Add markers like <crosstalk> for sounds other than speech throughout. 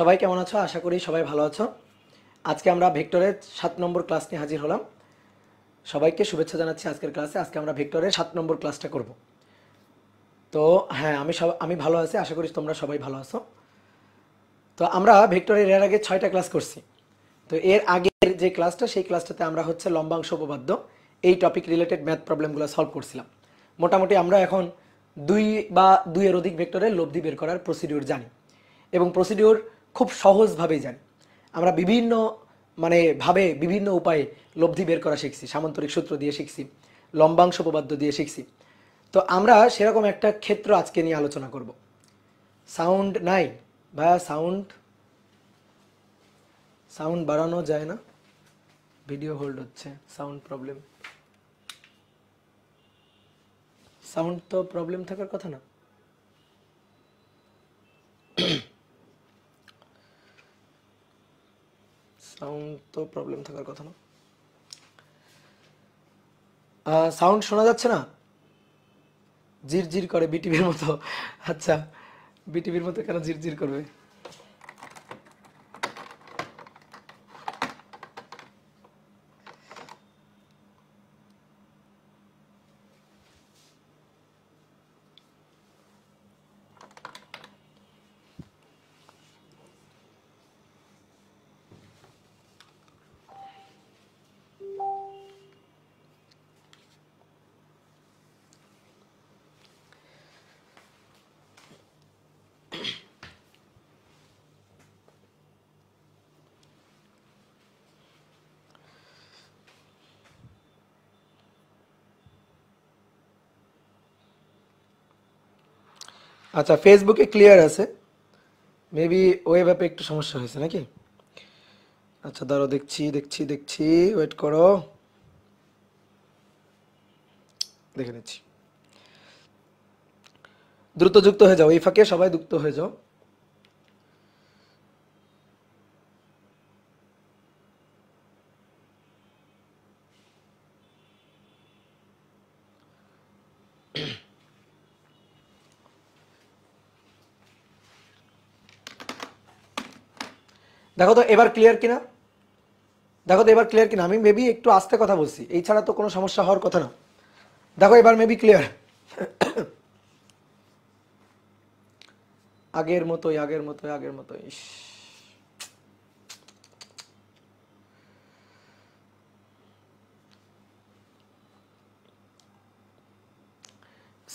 সবাই কেমন আছো আশা করি সবাই ভালো আছো আজকে আমরা ভেক্টরের সাত নম্বর ক্লাস নিয়ে হাজির হলাম সবাইকে শুভেচ্ছা জানাচ্ছি আজকের ক্লাসে আজকে আমরা ভেক্টরের সাত নম্বর ক্লাসটা করব তো হ্যাঁ আমি সব আমি ভালো আছি আশা করি তোমরা সবাই ভালো আছো তো আমরা ভেক্টরের এর আগে ছয়টা ক্লাস করছি তো এর আগের যে ক্লাসটা সেই ক্লাসটাতে আমরা হচ্ছে লম্বাংশ উপপাদ্য এই টপিক রিলেটেড ম্যাথ প্রবলেমগুলো সলভ করছিলাম মোটামুটি আমরা এখন দুই বা দুইয়ের অধিক ভেক্টরের লব্ধি বের করার প্রসিডিউর জানি এবং প্রসিডিউর খুব সহজভাবেই জানি আমরা বিভিন্ন মানে ভাবে বিভিন্ন উপায়ে লব্ধি বের করা শিখছি সামান্তরিক সূত্র দিয়ে শিখছি লম্বাংশ উপপাদ্য দিয়ে শিখছি তো আমরা সেরকম একটা ক্ষেত্র আজকে নিয়ে আলোচনা করব সাউন্ড নাই বা সাউন্ড সাউন্ড বাড়ানো যায় না ভিডিও হোল্ড হচ্ছে সাউন্ড প্রবলেম সাউন্ড তো প্রবলেম থাকার কথা না সাউন্ড তো প্রবলেম থাকার কথা না সাউন্ড শোনা যাচ্ছে না জিরজির করে বিটিভির মতো আচ্ছা বিটিভির মতো কেন জিরজির করবে আচ্ছা ফেসবুকে ক্লিয়ার আছে মেবি ওয়েব অ্যাপে একটু সমস্যা হয়েছে নাকি আচ্ছা দাঁড়ো দেখছি দেখছি দেখছি ওয়েট করো দেখে নিচ্ছি দ্রুত যুক্ত হয়ে যাও এই ফাঁকে সবাই যুক্ত হয়ে যাও দেখো তো এবার ক্লিয়ার কিনা দেখো তো এবার ক্লিয়ার কিনা আমি মেবি একটু আস্তে কথা বলছি এই ছাড়া তো কোনো সমস্যা হওয়ার কথা না দেখো এবার মেবি ক্লিয়ার আগের মতোই আগের মতোই আগের মতোই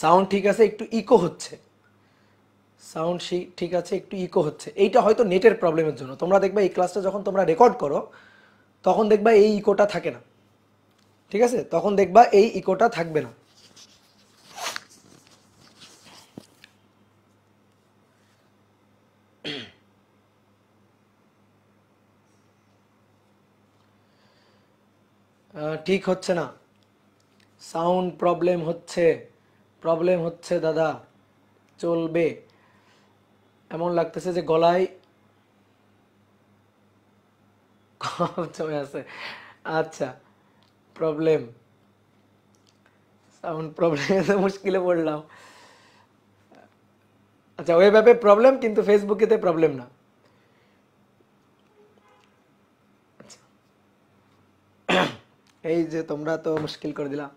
সাউন্ড ঠিক আছে একটু ইকো হচ্ছে সাউন্ড সি ঠিক আছে একটু ইকো হচ্ছে এইটা হয়তো নেটের প্রবলেমের জন্য তোমরা দেখবে এই ক্লাসটা যখন তোমরা রেকর্ড করো তখন দেখবা এই ইকোটা থাকে না ঠিক আছে তখন দেখবা এই ইকোটা থাকবে না ঠিক হচ্ছে না সাউন্ড প্রবলেম হচ্ছে প্রবলেম হচ্ছে দাদা চলবে এমন লাগতেছে যে গলায় জমে আছে আচ্ছা প্রবলেম সাউন্ড প্রবলেম মুশকিলে পড়লাম আচ্ছা ওই ব্যাপে প্রবলেম কিন্তু ফেসবুকেতে প্রবলেম না আচ্ছা। <clears throat> এই যে তোমরা তো মুশকিল করে দিলাম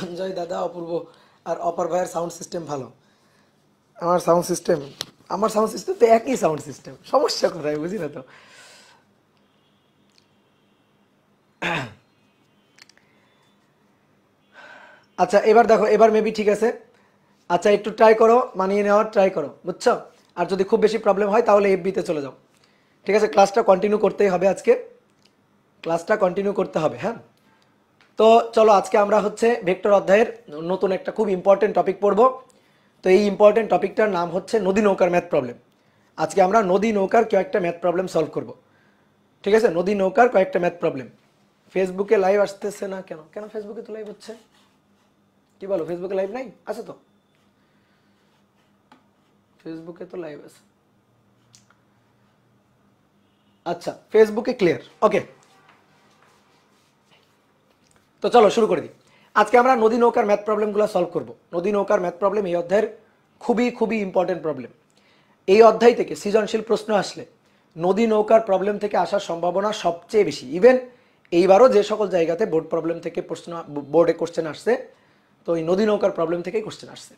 সঞ্জয় দাদা অপূর্ব আর অপার ভাইয়ের সাউন্ড সিস্টেম ভালো আমার সাউন্ড সিস্টেম আমার সাউন্ড সিস্টেম তো একই সাউন্ড সিস্টেম সমস্যা কোথায় বুঝি না তো আচ্ছা এবার দেখো এবার মেবি ঠিক আছে আচ্ছা একটু ট্রাই করো মানিয়ে নেওয়ার ট্রাই করো বুঝছো আর যদি খুব বেশি প্রবলেম হয় তাহলে এফবিতে চলে যাও ঠিক আছে ক্লাসটা কন্টিনিউ করতেই হবে আজকে ক্লাসটা কন্টিনিউ করতে হবে হ্যাঁ তো চলো আজকে আমরা হচ্ছে ভেক্টর অধ্যায়ের নতুন একটা খুব ইম্পর্টেন্ট টপিক পড়ব তো এই ইম্পর্টেন্ট টপিকটার নাম হচ্ছে নদী নৌকার ম্যাথ প্রবলেম আজকে আমরা নদী নৌকার কয়েকটা ম্যাথ প্রবলেম সলভ করব ঠিক আছে নদী নৌকার কয়েকটা ম্যাথ প্রবলেম ফেসবুকে লাইভ আসতেছে না কেন কেন ফেসবুকে তো লাইভ হচ্ছে কি বলো ফেসবুকে লাইভ নাই আছে তো ফেসবুকে তো লাইভ আছে আচ্ছা ফেসবুকে ক্লিয়ার ওকে তো চলো শুরু করে দিই আজকে আমরা নদী নৌকার ম্যাথ প্রবলেমগুলো সলভ করব নদী নৌকার ম্যাথ প্রবলেম এই অধ্যায়ের খুবই খুবই ইম্পর্টেন্ট প্রবলেম এই অধ্যায় থেকে সৃজনশীল প্রশ্ন আসলে নদী নৌকার প্রবলেম থেকে আসার সম্ভাবনা সবচেয়ে বেশি ইভেন এইবারও যে সকল জায়গাতে বোর্ড প্রবলেম থেকে প্রশ্ন বোর্ডে কোশ্চেন আসছে তো এই নদী নৌকার প্রবলেম থেকেই কোশ্চেন আসছে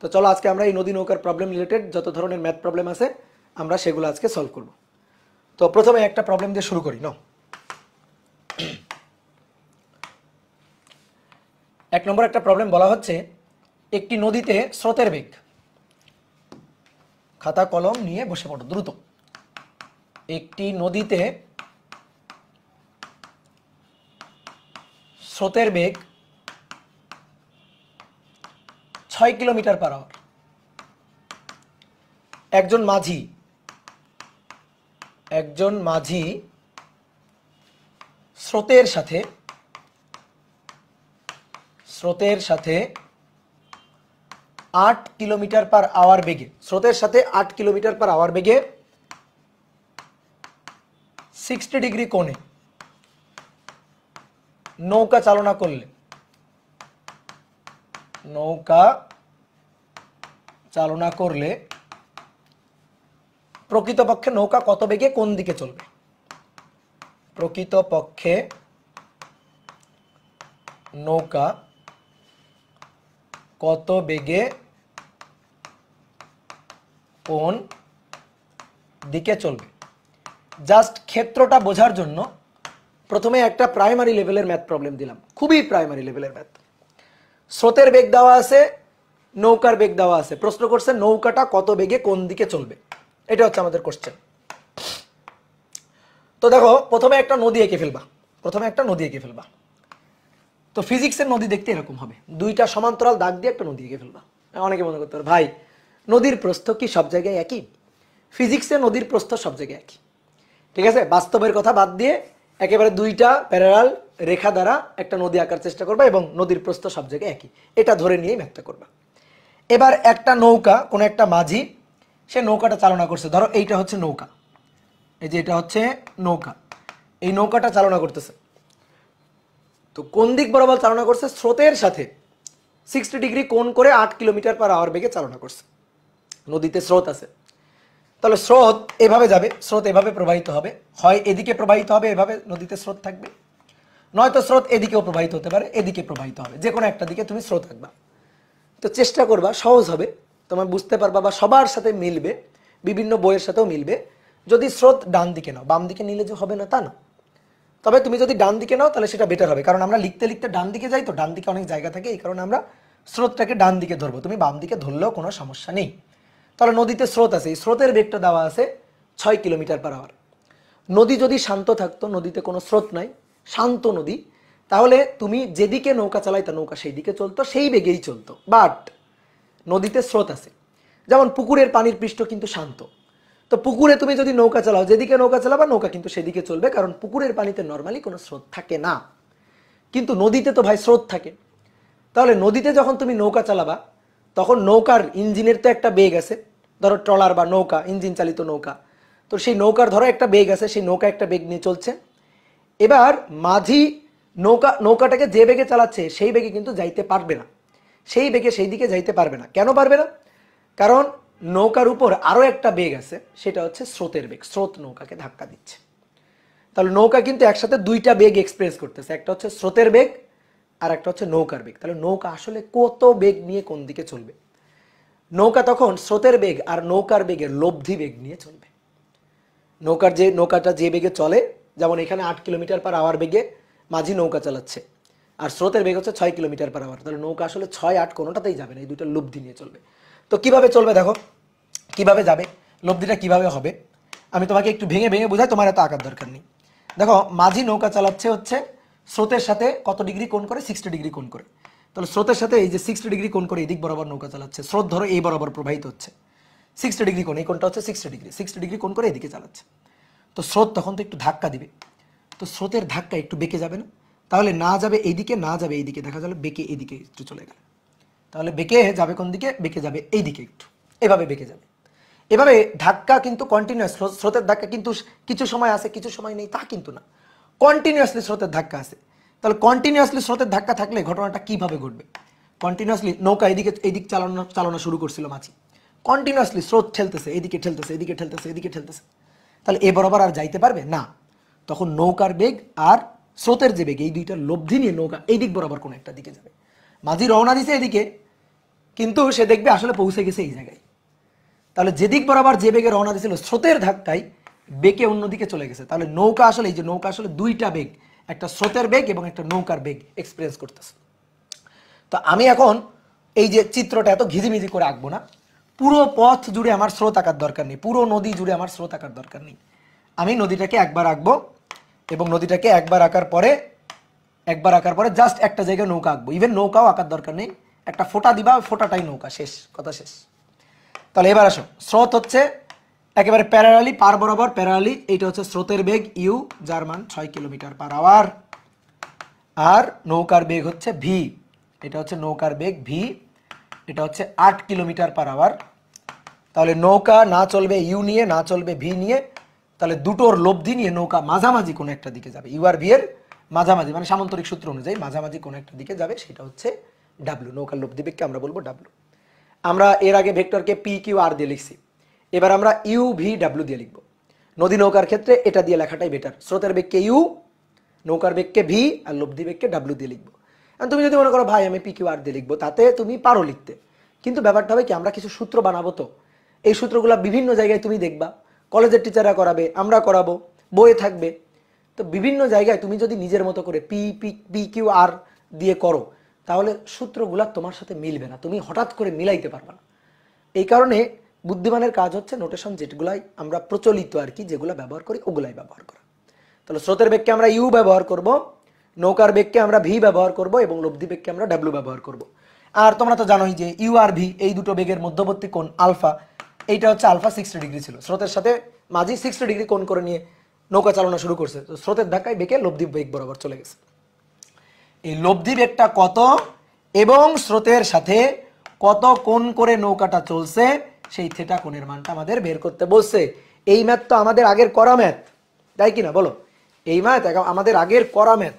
তো চলো আজকে আমরা এই নদী নৌকার প্রবলেম রিলেটেড যত ধরনের ম্যাথ প্রবলেম আছে আমরা সেগুলো আজকে সলভ করব তো প্রথমে একটা প্রবলেম দিয়ে শুরু করি না এক নম্বর একটা প্রবলেম বলা হচ্ছে একটি নদীতে স্রোতের বেগ খাতা কলম নিয়ে বসে পড়ো দ্রুত একটি নদীতে স্রোতের বেগ ছয় কিলোমিটার পার আওয়ার একজন মাঝি একজন মাঝি স্রোতের সাথে স্রোতের সাথে আট কিলোমিটার পার আওয়ার বেগে স্রোতের সাথে আট কিলোমিটার পার আওয়ার বেগে সিক্সটি ডিগ্রি কোণে নৌকা চালনা করলে নৌকা চালনা করলে প্রকৃতপক্ষে নৌকা কত বেগে কোন দিকে চলবে প্রকৃতপক্ষে নৌকা কত বেগে কোন দিকে চলবে জাস্ট ক্ষেত্রটা বোঝার জন্য প্রথমে একটা প্রাইমারি লেভেলের ম্যাথ প্রবলেম দিলাম খুবই প্রাইমারি লেভেলের ম্যাথ স্রোতের বেগ দেওয়া আছে নৌকার বেগ দেওয়া আছে প্রশ্ন করছে নৌকাটা কত বেগে কোন দিকে চলবে এটা হচ্ছে আমাদের কোশ্চেন তো দেখো প্রথমে একটা নদী এঁকে ফেলবা প্রথমে একটা নদী এঁকে ফেলবা তো ফিজিক্সের নদী দেখতে এরকম হবে দুইটা সমান্তরাল দাগ দিয়ে একটা নদী এঁকে ফেলবা অনেকে মনে করতে পারে ভাই নদীর প্রস্থ কি সব জায়গায় একই ফিজিক্সে নদীর প্রস্থ সব জায়গায় একই ঠিক আছে বাস্তবের কথা বাদ দিয়ে একেবারে দুইটা প্যারাল রেখা দ্বারা একটা নদী আঁকার চেষ্টা করবা এবং নদীর প্রস্থ সব জায়গায় একই এটা ধরে নিয়েই ম্যাথটা করবা এবার একটা নৌকা কোনো একটা মাঝি সে নৌকাটা চালনা করছে ধরো এইটা হচ্ছে নৌকা এই যে এটা হচ্ছে নৌকা এই নৌকাটা চালনা করতেছে তো কোন দিক বরাবর চালনা করছে স্রোতের সাথে সিক্সটি ডিগ্রি কোন করে আট কিলোমিটার পার আওয়ার বেগে চালনা করছে নদীতে স্রোত আছে তাহলে স্রোত এভাবে যাবে স্রোত এভাবে প্রবাহিত হবে হয় এদিকে প্রবাহিত হবে এভাবে নদীতে স্রোত থাকবে নয়তো স্রোত এদিকেও প্রবাহিত হতে পারে এদিকে প্রবাহিত হবে যে কোনো একটা দিকে তুমি স্রোত আঁকবা তো চেষ্টা করবা সহজ হবে তোমার বুঝতে পারবা বা সবার সাথে মিলবে বিভিন্ন বইয়ের সাথেও মিলবে যদি স্রোত ডান দিকে নাও বাম দিকে নিলে যে হবে না তা না তবে তুমি যদি ডান দিকে নাও তাহলে সেটা বেটার হবে কারণ আমরা লিখতে লিখতে ডান দিকে যাই তো ডান দিকে অনেক জায়গা থাকে এই কারণে আমরা স্রোতটাকে ডান দিকে ধরবো তুমি বাম দিকে ধরলেও কোনো সমস্যা নেই তাহলে নদীতে স্রোত আছে এই স্রোতের বেগটা দেওয়া আছে ছয় কিলোমিটার পার আওয়ার নদী যদি শান্ত থাকতো নদীতে কোনো স্রোত নাই শান্ত নদী তাহলে তুমি যেদিকে নৌকা তা নৌকা সেই দিকে চলতো সেই বেগেই চলতো বাট নদীতে স্রোত আছে যেমন পুকুরের পানির পৃষ্ঠ কিন্তু শান্ত তো পুকুরে তুমি যদি নৌকা চালাও যেদিকে নৌকা চালাবা নৌকা কিন্তু সেদিকে চলবে কারণ পুকুরের পানিতে নর্মালি কোনো স্রোত থাকে না কিন্তু নদীতে তো ভাই স্রোত থাকে তাহলে নদীতে যখন তুমি নৌকা চালাবা তখন নৌকার ইঞ্জিনের তো একটা বেগ আছে ধরো ট্রলার বা নৌকা ইঞ্জিন চালিত নৌকা তো সেই নৌকার ধরো একটা বেগ আছে সেই নৌকা একটা বেগ নিয়ে চলছে এবার মাঝি নৌকা নৌকাটাকে যে বেগে চালাচ্ছে সেই বেগে কিন্তু যাইতে পারবে না সেই বেগে সেই দিকে যাইতে পারবে না কেন পারবে না কারণ নৌকার উপর আরও একটা বেগ আছে সেটা হচ্ছে স্রোতের বেগ স্রোত নৌকাকে ধাক্কা দিচ্ছে তাহলে নৌকা কিন্তু একসাথে দুইটা বেগ এক্সপ্রেস করতেছে একটা হচ্ছে স্রোতের বেগ আর একটা হচ্ছে নৌকার বেগ তাহলে নৌকা আসলে কত বেগ নিয়ে কোন দিকে চলবে নৌকা তখন স্রোতের বেগ আর নৌকার বেগের লব্ধি বেগ নিয়ে চলবে নৌকার যে নৌকাটা যে বেগে চলে যেমন এখানে আট কিলোমিটার পার আওয়ার বেগে মাঝি নৌকা চালাচ্ছে আর স্রোতের বেগ হচ্ছে ছয় কিলোমিটার পার আওয়ার তাহলে নৌকা আসলে ছয় আট কোনোটাতেই যাবে না এই দুটো লব্ধি নিয়ে চলবে তো কিভাবে চলবে দেখো কিভাবে যাবে লব্ধিটা কিভাবে হবে আমি তোমাকে একটু ভেঙে ভেঙে বোঝাই তোমার এত আঁকার দরকার নেই দেখো মাঝি নৌকা চালাচ্ছে হচ্ছে স্রোতের সাথে কত ডিগ্রি কোন করে সিক্সটি ডিগ্রি কোন করে তাহলে স্রোতের সাথে এই যে সিক্সটি ডিগ্রি কোন করে এদিক বরাবর নৌকা চালাচ্ছে স্রোত ধরো এই বরাবর প্রবাহিত হচ্ছে সিক্সটি ডিগ্রি কোন এই কোনটা হচ্ছে সিক্সটি ডিগ্রি সিক্সটি ডিগ্রি কোন করে এদিকে চালাচ্ছে তো স্রোত তখন তো একটু ধাক্কা দিবে তো স্রোতের ধাক্কা একটু বেঁকে যাবে না তাহলে না যাবে এইদিকে না যাবে এইদিকে দেখা গেল বেঁকে এদিকে একটু চলে গেল তাহলে বেঁকে যাবে কোন দিকে বেঁকে যাবে এই দিকে একটু এভাবে বেঁকে যাবে এভাবে ধাক্কা কিন্তু কন্টিনিউয়াস স্রোতের ধাক্কা কিন্তু কিছু সময় আছে কিছু সময় নেই তা কিন্তু না কন্টিনিউয়াসলি স্রোতের ধাক্কা আছে তাহলে কন্টিনিউয়াসলি স্রোতের ধাক্কা থাকলে ঘটনাটা কিভাবে ঘটবে কন্টিনিউয়াসলি নৌকা এদিকে এদিক চালানো চালানো শুরু করছিল মাছি কন্টিনিউয়াসলি স্রোত ঠেলতেছে এদিকে ঠেলতেছে এদিকে ঠেলতেছে এদিকে ঠেলতেছে তাহলে এ বরাবর আর যাইতে পারবে না তখন নৌকার বেগ আর স্রোতের যে বেগ এই দুইটার লব্ধি নিয়ে নৌকা এই দিক বরাবর কোনো একটা দিকে যাবে মাঝি রওনা দিছে এদিকে কিন্তু সে দেখবে আসলে পৌঁছে গেছে এই জায়গায় তাহলে যেদিক বরাবর যে বেগে রওনা দিয়েছিল স্রোতের ধাক্কায় বেগে অন্যদিকে চলে গেছে তাহলে নৌকা আসলে এই যে নৌকা আসলে দুইটা বেগ একটা স্রোতের বেগ এবং একটা নৌকার বেগ এক্সপিরিয়েন্স করতেছে তো আমি এখন এই যে চিত্রটা এত ঘিজিমিজি করে আঁকবো না পুরো পথ জুড়ে আমার স্রোত আঁকার দরকার নেই পুরো নদী জুড়ে আমার স্রোত আঁকার দরকার নেই আমি নদীটাকে একবার আঁকবো এবং নদীটাকে একবার আঁকার পরে একবার আঁকার পরে জাস্ট একটা জায়গায় নৌকা আঁকবো ইভেন নৌকাও আঁকার দরকার নেই একটা ফোটা দিবা ফোটাটাই নৌকা শেষ কথা শেষ তাহলে এবার আসো স্রোত হচ্ছে একেবারে প্যারালি পার বরাবর প্যারালি এইটা হচ্ছে স্রোতের বেগ ইউ যার মান ছয় কিলোমিটার পার আওয়ার আর নৌকার বেগ হচ্ছে ভি এটা হচ্ছে নৌকার বেগ ভি এটা হচ্ছে আট কিলোমিটার পার আওয়ার তাহলে নৌকা না চলবে ইউ নিয়ে না চলবে ভি নিয়ে তাহলে দুটোর লব্ধি নিয়ে নৌকা মাঝামাঝি কোনো একটা দিকে যাবে ইউ আর ভি এর মাঝামাঝি মানে সামান্তরিক সূত্র অনুযায়ী মাঝামাঝি কোনো একটা দিকে যাবে সেটা হচ্ছে ডাব্লু নৌকার লোভ লব্ধিবেগকে আমরা বলবো ডাব্লু আমরা এর আগে ভেক্টরকে পি কিউ আর দিয়ে লিখছি এবার আমরা ইউ ভি ডাব্লু দিয়ে লিখব নদী নৌকার ক্ষেত্রে এটা দিয়ে লেখাটাই বেটার স্রোতের বেগকে ইউ নৌকার বেগকে ভি আর লব্ধি বেগকে ডাব্লু দিয়ে লিখবো এখন তুমি যদি মনে করো ভাই আমি পি কিউ আর দিয়ে লিখবো তাতে তুমি পারো লিখতে কিন্তু ব্যাপারটা হবে কি আমরা কিছু সূত্র বানাবো তো এই সূত্রগুলো বিভিন্ন জায়গায় তুমি দেখবা কলেজের টিচাররা করাবে আমরা করাবো বইয়ে থাকবে তো বিভিন্ন জায়গায় তুমি যদি নিজের মতো করে P P P Q R দিয়ে করো তাহলে সূত্রগুলা তোমার সাথে মিলবে না তুমি হঠাৎ করে মিলাইতে পারবে না এই কারণে বুদ্ধিমানের কাজ হচ্ছে নোটেশন যেগুলাই আমরা প্রচলিত আর কি যেগুলো ব্যবহার করি ওগুলাই ব্যবহার করা তাহলে স্রোতের বেগকে আমরা ইউ ব্যবহার করব নৌকার বেগকে আমরা ভি ব্যবহার করব এবং লব্ধি বেগকে আমরা ডাব্লু ব্যবহার করব আর তোমরা তো জানোই যে ইউ আর ভি এই দুটো বেগের মধ্যবর্তী কোন আলফা এইটা হচ্ছে আলফা সিক্সটি ডিগ্রি ছিল স্রোতের সাথে মাঝি সিক্সটি ডিগ্রি কোন করে নিয়ে নৌকা চালনা শুরু করছে তো স্রোতের ধাক্কায় বেঁকে লব্ধিপ বেগ বরাবর চলে গেছে এই লব্ধি বেগটা কত এবং স্রোতের সাথে কত কোন করে নৌকাটা চলছে সেই থেটা কোনের মানটা আমাদের বের করতে বলছে এই ম্যাথ তো আমাদের আগের করা ম্যাথ তাই কিনা বলো এই ম্যাথ আমাদের আগের করা ম্যাথ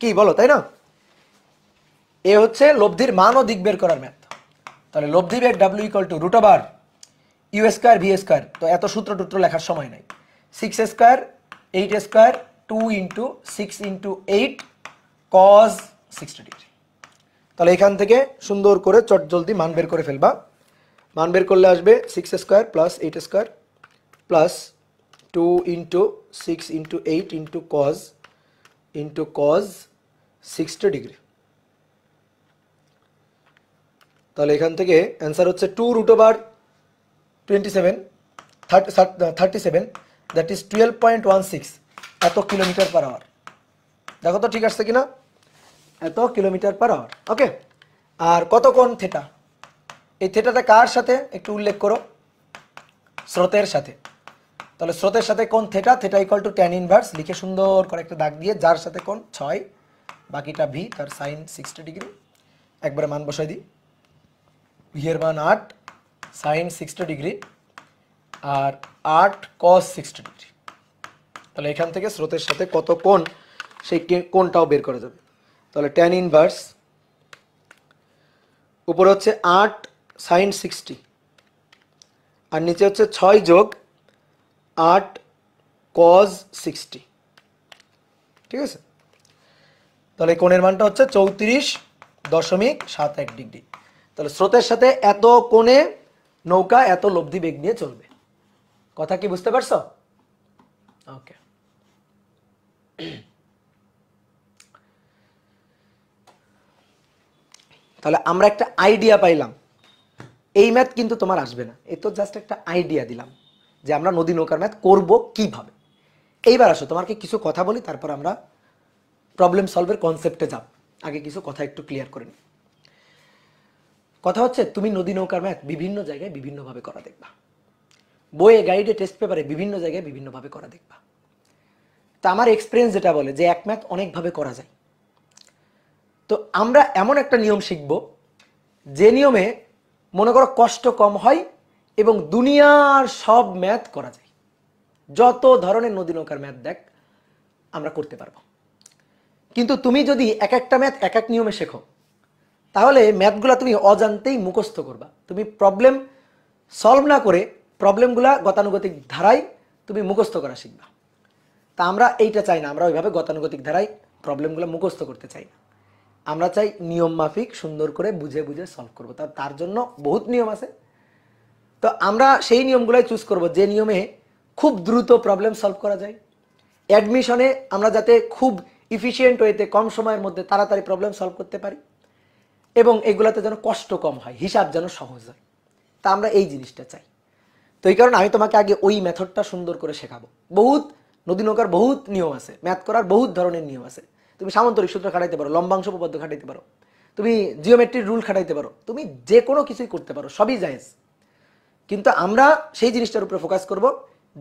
কি বলো তাই না এ হচ্ছে লব্ধির মানও দিক বের করার ম্যাথ তাহলে লব্ধি বেগ W equal to root U square V square তো এত সূত্র টুত্র লেখার সময় নাই six square eight square two into six into eight cos sixty degree তাহলে এখান থেকে সুন্দর করে চট জলদি মান বের করে ফেলবা মান বের করলে আসবে six square plus eight square plus two into six into eight into cos into cos sixty degree তাহলে এখান থেকে অ্যান্সার হচ্ছে two root over 27 30, that is twelve point one six এত কিলোমিটার পার আওয়ার দেখো তো ঠিক আসছে কিনা এত কিলোমিটার পার আওয়ার ওকে আর কত কোন থেটা এই থেটাটা কার সাথে একটু উল্লেখ করো স্রোতের সাথে তাহলে স্রোতের সাথে কোন theta theta equal to tan inverse লিখে সুন্দর করে একটা দাগ দিয়ে যার সাথে কোন ছয় বাকিটা ভি তার সাইন সিক্সটি ডিগ্রি একবারে মান বসাই দিই ভিয়ের মান আট সাইন সিক্সটি ডিগ্রি আর আট কস সিক্সটি ডিগ্রি তাহলে এখান থেকে স্রোতের সাথে কত কোণ সেই কোণটাও বের করা যাবে তাহলে ট্যান ইনভার্স উপরে হচ্ছে আট সাইন সিক্সটি আর নিচে হচ্ছে ছয় যোগ আট কজ সিক্সটি ঠিক আছে তাহলে কোণের মানটা হচ্ছে চৌত্রিশ দশমিক সাত এক ডিগ্রি তাহলে স্রোতের সাথে এত কোণে নৌকা এত লব্ধি বেগ নিয়ে চলবে কথা কি বুঝতে পারছো ওকে তাহলে আমরা একটা আইডিয়া পাইলাম এই ম্যাথ কিন্তু তোমার আসবে না এ তো জাস্ট একটা আইডিয়া দিলাম যে আমরা নদী নৌকার ম্যাথ করব কিভাবে এইবার আসো তোমাকে কিছু কথা বলি তারপর আমরা প্রবলেম সলভের কনসেপ্টে যাব আগে কিছু কথা একটু ক্লিয়ার করে নিই কথা হচ্ছে তুমি নদী নৌকার ম্যাথ বিভিন্ন জায়গায় বিভিন্নভাবে করা দেখবা বইয়ে গাইডে টেস্ট পেপারে বিভিন্ন জায়গায় বিভিন্নভাবে করা দেখবা তা আমার এক্সপিরিয়েন্স যেটা বলে যে এক ম্যাথ অনেকভাবে করা যায় তো আমরা এমন একটা নিয়ম শিখব যে নিয়মে মনে করো কষ্ট কম হয় এবং দুনিয়ার সব ম্যাথ করা যায় যত ধরনের নদী নৌকার ম্যাথ দেখ আমরা করতে পারবো কিন্তু তুমি যদি এক একটা ম্যাথ এক এক নিয়মে শেখো তাহলে ম্যাথগুলো তুমি অজান্তেই মুখস্থ করবা তুমি প্রবলেম সলভ না করে প্রবলেমগুলা গতানুগতিক ধারায় তুমি মুখস্থ করা শিখবা তা আমরা এইটা চাই না আমরা ওইভাবে গতানুগতিক ধারায় প্রবলেমগুলো মুখস্থ করতে চাই না আমরা চাই নিয়ম মাফিক সুন্দর করে বুঝে বুঝে সলভ করবো তার তার জন্য বহুত নিয়ম আছে তো আমরা সেই নিয়মগুলাই চুজ করব যে নিয়মে খুব দ্রুত প্রবলেম সলভ করা যায় অ্যাডমিশনে আমরা যাতে খুব ইফিসিয়েন্ট হইতে কম সময়ের মধ্যে তাড়াতাড়ি প্রবলেম সলভ করতে পারি এবং এগুলাতে যেন কষ্ট কম হয় হিসাব যেন সহজ হয় তা আমরা এই জিনিসটা চাই তো এই কারণে আমি তোমাকে আগে ওই মেথডটা সুন্দর করে শেখাবো বহুত নদী নৌকার বহুত নিয়ম আছে ম্যাথ করার বহুত ধরনের নিয়ম আছে তুমি সামন্তরিক সূত্র খাটাইতে পারো লম্বাংশ উপপাদ্য খাটাইতে পারো তুমি জিওমেট্রির রুল খাটাইতে পারো তুমি যে কোনো কিছুই করতে পারো সবই জায়েজ কিন্তু আমরা সেই জিনিসটার উপরে ফোকাস করব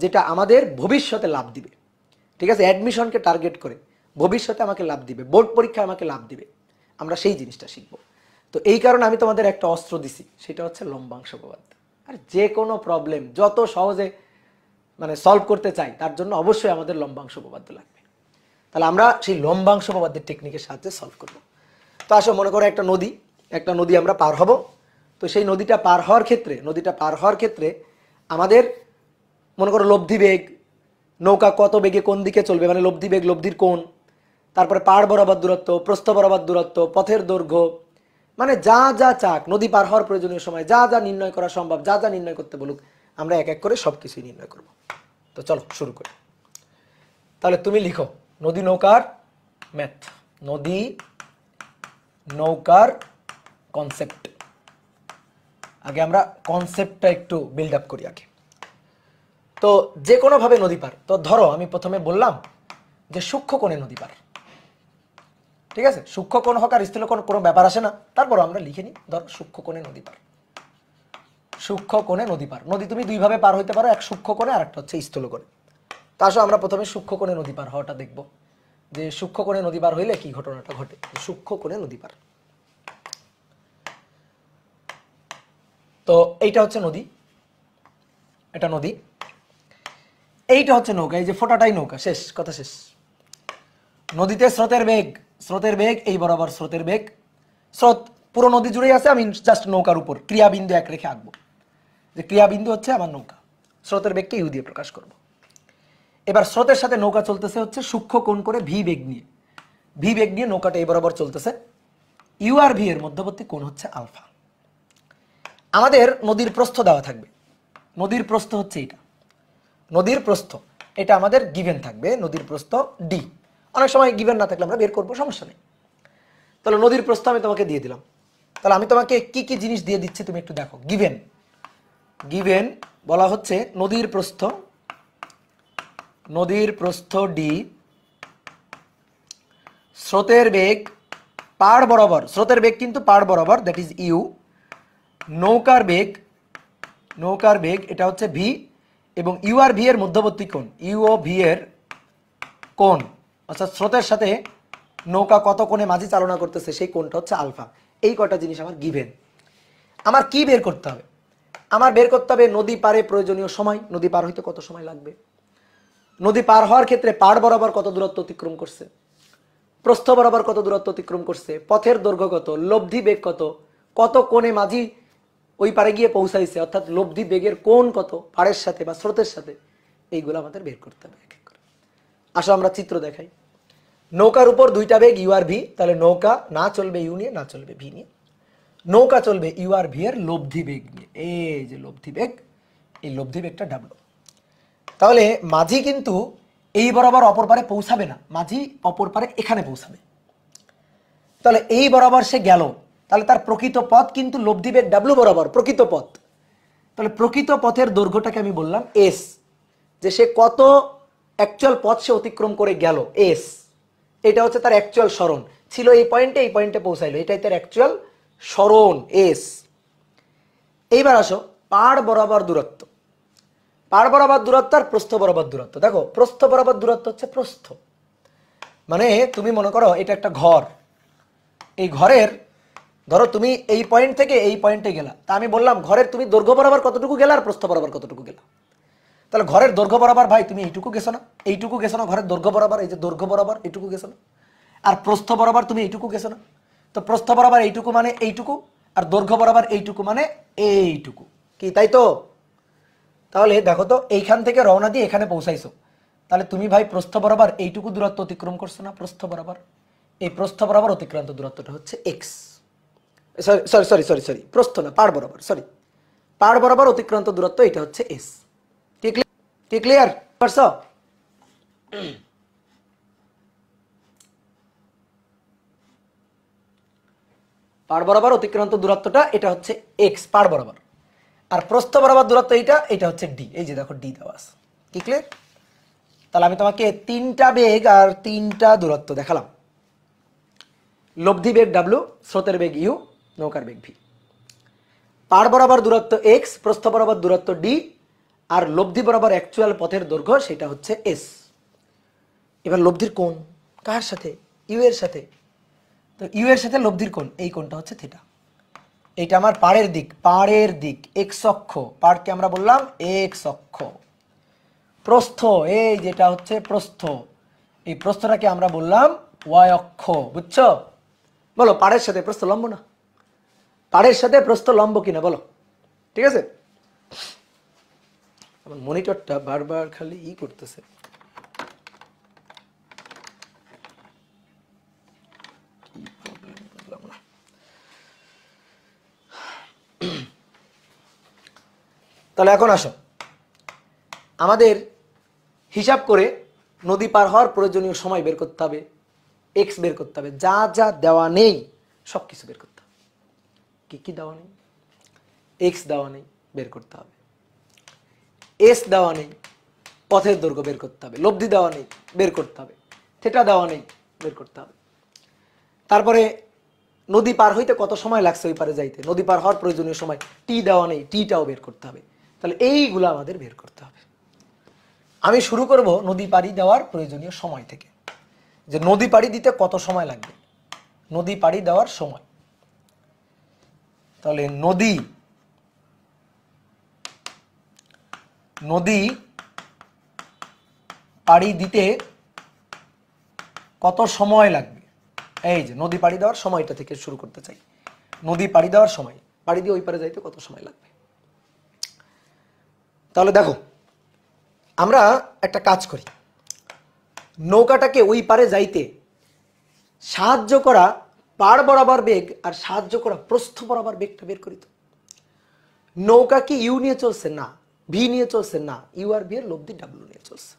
যেটা আমাদের ভবিষ্যতে লাভ দিবে ঠিক আছে অ্যাডমিশনকে টার্গেট করে ভবিষ্যতে আমাকে লাভ দিবে বোর্ড পরীক্ষায় আমাকে লাভ দিবে আমরা সেই জিনিসটা শিখবো তো এই কারণে আমি তোমাদের একটা অস্ত্র দিছি সেটা হচ্ছে লম্বাংশ উপপাদ্য আর যে কোনো প্রবলেম যত সহজে মানে সলভ করতে চাই তার জন্য অবশ্যই আমাদের লম্বাংশ উপপাদ্য লাগবে তাহলে আমরা সেই লম্বাংশ উপপাদ্যের টেকনিকের সাহায্যে সলভ করব তো আসো মনে করো একটা নদী একটা নদী আমরা পার হব তো সেই নদীটা পার হওয়ার ক্ষেত্রে নদীটা পার হওয়ার ক্ষেত্রে আমাদের মনে করো লব্ধি বেগ নৌকা কত বেগে কোন দিকে চলবে মানে লব্ধি বেগ লব্ধির কোন তারপরে পাড় বরাবর দূরত্ব প্রস্থ বরাবর দূরত্ব পথের দৈর্ঘ্য মানে যা যা চাক নদী পার হওয়ার প্রয়োজনীয় সময় যা যা নির্ণয় করা সম্ভব যা যা নির্ণয় করতে বলুক আমরা এক এক করে সব কিছুই নির্ণয় করব তো চলো শুরু করি তাহলে তুমি লিখো নদী নৌকার ম্যাথ নদী নৌকার কনসেপ্ট আগে আমরা কনসেপ্টটা একটু বিল্ড আপ করি আগে তো যে কোনোভাবে নদী পার তো ধরো আমি প্রথমে বললাম যে সূক্ষ্ম কোণে নদী পার ঠিক আছে সূক্ষ্ম কোণ হোক আর স্থূল কোণ কোনো ব্যাপার আসে না তারপর আমরা লিখে নিই ধর সূক্ষ্ম কোণে নদী পার সূক্ষ্ম কোণে নদী পার নদী তুমি দুইভাবে পার হইতে পারো এক সূক্ষ্ম কোণে আর একটা হচ্ছে স্থূল কোণে তা আসো আমরা প্রথমে সূক্ষ্ম কোণে নদী পার হওয়াটা দেখব যে সূক্ষ্ম কোণে নদী পার হইলে কি ঘটনাটা ঘটে সূক্ষ্ম কোণে নদী পার তো এইটা হচ্ছে নদী এটা নদী এইটা হচ্ছে নৌকা এই যে ফোটাটাই নৌকা শেষ কথা শেষ নদীতে স্রোতের বেগ স্রোতের বেগ এই বরাবর স্রোতের বেগ স্রোত পুরো নদী জুড়েই আছে আমি জাস্ট নৌকার উপর ক্রিয়াবিন্দু এক রেখে আঁকবো যে ক্রিয়াবিন্দু হচ্ছে আমার নৌকা স্রোতের বেগকে ইউ দিয়ে প্রকাশ করব এবার স্রোতের সাথে নৌকা চলতেছে হচ্ছে সূক্ষ্ম কোণ করে ভি বেগ নিয়ে ভি বেগ নিয়ে নৌকাটা এই বরাবর চলতেছে ইউ আর ভি এর মধ্যবর্তী কোণ হচ্ছে আলফা আমাদের নদীর প্রস্থ দেওয়া থাকবে নদীর প্রস্থ হচ্ছে এটা নদীর প্রস্থ এটা আমাদের গিভেন থাকবে নদীর প্রস্থ ডি অনেক সময় গিভেন না থাকলে আমরা বের করবো সমস্যা নেই তাহলে নদীর প্রস্থ আমি তোমাকে দিয়ে দিলাম তাহলে আমি তোমাকে কি কি জিনিস দিয়ে দিচ্ছি তুমি একটু দেখো গিভেন গিভেন বলা হচ্ছে নদীর প্রস্থ নদীর প্রস্থ ডি স্রোতের বেগ পাড় বরাবর স্রোতের বেগ কিন্তু পাড় বরাবর দ্যাট ইজ ইউ নৌকার বেগ নৌকার বেগ এটা হচ্ছে ভি এবং ইউ আর ভি এর মধ্যবর্তী কোন ইউ ও ভি এর কোন অর্থাৎ স্রোতের সাথে নৌকা কত কোণে মাঝি চালনা করতেছে সেই কোণটা হচ্ছে আলফা এই কটা জিনিস আমার গিভেন আমার কি বের করতে হবে আমার বের করতে হবে নদী পারে প্রয়োজনীয় সময় নদী পার হইতে কত সময় লাগবে নদী পার হওয়ার ক্ষেত্রে পাড় বরাবর কত দূরত্ব অতিক্রম করছে প্রস্থ বরাবর কত দূরত্ব অতিক্রম করছে পথের দৈর্ঘ্য কত লব্ধি বেগ কত কত কোণে মাঝি ওই পারে গিয়ে পৌঁছাইছে অর্থাৎ লব্ধি বেগের কোন কত পাড়ের সাথে বা স্রোতের সাথে এইগুলো আমাদের বের করতে হবে এক এক করে আসো আমরা চিত্র দেখাই নৌকার উপর দুইটা বেগ ইউ আর ভি তাহলে নৌকা না চলবে ইউ নিয়ে না চলবে ভি নিয়ে নৌকা চলবে ইউ আর ভি এর লব্ধি বেগ নিয়ে এই যে লব্ধি বেগ এই লব্ধি বেগটা ডাবলো তাহলে মাঝি কিন্তু এই বরাবর অপর পারে পৌঁছাবে না মাঝি অপর পারে এখানে পৌঁছাবে তাহলে এই বরাবর সে গেল তাহলে তার প্রকৃত পথ কিন্তু লব্ধি বেগ ডাবলু বরাবর প্রকৃত পথ তাহলে প্রকৃত পথের দৈর্ঘ্যটাকে আমি বললাম এস যে সে কত অ্যাকচুয়াল পথ সে অতিক্রম করে গেল এস এটা হচ্ছে তার অ্যাকচুয়াল স্মরণ ছিল এই পয়েন্টে এই পয়েন্টে পৌঁছাইলো এটাই তার অ্যাকচুয়াল স্মরণ এস এইবার আসো পাড় বরাবর দূরত্ব পাড় বরাবর দূরত্ব আর প্রস্থ বরাবর দূরত্ব দেখো প্রস্থ বরাবর দূরত্ব হচ্ছে প্রস্থ মানে তুমি মনে করো এটা একটা ঘর এই ঘরের ধরো তুমি এই পয়েন্ট থেকে এই পয়েন্টে গেলা তা আমি বললাম ঘরের তুমি দৈর্ঘ্য বরাবর কতটুকু গেলা আর প্রস্থ বরাবর কতটুকু গেলা তাহলে ঘরের দৈর্ঘ্য বরাবর ভাই তুমি এইটুকু গেছো না এইটুকু গেছো না ঘরের দৈর্ঘ্য বরাবর এই যে দৈর্ঘ্য বরাবর এইটুকু গেছো না আর প্রস্থ বরাবর তুমি এইটুকু গেছো না তো প্রস্থ বরাবর এইটুকু মানে এইটুকু আর দৈর্ঘ্য বরাবর এইটুকু মানে এইটুকু কি তাই তো তাহলে দেখো তো এইখান থেকে রওনা দিয়ে এখানে পৌঁছাইছো তাহলে তুমি ভাই প্রস্থ বরাবর এইটুকু দূরত্ব অতিক্রম করছো না প্রস্থ বরাবর এই প্রস্থ বরাবর অতিক্রান্ত দূরত্বটা হচ্ছে X sorry sorry sorry sorry প্রস্থ না পার বরাবর সরি পার বরাবর অতিক্রান্ত দূরত্ব এটা হচ্ছে এস কি ক্লিয়ার পারছো পার বরাবর অতিক্রান্ত দূরত্বটা এটা হচ্ছে এক্স পার বরাবর আর প্রস্থ বরাবর দূরত্ব এইটা এটা হচ্ছে ডি এই যে দেখো ডি দেওয়া আছে ক্লিয়ার তাহলে আমি তোমাকে তিনটা বেগ আর তিনটা দূরত্ব দেখালাম লব্ধি বেগ ডাব্লু স্রোতের বেগ ইউ নৌকার বেগ ভি পার বরাবর দূরত্ব এক্স প্রস্থ বরাবর দূরত্ব ডি আর লব্ধি বরাবর অ্যাকচুয়াল পথের দৈর্ঘ্য সেটা হচ্ছে এস এবার লব্ধির কোন কার সাথে ইউ এর সাথে তো ইউ এর সাথে লব্ধির কোন এই কোনটা হচ্ছে থিটা এটা আমার পাড়ের দিক পাড়ের দিক এক্স অক্ষ পাড়কে আমরা বললাম এক্স অক্ষ প্রস্থ এই যেটা হচ্ছে প্রস্থ এই প্রস্থটাকে আমরা বললাম ওয়াই অক্ষ বুঝছো বলো পাড়ের সাথে প্রস্থ লম্ব না পাড়ের সাথে প্রস্থ লম্ব কিনা বলো ঠিক আছে আমার মনিটরটা বারবার খালি ই করতেছে তাহলে এখন আসো আমাদের হিসাব করে নদী পার হওয়ার প্রয়োজনীয় সময় বের করতে হবে এক্স বের করতে হবে যা যা দেওয়া নেই সব কিছু বের করতে হবে কী কী দেওয়া নেই এক্স দেওয়া নেই বের করতে হবে এস দেওয়া নেই পথের দৈর্ঘ্য বের করতে হবে লব্ধি দেওয়া নেই বের করতে হবে থেটা দেওয়া নেই বের করতে হবে তারপরে নদী পার হইতে কত সময় লাগছে ওই পারে যাইতে নদী পার হওয়ার প্রয়োজনীয় সময় টি দেওয়া নেই টিটাও বের করতে হবে তাহলে এইগুলো আমাদের বের করতে হবে আমি শুরু করব নদী পাড়ি দেওয়ার প্রয়োজনীয় সময় থেকে যে নদী পাড়ি দিতে কত সময় লাগবে নদী পাড়ি দেওয়ার সময় তাহলে নদী নদী পাড়ি দিতে কত সময় লাগবে এই যে নদী পাড়ি দেওয়ার সময়টা থেকে শুরু করতে চাই নদী পাড়ি দেওয়ার সময় পাড়ি দিয়ে ওই পারে যাইতে কত সময় লাগবে তাহলে দেখো আমরা একটা কাজ করি নৌকাটাকে ওই পারে যাইতে সাহায্য করা পাড় বরাবর বেগ আর সাহায্য করা প্রস্থ বরাবর বেগটা বের করিত নৌকা কি ইউ নিয়ে চলছে না ভি নিয়ে চলছে না ইউ আর বি এর লব্ধি ডাব্লু নিয়ে চলছে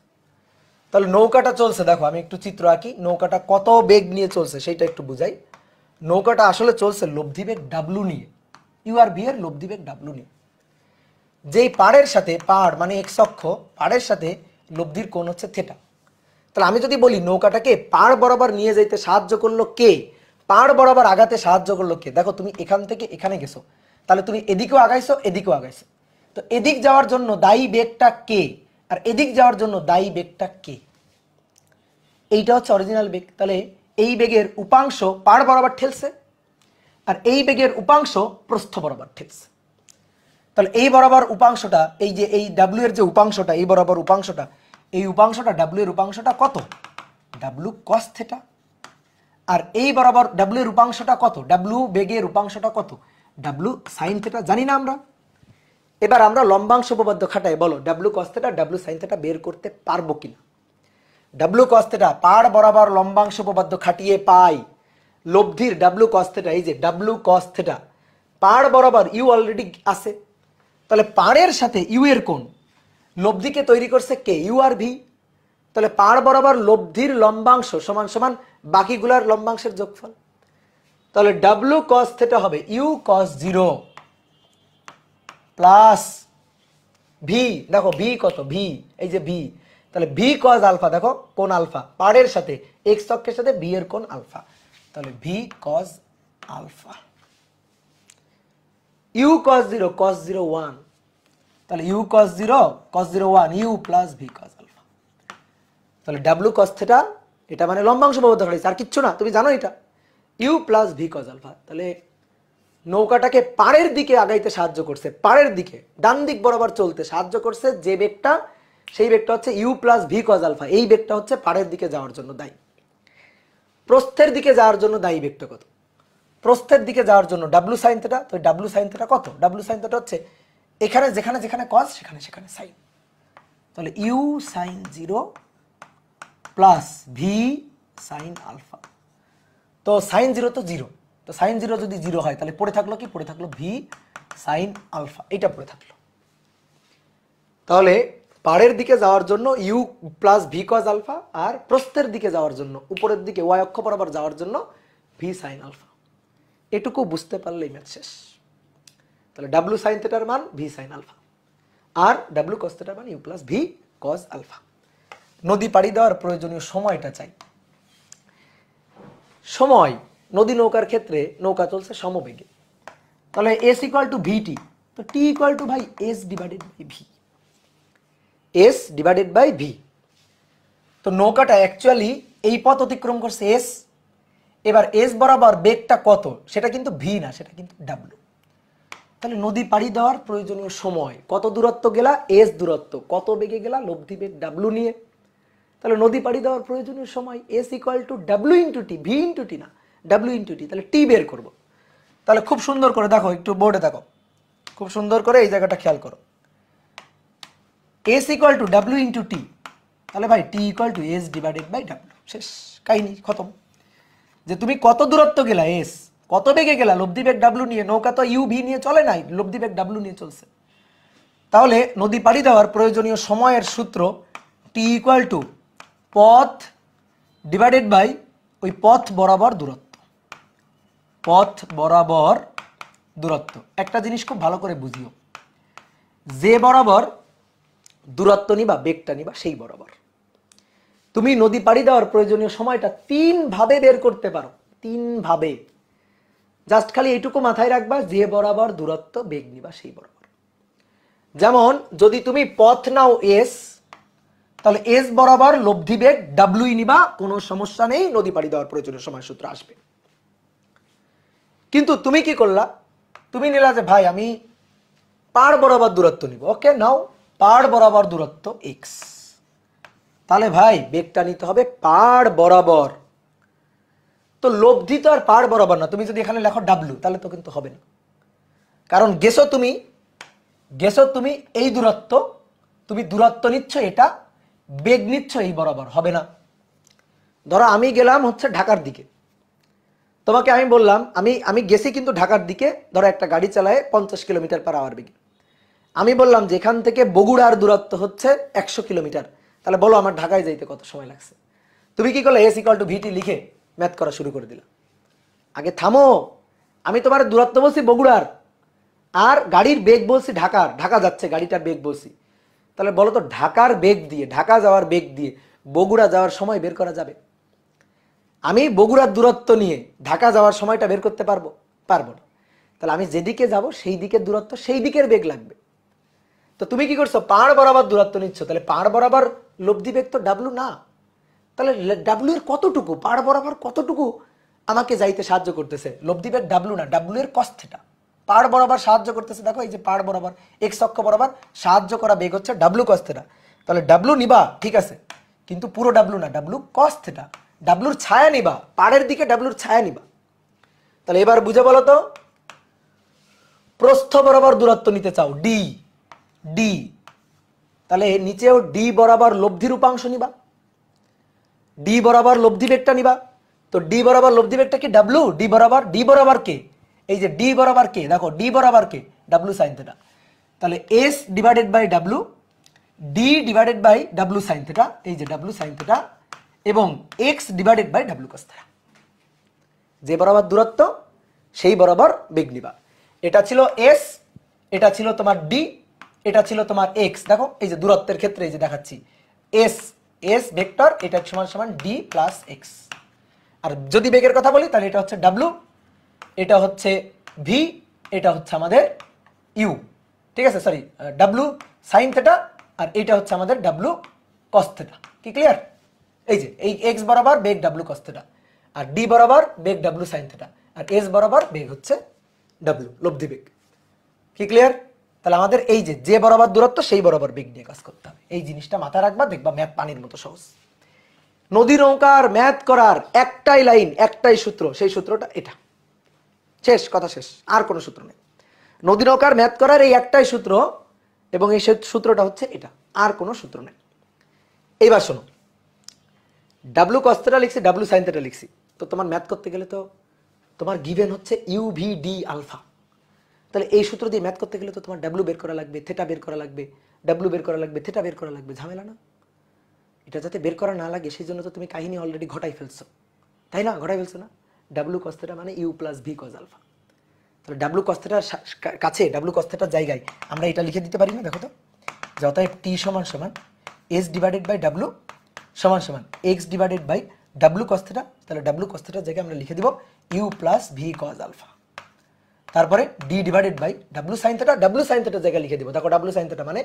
তাহলে নৌকাটা চলছে দেখো আমি একটু চিত্র আঁকি নৌকাটা কত বেগ নিয়ে চলছে সেটা একটু বুঝাই নৌকাটা আসলে চলছে লব্ধি বেগ ডাব্লু নিয়ে ইউ আর বি এর লব্ধি বেগ ডাব্লু নিয়ে যেই পাড়ের সাথে পাড় মানে এক সক্ষ পাড়ের সাথে লব্ধির কোণ হচ্ছে থেটা তাহলে আমি যদি বলি নৌকাটাকে পাড় বরাবর নিয়ে যেতে সাহায্য করলো কে পাড় বরাবর আগাতে সাহায্য করলো কে দেখো তুমি এখান থেকে এখানে গেছো তাহলে তুমি এদিকেও আগাইছো এদিকেও আগাইছো তো এদিক যাওয়ার জন্য দায়ী বেগটা কে আর এদিক যাওয়ার জন্য দায়ী বেগটা কে এইটা হচ্ছে অরিজিনাল বেগ তাহলে এই বেগের উপাংশ পাড় বরাবর ঠেলছে আর এই বেগের উপাংশ প্রস্থ বরাবর ঠেলছে তাহলে এই বরাবর উপাংশটা এই যে এই ডাব্লিউ এর যে উপাংশটা এই বরাবর উপাংশটা এই উপাংশটা ডাব্লিউ এর উপাংশটা কত ডাব্লিউ কস থেটা আর এই বরাবর ডাব্লিউ এর উপাংশটা কত ডাব্লিউ বেগের উপাংশটা কত ডাব্লিউ সাইন থেটা জানি না আমরা এবার আমরা লম্বাংশ উপপাদ্য খাটাই বলো W cos theta W sine theta বের করতে পারবো কিনা ডাব্লু কস্তেটা পার বরাবর লম্বাংশ উপপাদ্য খাটিয়ে পাই লব্ধির ডাব্লু কস্তেটা এই যে ডাব্লু কস্তেটা পার বরাবর ইউ অলরেডি আছে তাহলে পাড়ের সাথে ইউ এর কোন লব্ধিকে তৈরি করছে কে ইউ আর ভি তাহলে পার বরাবর লব্ধির লম্বাংশ সমান সমান বাকিগুলার লম্বাংশের যোগফল তাহলে ডাব্লু কস থেটা হবে U cos zero plus V দেখো ভি কত ভি এই যে ভি তাহলে ভি কজ আলফা দেখো কোন আলফা পাড়ের সাথে এক্স অক্ষের সাথে ভি এর কোন আলফা তাহলে V cos alpha U cos zero cos zero one তাহলে U cos zero cos zero one U plus V cos alpha তাহলে ডাব্লু কজ থেটা এটা মানে লম্বাংশ ব্যবহার রয়েছে আর কিচ্ছু না তুমি জানো এটা U plus V cos alpha তাহলে নৌকাটাকে পাড়ের দিকে আগাইতে সাহায্য করছে পাড়ের দিকে ডান দিক বরাবর চলতে সাহায্য করছে যে বেগটা সেই বেগটা হচ্ছে you plus V cos alpha এই বেগটা হচ্ছে পাড়ের দিকে যাওয়ার জন্য দায়ী প্রস্থের দিকে যাওয়ার জন্য দায়ী বেগটা কত প্রস্থের দিকে যাওয়ার জন্য ডাব্লু সাইন থেটা তো ডাব্লু সাইন থেটা কত ডাব্লু সাইন থেটা হচ্ছে এখানে যেখানে যেখানে কজ সেখানে সেখানে সাইন তাহলে U sine zero plus V sine alpha তো সাইন জিরো তো জিরো তো সাইন জিরো যদি জিরো হয় তাহলে পড়ে থাকলো কি পড়ে থাকলো ভি সাইন আলফা এটা পড়ে থাকলো তাহলে পাড়ের দিকে যাওয়ার জন্য U plus V cos alpha আর প্রস্থের দিকে যাওয়ার জন্য উপরের দিকে ওয়াই অক্ষ বরাবর যাওয়ার জন্য ভি সাইন আলফা এটুকু বুঝতে পারলে ম্যাথ শেষ তাহলে ডাব্লু সাইন থেটার মান ভি সাইন আলফা আর ডাব্লু কজ থেটার মান U plus V cos alpha নদী পাড়ি দেওয়ার প্রয়োজনীয় সময়টা চাই সময় নদী নৌকার ক্ষেত্রে নৌকা চলছে সমবেগে তাহলে এস ইকুয়াল টু ভিটি তো টি ইকুয়াল টু ভাই S divided by V S divided by V তো নৌকাটা অ্যাকচুয়ালি এই পথ অতিক্রম করছে এস এবার এস বরাবর বেগটা কত সেটা কিন্তু ভি না সেটা কিন্তু ডাব্লু তাহলে নদী পাড়ি দেওয়ার প্রয়োজনীয় সময় কত দূরত্ব গেলা এস দূরত্ব কত বেগে গেলা লব্ধি বেগ ডাব্লু নিয়ে তাহলে নদী পাড়ি দেওয়ার প্রয়োজনীয় সময় S equal to W into T V into T না ডাব্লিউ ইন্টু টি তাহলে টি বের করব তাহলে খুব সুন্দর করে দেখো একটু বোর্ডে দেখো খুব সুন্দর করে এই জায়গাটা খেয়াল করো S equal to W into T তাহলে ভাই T equal to S divided by W শেষ কাহিনি খতম যে তুমি কত দূরত্ব গেলা এস কত বেগে গেলা বেগ ডাব্লু নিয়ে নৌকা তো ইউ ভি নিয়ে চলে নাই বেগ ডাব্লু নিয়ে চলছে তাহলে নদী পাড়ি দেওয়ার প্রয়োজনীয় সময়ের সূত্র টি ইকুয়াল টু পথ ডিভাইডেড বাই ওই পথ বরাবর দূরত্ব পথ বরাবর দূরত্ব একটা জিনিস খুব ভালো করে বুঝিও যে বরাবর দূরত্ব নিবা বেগটা নিবা সেই বরাবর তুমি নদী পাড়ি দেওয়ার প্রয়োজনীয় সময়টা তিনভাবে বের করতে পারো তিনভাবে জাস্ট খালি এইটুকু মাথায় রাখবা যে বরাবর দূরত্ব বেগ নিবা সেই বরাবর যেমন যদি তুমি পথ নাও এস তাহলে এস বরাবর লব্ধি বেগ ডাব্লুই নিবা কোনো সমস্যা নেই নদী পাড়ি দেওয়ার প্রয়োজনীয় সময় সূত্র আসবে কিন্তু তুমি কি করলা তুমি নিলা যে ভাই আমি পার বরাবর দূরত্ব নিব ওকে নাও পার বরাবর দূরত্ব এক্স তাহলে ভাই বেগটা নিতে হবে পার বরাবর তো লব্ধি তো আর পার বরাবর না তুমি যদি এখানে লেখো ডাব্লু তাহলে তো কিন্তু হবে না কারণ গেছো তুমি গেছো তুমি এই দূরত্ব তুমি দূরত্ব নিচ্ছ এটা বেগ নিচ্ছ এই বরাবর হবে না ধরো আমি গেলাম হচ্ছে ঢাকার দিকে তোমাকে আমি বললাম আমি আমি গেছি কিন্তু ঢাকার দিকে ধরো একটা গাড়ি চালায় পঞ্চাশ কিলোমিটার পার আওয়ার বেগে আমি বললাম যে এখান থেকে বগুড়ার দূরত্ব হচ্ছে একশো কিলোমিটার তাহলে বলো আমার ঢাকায় যাইতে কত সময় লাগছে তুমি কি করলে এস ইকাল টু ভিটি লিখে ম্যাথ করা শুরু করে দিলাম আগে থামো আমি তোমার দূরত্ব বলছি বগুড়ার আর গাড়ির বেগ বলছি ঢাকার ঢাকা যাচ্ছে গাড়িটার বেগ বলছি তাহলে বলো তো ঢাকার বেগ দিয়ে ঢাকা যাওয়ার বেগ দিয়ে বগুড়া যাওয়ার সময় বের করা যাবে আমি বগুড়ার দূরত্ব নিয়ে ঢাকা যাওয়ার সময়টা বের করতে পারবো পারবো না তাহলে আমি যেদিকে যাব সেই দিকের দূরত্ব সেই দিকের বেগ লাগবে তো তুমি কি করছো পাড় বরাবর দূরত্ব নিচ্ছ তাহলে পাড় বরাবর লব্ধি বেগ তো ডাব্লু না তাহলে ডাব্লু এর কতটুকু পাড় বরাবর কতটুকু আমাকে যাইতে সাহায্য করতেছে লব্ধি বেগ ডাব্লু না ডাব্লু এর কস্থেটা পাড় বরাবর সাহায্য করতেছে দেখো এই যে পাড় বরাবর এক অক্ষ বরাবর সাহায্য করা বেগ হচ্ছে ডাব্লু কস্থেটা তাহলে ডাব্লু নিবা ঠিক আছে কিন্তু পুরো ডাব্লু না ডাব্লু কস্থেটা ডাব্লুর ছায়া নিবা পাড়ের দিকে ডাব্লুর ছায়া নিবা তাহলে এবার বুঝে বলো তো প্রস্থ বরাবর দূরত্ব নিতে চাও ডি ডি তাহলে নিচেও ডি বরাবর লব্ধি রূপাংশ নিবা ডি বরাবর লব্ধি বেগটা নিবা তো ডি বরাবর লব্ধি বেগটা কি ডাব্লু ডি বরাবর ডি বরাবর কে এই যে ডি বরাবর কে দেখো ডি বরাবর কে ডাব্লু সাইন থেটা তাহলে S divided by W D divided by W sine theta এই যে ডাব্লু সাইন থেটা এবং X divided by W cos দ্বারা যে বরাবর দূরত্ব সেই বরাবর বেগ নিবা এটা ছিল এস এটা ছিল তোমার ডি এটা ছিল তোমার এক্স দেখো এই যে দূরত্বের ক্ষেত্রে এই যে দেখাচ্ছি এস এস ভেক্টর এটা সমান সমান ডি প্লাস এক্স আর যদি বেগের কথা বলি তাহলে এটা হচ্ছে ডাব্লু এটা হচ্ছে ভি এটা হচ্ছে আমাদের ইউ ঠিক আছে সরি ডাব্লু সাইন থেটা আর এটা হচ্ছে আমাদের ডাব্লু কস থেটা কি ক্লিয়ার এই যে এই এক্স বরাবর বেগ ডাব্লু কস্তেটা আর ডি বরাবর বেগ ডাব্লু সাইন থেটা আর এস বরাবর বেগ হচ্ছে ডাব্লু লব্ধি বেগ কি ক্লিয়ার তাহলে আমাদের এই যে যে বরাবর দূরত্ব সেই বরাবর বেগ নিয়ে কাজ করতে হবে এই জিনিসটা মাথায় রাখবা দেখবা ম্যাথ পানির মতো সহজ নদী নৌকার ম্যাথ করার একটাই লাইন একটাই সূত্র সেই সূত্রটা এটা শেষ কথা শেষ আর কোনো সূত্র নেই নদী নৌকার ম্যাথ করার এই একটাই সূত্র এবং এই সূত্রটা হচ্ছে এটা আর কোনো সূত্র নেই এইবার শোনো ডাব্লু কস্তটা লিখছি ডাব্লু সাইন লিখছি তো তোমার ম্যাথ করতে গেলে তো তোমার গিভেন হচ্ছে ইউ ভি ডি আলফা তাহলে এই সূত্র দিয়ে ম্যাথ করতে গেলে তো তোমার ডাব্লু বের করা লাগবে থেটা বের করা লাগবে ডাব্লু বের করা লাগবে থেটা বের করা লাগবে ঝামেলা না এটা যাতে বের করা না লাগে সেই জন্য তো তুমি কাহিনী অলরেডি ঘটাই ফেলছো তাই না ঘটাই ফেলছো না ডাব্লু কস্তেটা মানে you plus V cos alpha তাহলে ডাব্লু কস্তটার কাছে ডাব্লু কস্তটার জায়গায় আমরা এটা লিখে দিতে পারি না দেখো তো যে টি সমান সমান এস ডিভাইডেড বাই ডাব্লু সমান সমান X divided by W cos theta তাহলে ডাব্লু কস্থিটার জায়গায় আমরা লিখে দিব U plus V cos alpha তারপরে D divided by W sine theta W sine theta জায়গায় লিখে দিব দেখো ডাব্লু সাইন থেটা মানে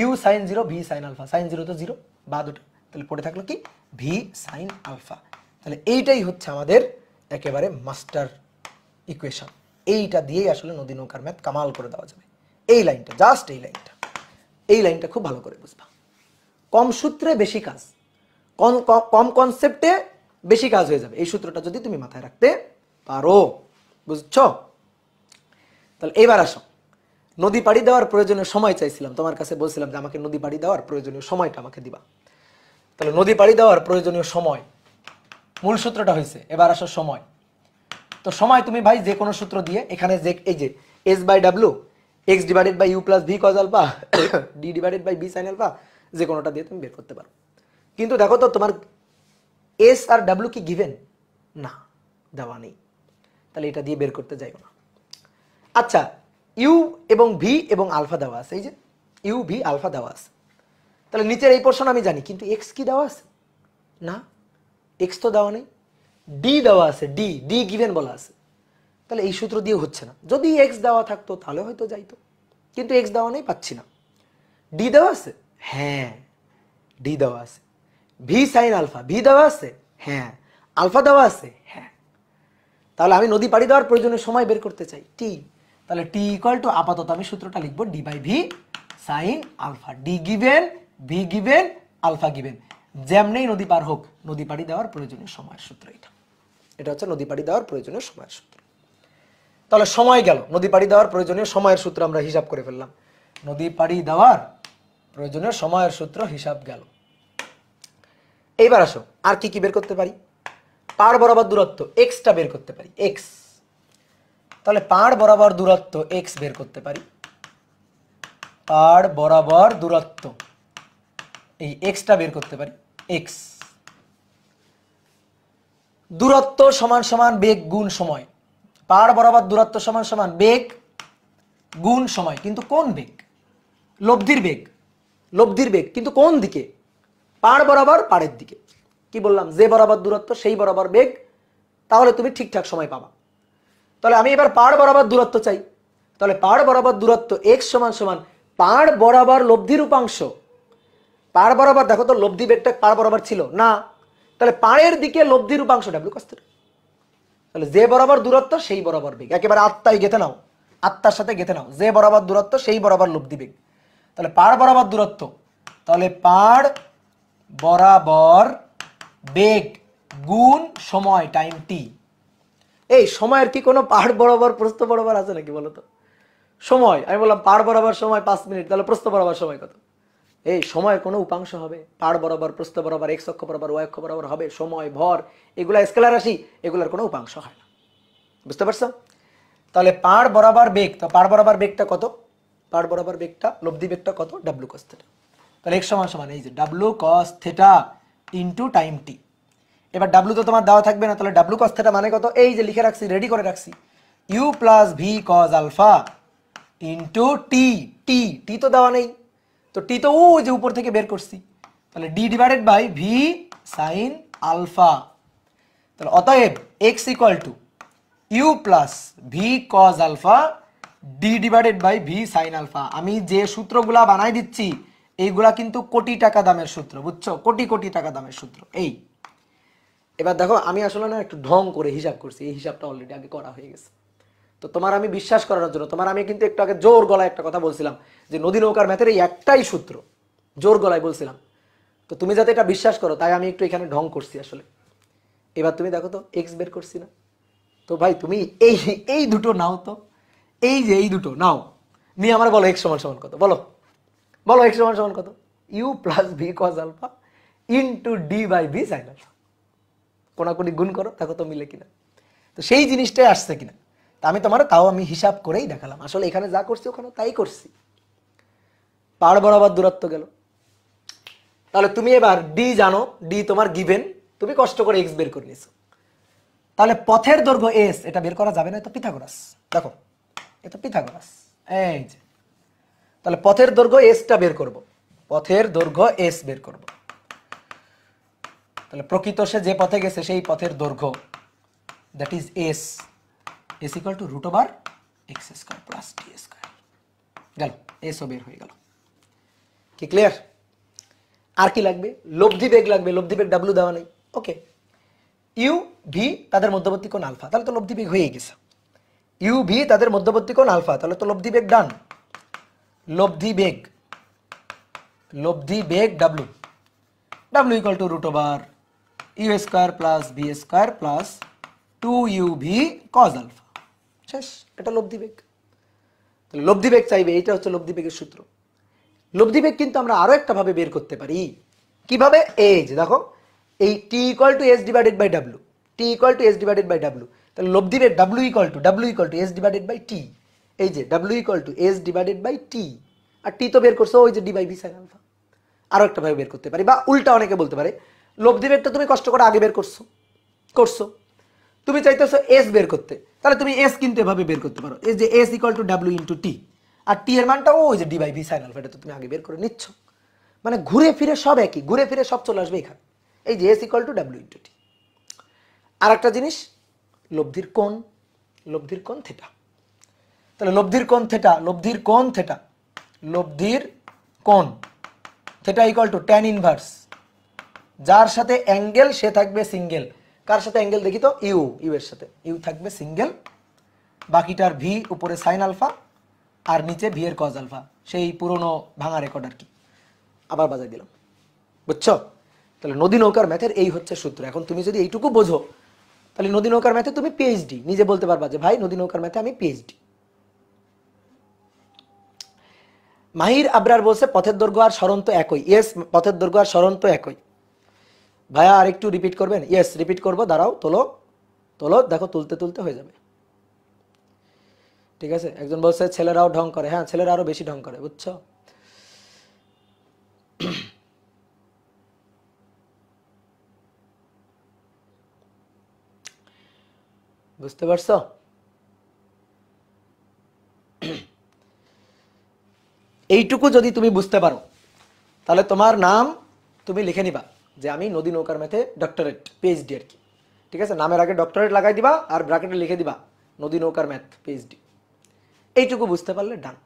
U sine zero V sine alpha sine zero তো জিরো বা দুটো তাহলে পড়ে থাকলো কি ভি সাইন আলফা তাহলে এইটাই হচ্ছে আমাদের একেবারে মাস্টার ইকুয়েশন এইটা দিয়েই আসলে নদী নৌকার ম্যাথ কামাল করে দেওয়া যাবে এই লাইনটা জাস্ট এই লাইনটা এই লাইনটা খুব ভালো করে বুঝবা কম সূত্রে বেশি কাজ কম কনসেপ্টে বেশি কাজ হয়ে যাবে এই সূত্রটা যদি তুমি মাথায় রাখতে পারো বুঝছ তাহলে এবার আসো নদী পাড়ি দেওয়ার প্রয়োজনীয় সময় চাইছিলাম তোমার কাছে বলছিলাম যে আমাকে নদী পাড়ি দেওয়ার প্রয়োজনীয় সময়টা আমাকে দিবা তাহলে নদী পাড়ি দেওয়ার প্রয়োজনীয় সময় মূল সূত্রটা হয়েছে এবার আসো সময় তো সময় তুমি ভাই যে কোনো সূত্র দিয়ে এখানে যে এই যে S by W X divided by you plus V cos alpha D divided by B sine alpha যে কোনোটা দিয়ে তুমি বের করতে পারো কিন্তু দেখো তো তোমার এস আর ডাব্লু কি গিভেন না দেওয়া নেই তাহলে এটা দিয়ে বের করতে যাইও না আচ্ছা ইউ এবং ভি এবং আলফা দেওয়া আছে এই যে ইউ ভি আলফা দেওয়া আছে তাহলে নিচের এই পোর্শন আমি জানি কিন্তু এক্স কি দেওয়া আছে না এক্স তো দেওয়া নেই ডি দেওয়া আছে ডি ডি গিভেন বলা আছে তাহলে এই সূত্র দিয়ে হচ্ছে না যদি এক্স দেওয়া থাকতো তাহলে হয়তো যাইতো কিন্তু এক্স দেওয়া নেই পাচ্ছি না ডি দেওয়া আছে হ্যাঁ ডি দেওয়া আছে ভি সাইন আলফা ভি দেওয়া আছে হ্যাঁ আলফা দেওয়া আছে হ্যাঁ তাহলে আমি নদী পাড়ি দেওয়ার প্রয়োজনে সময় বের করতে চাই টি তাহলে টি ইকুয়াল টু আপাতত আমি সূত্রটা লিখবো D by V sine alpha D given V given alpha given যেমনেই নদী পার হোক নদী পাড়ি দেওয়ার প্রয়োজনীয় সময়ের সূত্র এটা এটা হচ্ছে নদী পাড়ি দেওয়ার প্রয়োজনীয় সময়ের সূত্র তাহলে সময় গেল নদী পাড়ি দেওয়ার প্রয়োজনীয় সময়ের সূত্র আমরা হিসাব করে ফেললাম নদী পাড়ি দেওয়ার প্রয়োজনীয় সময়ের সূত্র হিসাব গেল এইবার আসো আর কি কি বের করতে পারি পার বরাবর দূরত্ব এক্সটা বের করতে পারি এক্স তাহলে পার বরাবর দূরত্ব এক্স বের করতে পারি পার বরাবর দূরত্ব এই এক্সটা বের করতে পারি এক্স দূরত্ব সমান সমান বেগ গুণ সময় পার বরাবর দূরত্ব সমান সমান বেগ গুণ সময় কিন্তু কোন বেগ লব্ধির বেগ লব্ধির বেগ কিন্তু কোন দিকে পাড় বরাবর পাড়ের দিকে কি বললাম যে বরাবর দূরত্ব সেই বরাবর বেগ তাহলে তুমি ঠিকঠাক সময় পাবা তাহলে আমি এবার পাড় বরাবর দূরত্ব চাই তাহলে পাড় বরাবর দূরত্ব এক সমান সমান পাড় বরাবর লব্ধির উপাংশ পাড় বরাবর দেখো তো লব্ধি বেগটা পাড় বরাবর ছিল না তাহলে পাড়ের দিকে লব্ধি উপাংশ ডাব্লু কস্তের তাহলে যে বরাবর দূরত্ব সেই বরাবর বেগ একেবারে আত্মায় গেঁথে নাও আত্মার সাথে গেঁথে নাও যে বরাবর দূরত্ব সেই বরাবর লব্ধি বেগ তাহলে পাড় বরাবর দূরত্ব তাহলে পাড় বরাবর বেগ গুণ সময় টাইম টি এই সময়ের কি কোনো পাহাড় বরাবর প্রস্থ বরাবর আছে নাকি বলতো সময় আমি বললাম পাড় বরাবর সময় পাঁচ মিনিট তাহলে প্রস্থ বরাবর সময় কত এই সময়ের কোনো উপাংশ হবে পাড় বরাবর প্রস্থ বরাবর এক অক্ষ বরাবর ওয়াই অক্ষ বরাবর হবে সময় ভর এগুলো স্কেলার রাশি এগুলার কোনো উপাংশ হয় না বুঝতে পারছো তাহলে পাড় বরাবর বেগ তো পাড় বরাবর বেগটা কত পাড় বরাবর বেগটা লব্ধি বেগটা কত ডাব্লু কস্তেটা তাহলে এক্স সমান সমান এই যে W cos theta into time T এবার ডাব্লু তো তোমার দেওয়া থাকবে না তাহলে ডাব্লু কস থেটা মানে কত এই যে লিখে রাখছি রেডি করে রাখছি U plus V cos alpha into T T T তো দেওয়া নেই তো টি তো ও যে উপর থেকে বের করছি তাহলে D divided by V sine alpha তাহলে অতএব X equal to you plus V cos alpha D divided by V sine alpha আমি যে সূত্রগুলা বানাই দিচ্ছি এইগুলা কিন্তু কোটি টাকা দামের সূত্র বুঝছো কোটি কোটি টাকা দামের সূত্র এই এবার দেখো আমি আসলে না একটু ঢং করে হিসাব করছি এই হিসাবটা অলরেডি আগে করা হয়ে গেছে তো তোমার আমি বিশ্বাস করানোর জন্য তোমার আমি কিন্তু একটু আগে জোর গলায় একটা কথা বলছিলাম যে নদী নৌকার ম্যাথের এই একটাই সূত্র জোর গলায় বলছিলাম তো তুমি যাতে এটা বিশ্বাস করো তাই আমি একটু এখানে ঢং করছি আসলে এবার তুমি দেখো তো এক্স বের করছি না তো ভাই তুমি এই এই দুটো নাও তো এই যে এই দুটো নাও নিয়ে আমার বলো এক্স সমান সমান কত বলো বলো এক্স সমান সমান কত U plus V cos alpha into D by V sine alpha কোনাকুনি গুণ করো দেখো তো মিলে কিনা তো সেই জিনিসটাই আসছে কিনা তা আমি তোমার তাও আমি হিসাব করেই দেখালাম আসলে এখানে যা করছি ওখানে তাই করছি পাড় বরাবর দূরত্ব গেল তাহলে তুমি এবার ডি জানো ডি তোমার গিভেন তুমি কষ্ট করে এক্স বের করে নিয়েছো তাহলে পথের দৈর্ঘ্য এস এটা বের করা যাবে না এটা পিথাগোরাস দেখো এটা পিথাগোরাস এই যে তাহলে পথের দৈর্ঘ্য এসটা বের করব পথের দৈর্ঘ্য এস বের করব তাহলে প্রকৃত সে যে পথে গেছে সেই পথের দৈর্ঘ্য that is S S equal to root over x square plus T square গেল এসও বের হয়ে গেল কি ক্লিয়ার আর কি লাগবে লব্ধি বেগ লাগবে লব্ধি বেগ ডাব্লু দেওয়া নেই ওকে ইউ ভি তাদের মধ্যবর্তী কোন আলফা তাহলে তো লব্ধি বেগ হয়ে গেছে ইউ ভি তাদের মধ্যবর্তী কোন আলফা তাহলে তো লব্ধি বেগ ডান লব্ধি বেগ লব্ধি বেগ W W equal to root over you square plus V square plus two you V cos alpha শেষ এটা লব্ধি বেগ লব্ধি বেগ চাইবে এটা হচ্ছে লব্ধি বেগের সূত্র লব্ধি বেগ কিন্তু আমরা আরও একটা ভাবে বের করতে পারি কিভাবে এজ যে দেখো এই T equal to S divided by W T equal to S divided by W তাহলে লব্ধি বেগ W equal to W equal to S divided by T এই যে W equal to S divided by T আর T তো বের করছো ওই যে ডিবাই ভি সাইন আলফা আরও একটা ভাবে বের করতে পারি বা উল্টা অনেকে বলতে পারে লব্ধি বেরটা তুমি কষ্ট করে আগে বের করছো করছো তুমি চাইতেছো এস বের করতে তাহলে তুমি এস কিন্তু এভাবে বের করতে পারো এস যে S equal to W into T আর টি এর মানটাও ওই যে ডিভাই ভি সাইন আলফা এটা তো তুমি আগে বের করে নিচ্ছ মানে ঘুরে ফিরে সব একই ঘুরে ফিরে সব চলে আসবে এখানে এই যে S equal to W into T আর একটা জিনিস লব্ধির কোণ লব্ধির কোণ থেটা তাহলে লব্ধির কোন থেটা লব্ধির কোন থেটা লব্ধির কোন theta equal to tan inverse যার সাথে অ্যাঙ্গেল সে থাকবে সিঙ্গেল কার সাথে অ্যাঙ্গেল দেখি তো ইউ ইউ এর সাথে ইউ থাকবে সিঙ্গেল বাকিটার ভি উপরে সাইন আলফা আর নিচে ভি এর কজ আলফা সেই পুরনো ভাঙা রেকর্ড আর কি আবার বাজার দিলাম বুঝছ তাহলে নদী নৌকার ম্যাথের এই হচ্ছে সূত্র এখন তুমি যদি এইটুকু বোঝো তাহলে নদী নৌকার ম্যাথে তুমি পিএইচডি নিজে বলতে পারবা যে ভাই নদী নৌকার ম্যাথে আমি পিএইচডি মাহির আবরার বলছে পথের দৈর্ঘ্য আর স্মরণ তো একই ইয়েস পথের দৈর্ঘ্য আর স্মরণ তো একই ভাইয়া আর একটু রিপিট করবেন ইয়েস রিপিট করবো দাঁড়াও তোলো তোলো দেখো তুলতে তুলতে হয়ে যাবে ঠিক আছে একজন বলছে ছেলেরাও ঢং করে হ্যাঁ ছেলেরা আরও বেশি ঢং করে বুঝছো বুঝতে পারছো এইটুকু যদি তুমি বুঝতে পারো তাহলে তোমার নাম তুমি লিখে নিবা যে আমি নদী নৌকার ম্যাথে ডক্টরেট পিএইচডি আর কি ঠিক আছে নামের আগে ডক্টরেট লাগাই দিবা আর ব্র্যাকেটে লিখে দিবা নদী নৌকার ম্যাথ পিএইচডি এইটুকু বুঝতে পারলে ডান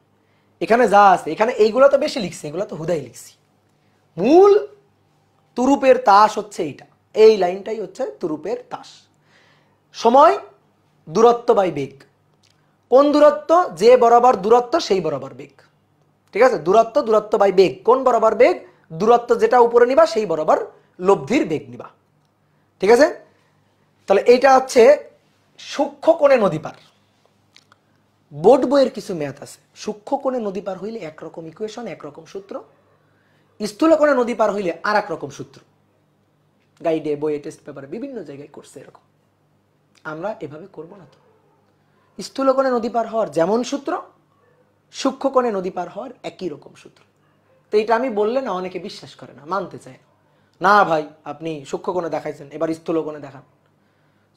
এখানে যা আছে এখানে এইগুলো তো বেশি লিখছি এগুলো তো হুদাই লিখছি মূল তুরুপের তাস হচ্ছে এইটা এই লাইনটাই হচ্ছে তুরুপের তাস সময় দূরত্ব বাই বেগ কোন দূরত্ব যে বরাবর দূরত্ব সেই বরাবর বেগ ঠিক আছে দূরত্ব দূরত্ব বাই বেগ কোন বরাবর বেগ দূরত্ব যেটা উপরে নিবা সেই বরাবর লব্ধির বেগ নিবা ঠিক আছে তাহলে এইটা হচ্ছে সূক্ষ্ম কোণে নদী পার বোর্ড বইয়ের কিছু মেয়াদ আছে সূক্ষ্ম কোণে নদী পার হইলে একরকম ইকুয়েশন একরকম সূত্র স্থূল কোণে নদী পার হইলে আর রকম সূত্র গাইডে বইয়ে টেস্ট পেপারে বিভিন্ন জায়গায় করছে এরকম আমরা এভাবে করব না তো স্থূল কোণে নদী পার হওয়ার যেমন সূত্র সূক্ষ্মকণে নদী পার হওয়ার একই রকম সূত্র তো এটা আমি বললে না অনেকে বিশ্বাস করে না মানতে চায় না না ভাই আপনি সূক্ষ্মকণে দেখাইছেন এবার স্থূলকণে দেখান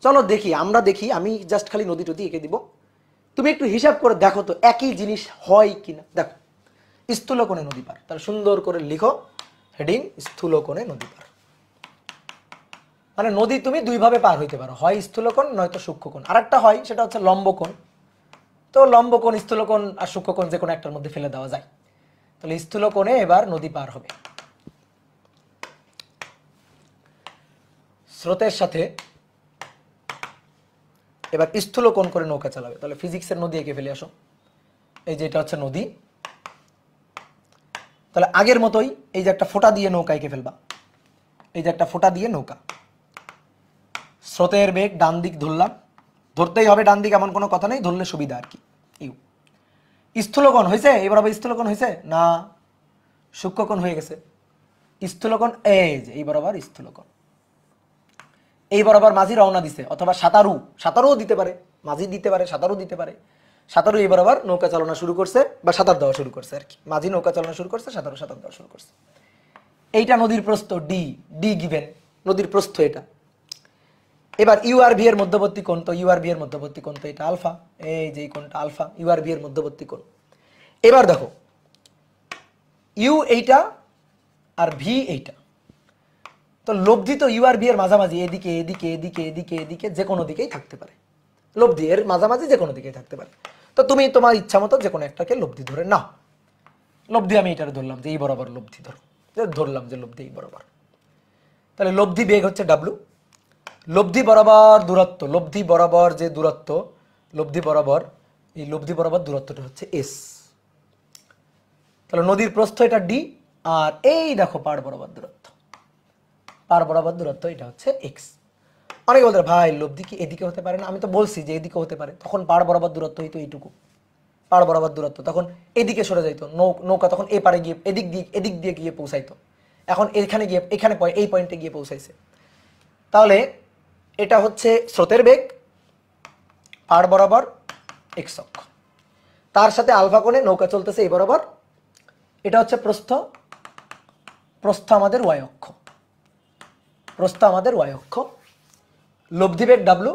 চলো দেখি আমরা দেখি আমি জাস্ট খালি নদী টদি এঁকে দিব তুমি একটু হিসাব করে দেখো তো একই জিনিস হয় কি না দেখো স্থূলকণে নদী পার তাহলে সুন্দর করে লিখো হেডিং স্থূলকণে নদী পার মানে নদী তুমি দুইভাবে পার হইতে পারো হয় স্থূলকোণ নয়তো সূক্ষ্মকোণ একটা হয় সেটা হচ্ছে লম্বকোণ তো লম্বকোণ স্থূলকোণ আর সূক্ষ্মকোণ যে কোনো একটার মধ্যে ফেলে দেওয়া যায় তাহলে স্থূলকোণে এবার নদী পার হবে স্রোতের সাথে এবার স্থূলকোণ করে নৌকা চালাবে তাহলে ফিজিক্সের নদী এঁকে ফেলে আসো এই যে এটা হচ্ছে নদী তাহলে আগের মতোই এই যে একটা ফোটা দিয়ে নৌকা এঁকে ফেলবা এই যে একটা ফোটা দিয়ে নৌকা স্রোতের বেগ ডান দিক ধরলাম ধরতেই হবে ডান দিকে এমন কোনো কথা নেই ধরলে সুবিধা আর কি ইউ স্থূলকণ হয়েছে এবার আবার স্থূলকণ হয়েছে না সূক্ষ্মকণ হয়ে গেছে স্থূলকণ এজ এই আবার স্থূলকণ এই বরাবর মাঝি রওনা দিছে অথবা সাঁতারু সাঁতারুও দিতে পারে মাঝি দিতে পারে সাঁতারও দিতে পারে সাঁতারু এই বরাবর নৌকা চালনা শুরু করছে বা সাঁতার দেওয়া শুরু করছে আর কি মাঝি নৌকা চালানো শুরু করছে সাঁতারু সাঁতার দেওয়া শুরু করছে এইটা নদীর প্রস্থ ডি ডি গিভেন নদীর প্রস্থ এটা এবার ইউআরভি এর মধ্যবর্তী কোণ তো ইউআরভি এর মধ্যবর্তী কোণ তো এটা আলফা এই যে কোণটা আলফা ইউআরভি এর মধ্যবর্তী কোণ এবার দেখো ইউ এইটা আর ভি এইটা তো লব্ধি তো ইউআরভি এর মাঝামাঝি এদিকে এদিকে এদিকে এদিকে এদিকে যে কোনো দিকেই থাকতে পারে লব্ধি এর মাঝামাঝি যে কোনো দিকেই থাকতে পারে তো তুমি তোমার ইচ্ছা মতো যে কোনো একটাকে লব্ধি ধরে নাও লব্ধি আমি এটা ধরলাম যে এই বরাবর লব্ধি ধরো ধরলাম যে লব্ধি এই বরাবর তাহলে লব্ধি বেগ হচ্ছে ডাব্লু লব্ধি বরাবর দূরত্ব লব্ধি বরাবর যে দূরত্ব লব্ধি বরাবর এই লব্ধি বরাবর দূরত্বটা হচ্ছে এস তাহলে নদীর প্রস্থ এটা ডি আর এই দেখো পার বরাবর দূরত্ব পার বরাবর দূরত্ব এটা হচ্ছে এক্স অনেকে বলতে ভাই লব্ধি কি এদিকে হতে পারে না আমি তো বলছি যে এদিকে হতে পারে তখন পার বরাবর দূরত্ব হইতো এইটুকু পার বরাবর দূরত্ব তখন এদিকে সরে যাইতো নৌকা তখন এ পারে গিয়ে এদিক দিয়ে এদিক দিয়ে গিয়ে পৌঁছাইতো এখন এখানে গিয়ে এখানে এই পয়েন্টে গিয়ে পৌঁছাইছে তাহলে এটা হচ্ছে স্রোতের বেগ আর বরাবর এক্স অক্ষ তার সাথে আলফা কোণে নৌকা চলতেছে এই বরাবর এটা হচ্ছে প্রস্থ প্রস্থ আমাদের ওয়াই অক্ষ প্রস্থ আমাদের ওয়াই অক্ষ লব্ধি বেগ ডাব্লু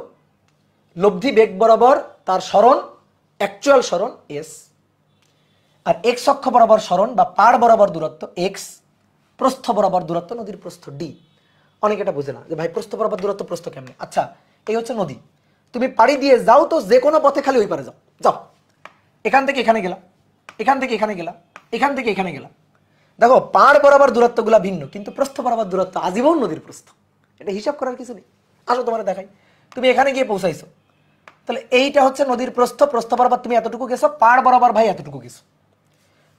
লব্ধি বেগ বরাবর তার স্মরণ অ্যাকচুয়াল স্মরণ এস আর এক্স অক্ষ বরাবর স্মরণ বা পার বরাবর দূরত্ব এক্স প্রস্থ বরাবর দূরত্ব নদীর প্রস্থ ডি অনেকে এটা বুঝে না যে ভাই প্রস্থ বরাবর দূরত্ব প্রস্থ কেমনে আচ্ছা এই হচ্ছে নদী তুমি পাড়ি দিয়ে যাও তো যে কোনো পথে খালি ওই পারে যাও যাও এখান থেকে এখানে গেলা এখান থেকে এখানে গেলা এখান থেকে এখানে গেলা দেখো পাড় বরাবর দূরত্বগুলো ভিন্ন কিন্তু প্রস্থ বরাবর দূরত্ব আজীবন নদীর প্রস্থ এটা হিসাব করার কিছু নেই আসো তোমার দেখাই তুমি এখানে গিয়ে পৌঁছাইছো তাহলে এইটা হচ্ছে নদীর প্রস্থ প্রস্থ বরাবর তুমি এতটুকু গেছো পাড় বরাবর ভাই এতটুকু গেছো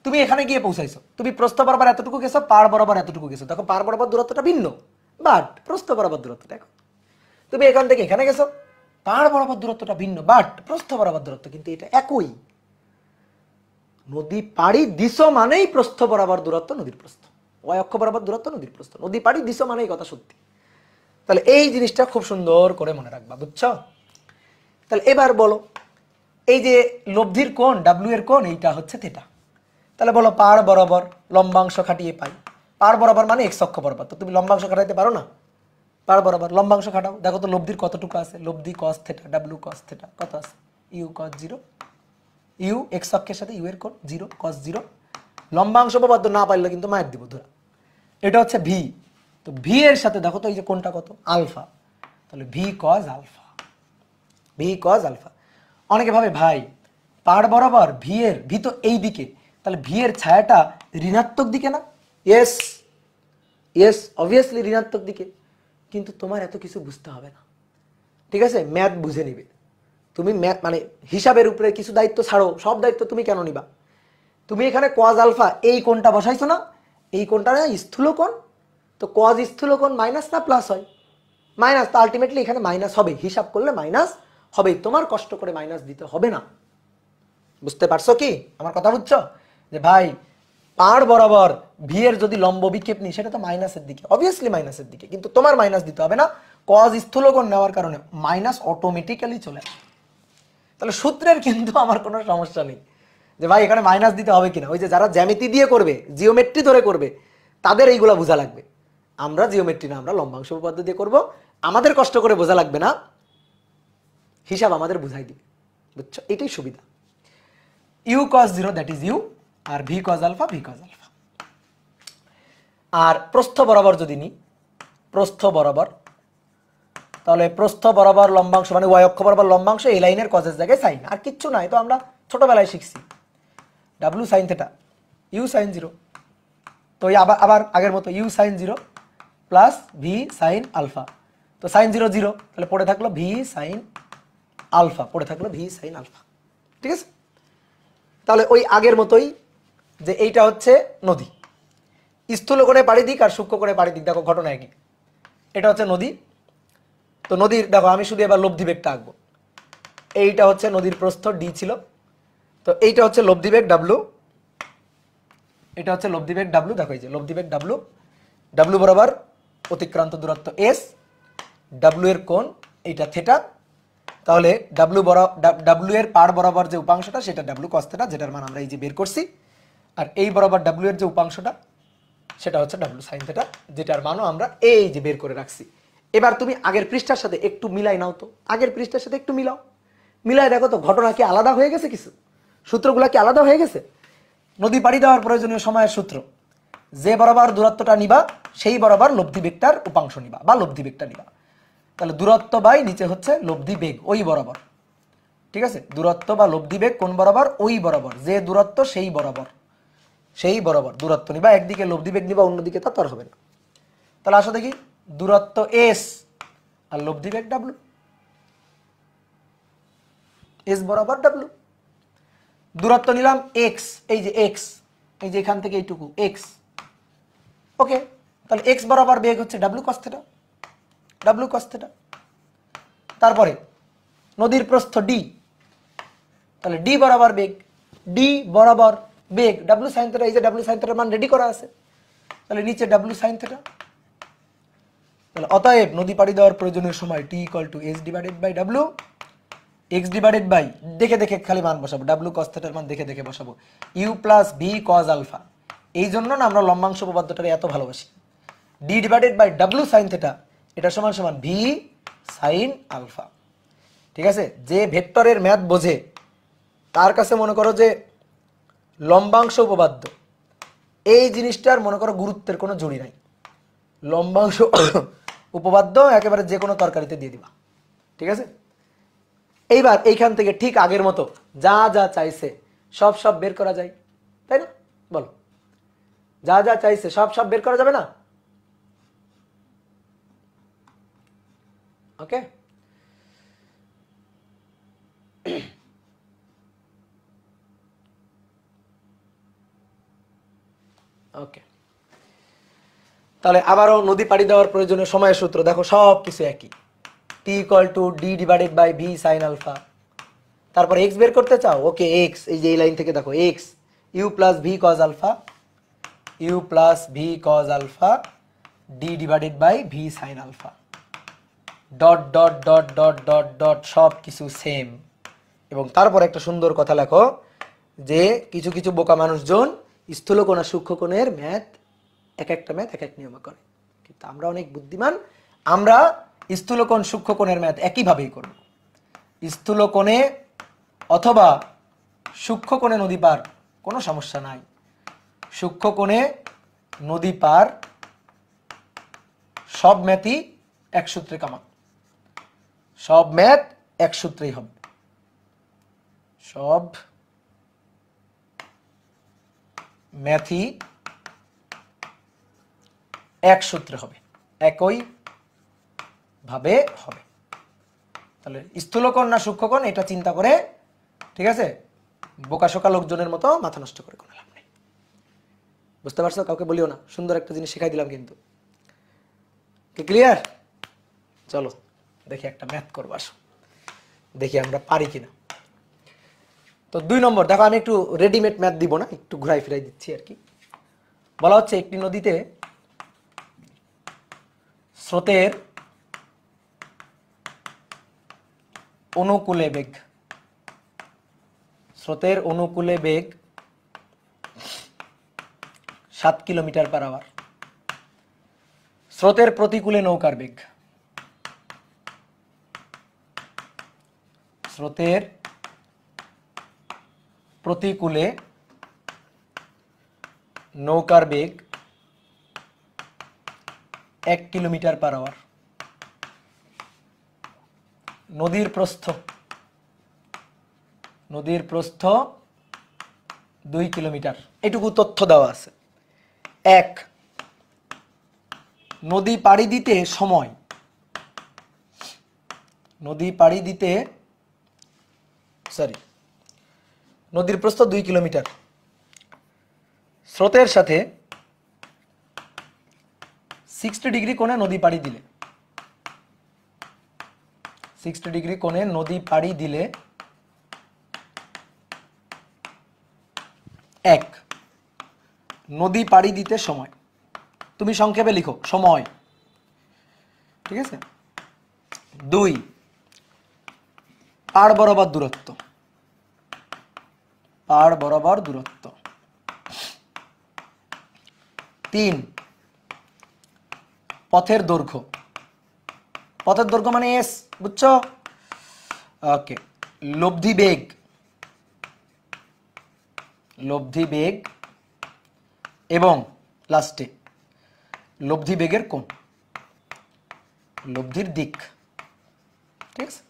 তুমি এখানে গিয়ে পৌঁছাইছো তুমি প্রস্থ বরাবর এতটুকু গেছো পাড় বরাবর এতটুকু গেছো দেখো পাড় বরাবর দূরত্বটা ভিন্ন বাট প্রস্থ বরাবর দূরত্ব দেখো তুমি এখান থেকে এখানে গেছো পাহাড় বরাবর দূরত্বটা ভিন্ন বাট প্রস্থ বরাবর দূরত্ব কিন্তু এটা একই নদী পাড়ি দিশ মানেই প্রস্থ বরাবর দূরত্ব নদীর প্রস্থ ওই অক্ষ বরাবর দূরত্ব নদীর প্রস্থ নদী পাড়ি দিশো মানেই কথা সত্যি তাহলে এই জিনিসটা খুব সুন্দর করে মনে রাখবা বুঝছ তাহলে এবার বলো এই যে লব্ধির কোণ ডাব্লিউ এর কোণ এইটা হচ্ছে থেটা তাহলে বলো পাড় বরাবর লম্বাংশ খাটিয়ে পাই পার বরাবর মানে এক্স অক্ষ বরাবর তো তুমি লম্বাংশ খাটাইতে পারো না পার বরাবর লম্বাংশ খাটাও দেখো তো লব্ধির কতটুকু আছে লব্ধি cos theta W cos theta কত আছে U cos zero U X অক্ষের সাথে ইউ এর কোন জিরো কস জিরো লম্বাংশ বরাবর না পারলে কিন্তু মায়ের দিব ধরা এটা হচ্ছে ভি তো ভি এর সাথে দেখো তো এই যে কোনটা কত আলফা তাহলে V cos alpha V cos alpha অনেকে ভাবে ভাই পার বরাবর ভি এর ভি তো এই দিকে তাহলে ভি এর ছায়াটা ঋণাত্মক দিকে না ইয়েস ইয়েস অবভিয়াসলি ঋণাত্মক দিকে কিন্তু তোমার এত কিছু বুঝতে হবে না ঠিক আছে ম্যাথ বুঝে নিবে তুমি ম্যাথ মানে হিসাবের উপরে কিছু দায়িত্ব ছাড়ো সব দায়িত্ব তুমি কেন নিবা তুমি এখানে কজ আলফা এই কোনটা বসাইছো না এই কোনটা না স্থূল তো কজ স্থূল মাইনাস না প্লাস হয় মাইনাস তো আলটিমেটলি এখানে মাইনাস হবে হিসাব করলে মাইনাস হবে তোমার কষ্ট করে মাইনাস দিতে হবে না বুঝতে পারছো কি আমার কথা বুঝছো যে ভাই আর বরাবর ভি এর যদি লম্ব বিক্ষেপ নিই সেটা তো মাইনাসের দিকে অবভিয়াসলি মাইনাসের দিকে কিন্তু তোমার মাইনাস দিতে হবে না কজ স্থূলগণ নেওয়ার কারণে মাইনাস অটোমেটিক্যালি চলে তাহলে সূত্রের কিন্তু আমার কোনো সমস্যা নেই যে ভাই এখানে মাইনাস দিতে হবে কিনা ওই যে যারা জ্যামিতি দিয়ে করবে জিওমেট্রি ধরে করবে তাদের এইগুলো বোঝা লাগবে আমরা জিওমেট্রি না আমরা লম্বাংশ উপপাদ্য দিয়ে করব আমাদের কষ্ট করে বোঝা লাগবে না হিসাব আমাদের বুঝাই দিবে বুঝছো এটাই সুবিধা U cos zero that is U আর V cos alpha V cos alpha আর প্রস্থ বরাবর যদি নিই প্রস্থ বরাবর তাহলে প্রস্থ বরাবর লম্বাংশ মানে ওয়াই অক্ষ বরাবর লম্বাংশ এই লাইনের কজের জায়গায় সাইন আর কিচ্ছু নাই তো আমরা ছোটোবেলায় শিখছি W sine theta U sine zero তো আবার আবার আগের মতো U sine zero plus V sine alpha তো সাইন জিরো জিরো তাহলে পড়ে থাকলো ভি সাইন আলফা পড়ে থাকলো ভি সাইন আলফা ঠিক আছে তাহলে ওই আগের মতোই যে এইটা হচ্ছে নদী স্থূল করে পাড়ি দিক আর সূক্ষ্ম করে পাড়ি দিক দেখো ঘটনা একই এটা হচ্ছে নদী তো নদীর দেখো আমি শুধু এবার লব্ধিবেগটা আঁকবো এইটা হচ্ছে নদীর প্রস্থ ডি ছিল তো এইটা হচ্ছে লব্ধিবেগ ডাব্লু এটা হচ্ছে লব্ধিবেগ ডাব্লু দেখো এই যে লব্ধিবেগ ডাব্লু ডাব্লু বরাবর অতিক্রান্ত দূরত্ব এস ডাব্লু এর কোন এইটা থেটা তাহলে ডাব্লু বরাবর ডাব্লু এর পার বরাবর যে উপাংশটা সেটা ডাব্লু কস্তেটা যেটার মান আমরা এই যে বের করছি আর এই বরাবর ডাব্লিউ এর যে উপাংশটা সেটা হচ্ছে ডাব্লিউ সাইন থেটা যেটার মানও আমরা এই যে বের করে রাখছি এবার তুমি আগের পৃষ্ঠার সাথে একটু মিলাই নাও তো আগের পৃষ্ঠার সাথে একটু মিলাও মিলাই দেখো তো ঘটনা কি আলাদা হয়ে গেছে কিছু সূত্রগুলো কি আলাদা হয়ে গেছে নদী পাড়ি দেওয়ার প্রয়োজনীয় সময়ের সূত্র যে বরাবর দূরত্বটা নিবা সেই বরাবর লব্ধি বেগটার উপাংশ নিবা বা লব্ধি বেগটা নিবা তাহলে দূরত্ব বাই নিচে হচ্ছে লব্ধি বেগ ওই বরাবর ঠিক আছে দূরত্ব বা লব্ধি বেগ কোন বরাবর ওই বরাবর যে দূরত্ব সেই বরাবর সেই বরাবর দূরত্ব নিবা একদিকে লব্ধি বেগ নিবা অন্যদিকে তা তর হবে না তাহলে আসো দেখি দূরত্ব এস আর লব্ধি বেগ ডাব্লু এস বরাবর ডাব্লু দূরত্ব নিলাম এক্স এই যে এক্স এই যে এখান থেকে এইটুকু এক্স ওকে তাহলে এক্স বরাবর বেগ হচ্ছে ডাব্লু কস্তেটা ডাব্লু কস্তেটা তারপরে নদীর প্রস্থ ডি তাহলে ডি বরাবর বেগ ডি বরাবর বেগ ডাব্লু সাইন থেটা এই যে ডাব্লু সাইন থেটার মান রেডি করা আছে তাহলে নিচে ডাব্লু সাইন থেটা তাহলে অতএব নদী পাড়ি দেওয়ার প্রয়োজনের সময় T equal to S divided by W X divided by দেখে দেখে খালি মান বসাবো ডাব্লু কস থেটার মান দেখে দেখে বসাবো U plus V cos alpha এই জন্য না আমরা লম্বাংশ উপপাদ্যটাকে এত ভালোবাসি D divided by W sine theta এটা সমান সমান ভি সাইন আলফা ঠিক আছে যে ভেক্টরের ম্যাথ বোঝে তার কাছে মনে করো যে লম্বাংশ উপপাদ্য এই জিনিসটার মনে করো গুরুত্বের কোনো জড়ি নাই লম্বাংশ <coughs> উপপাদ্য একেবারে যে কোনো তরকারিতে দিয়ে দিবা ঠিক আছে এইবার এইখান থেকে ঠিক আগের মতো যা যা চাইছে সব সব বের করা যায় তাই না বলো যা যা চাইছে সব সব বের করা যাবে না ওকে ওকে তাহলে আবারও নদী পাড়ি দেওয়ার প্রয়োজনে সময়ের সূত্র দেখো সব কিছু একই t equal to d divided by V sine alpha তারপর এক্স বের করতে চাও ওকে এক্স এই যে এই লাইন থেকে দেখো x u plus V cos alpha u plus V cos alpha D divided by V sine alpha dot dot dot dot dot dot সব কিছু সেম এবং তারপর একটা সুন্দর কথা লেখো যে কিছু কিছু বোকা মানুষজন স্থূলকোণ আর সূক্ষ্মকোণের ম্যাথ এক একটা ম্যাথ এক এক নিয়মে করে কিন্তু আমরা অনেক বুদ্ধিমান আমরা স্থূলকোণ সূক্ষ্মকোণের ম্যাথ একইভাবেই করব স্থূলকোণে অথবা সূক্ষ্মকোণে নদী পার কোনো সমস্যা নাই সূক্ষ্মকোণে নদী পার সব ম্যাথই এক সূত্রে কামাক সব ম্যাথ এক সূত্রেই হবে সব ম্যাথি এক সূত্রে হবে একই ভাবে হবে তাহলে স্থূলকণ না সূক্ষ্মকণ এটা চিন্তা করে ঠিক আছে বোকাশোকা লোকজনের মতো মাথা নষ্ট করে কোনো লাভ নেই বুঝতে পারছো কাউকে বলিও না সুন্দর একটা জিনিস শেখাই দিলাম কিন্তু ক্লিয়ার চলো দেখি একটা ম্যাথ করবো আসো দেখি আমরা পারি কিনা তো দুই নম্বর দেখো আমি একটু রেডিমেড ম্যাথ দিব না একটু ঘুরাই ফিরাই দিচ্ছি আর কি বলা হচ্ছে একটি নদীতে স্রোতের অনুকূলে বেগ স্রোতের অনুকূলে বেগ সাত কিলোমিটার পার আওয়ার স্রোতের প্রতিকূলে নৌকার বেগ স্রোতের প্রতিকূলে নৌকার বেগ এক কিলোমিটার পার আওয়ার নদীর প্রস্থ নদীর প্রস্থ দুই কিলোমিটার এটুকু তথ্য দেওয়া আছে এক নদী পাড়ি দিতে সময় নদী পাড়ি দিতে সরি নদীর প্রস্থ দুই কিলোমিটার স্রোতের সাথে সিক্সটি ডিগ্রি কোণে নদী পাড়ি দিলে সিক্সটি ডিগ্রি কোণে নদী পাড়ি দিলে এক নদী পাড়ি দিতে সময় তুমি সংক্ষেপে লিখো সময় ঠিক আছে দুই পাড় বরাবর দূরত্ব পাহাড় বরাবর দূরত্ব তিন পথের দৈর্ঘ্য পথের দৈর্ঘ্য মানে এস বুঝছো ওকে লব্ধি বেগ লব্ধি বেগ এবং লাস্টে লব্ধি বেগের কোন লব্ধির দিক ঠিক আছে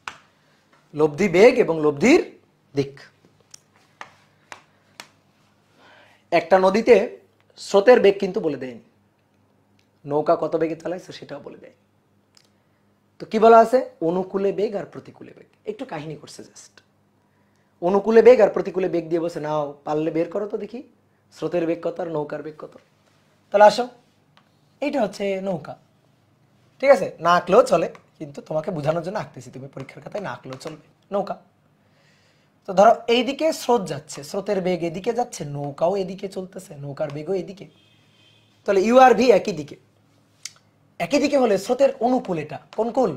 লব্ধি বেগ এবং লব্ধির দিক একটা নদীতে স্রোতের বেগ কিন্তু বলে দেয়নি নৌকা কত বেগে চালাইছে সেটাও বলে দেয় তো কি বলা আছে অনুকূলে বেগ আর প্রতিকূলে বেগ একটু কাহিনী করছে জাস্ট অনুকূলে বেগ আর প্রতিকূলে বেগ দিয়ে বসে নাও পারলে বের করো তো দেখি স্রোতের বেগ কত আর নৌকার বেগ কত তাহলে আসো এইটা হচ্ছে নৌকা ঠিক আছে না আঁকলেও চলে কিন্তু তোমাকে বোঝানোর জন্য আঁকতেছি তুমি পরীক্ষার খাতায় না আঁকলেও চলবে নৌকা তো ধরো এইদিকে স্রোত যাচ্ছে স্রোতের বেগ এদিকে যাচ্ছে নৌকাও এদিকে চলতেছে নৌকার বেগও এদিকে তাহলে ইউ আর ভি একই দিকে একই দিকে হলে স্রোতের অনুকূল এটা কোন কুল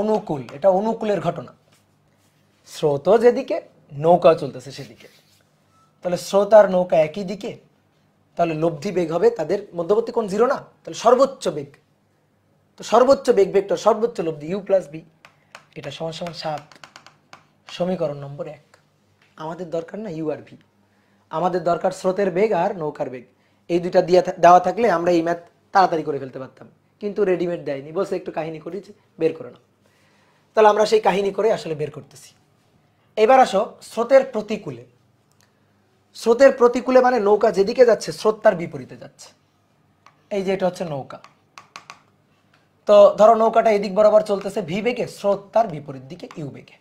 অনুকূল এটা অনুকূলের ঘটনা স্রোতও যেদিকে নৌকাও চলতেছে সেদিকে তাহলে স্রোত আর নৌকা একই দিকে তাহলে লব্ধি বেগ হবে তাদের মধ্যবর্তী কোন জিরো না তাহলে সর্বোচ্চ বেগ তো সর্বোচ্চ বেগ বেগটা সর্বোচ্চ লব্ধি ইউ প্লাস বি এটা সমান সমান সাত সমীকরণ নম্বর এক আমাদের দরকার না ইউ আর ভি আমাদের দরকার স্রোতের বেগ আর নৌকার বেগ এই দুইটা দিয়ে দেওয়া থাকলে আমরা এই ম্যাথ তাড়াতাড়ি করে ফেলতে পারতাম কিন্তু রেডিমেড দেয়নি বলছে একটু কাহিনী করি বের করে নাও তাহলে আমরা সেই কাহিনী করে আসলে বের করতেছি এবার আসো স্রোতের প্রতিকূলে স্রোতের প্রতিকূলে মানে নৌকা যেদিকে যাচ্ছে স্রোত তার বিপরীতে যাচ্ছে এই যে এটা হচ্ছে নৌকা তো ধরো নৌকাটা এদিক বরাবর চলতেছে ভি বেগে স্রোত তার বিপরীত দিকে ইউ বেগে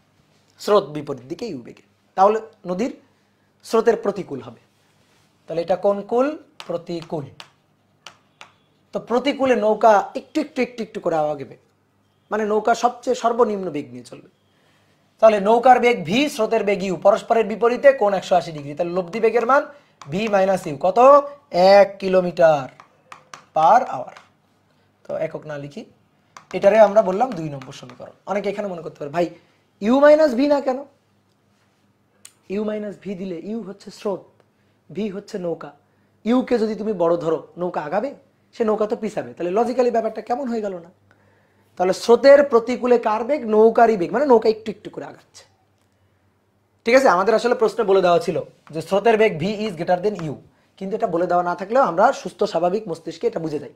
স্রোত বিপরীত দিকে ইউবেগে তাহলে নদীর স্রোতের প্রতিকূল হবে তাহলে এটা কোন কুল প্রতিকূল তো প্রতিকূলে নৌকা একটু একটু একটু একটু করে আগাবে মানে নৌকা সবচেয়ে সর্বনিম্ন বেগ নিয়ে চলবে তাহলে নৌকার বেগ ভি স্রোতের বেগ ইউ পরস্পরের বিপরীতে কোন একশো আশি ডিগ্রি তাহলে লব্ধি বেগের মান ভি মাইনাস ইউ কত এক কিলোমিটার পার আওয়ার তো একক না লিখি এটারে আমরা বললাম দুই নম্বর সমীকরণ অনেকে এখানে মনে করতে পারে ভাই ইউ মাইনাস ভি না কেন ইউ মাইনাস ভি দিলে ইউ হচ্ছে স্রোত ভি হচ্ছে নৌকা ইউকে যদি তুমি বড় ধরো নৌকা আগাবে সে নৌকা তো পিছাবে তাহলে লজিক্যালি ব্যাপারটা কেমন হয়ে গেল না তাহলে স্রোতের প্রতিকূলে কার বেগ নৌকারই বেগ মানে নৌকা একটু একটু করে আগাচ্ছে ঠিক আছে আমাদের আসলে প্রশ্ন বলে দেওয়া ছিল যে স্রোতের বেগ v is greater than u কিন্তু এটা বলে দেওয়া না থাকলেও আমরা সুস্থ স্বাভাবিক মস্তিষ্কে এটা বুঝে যাই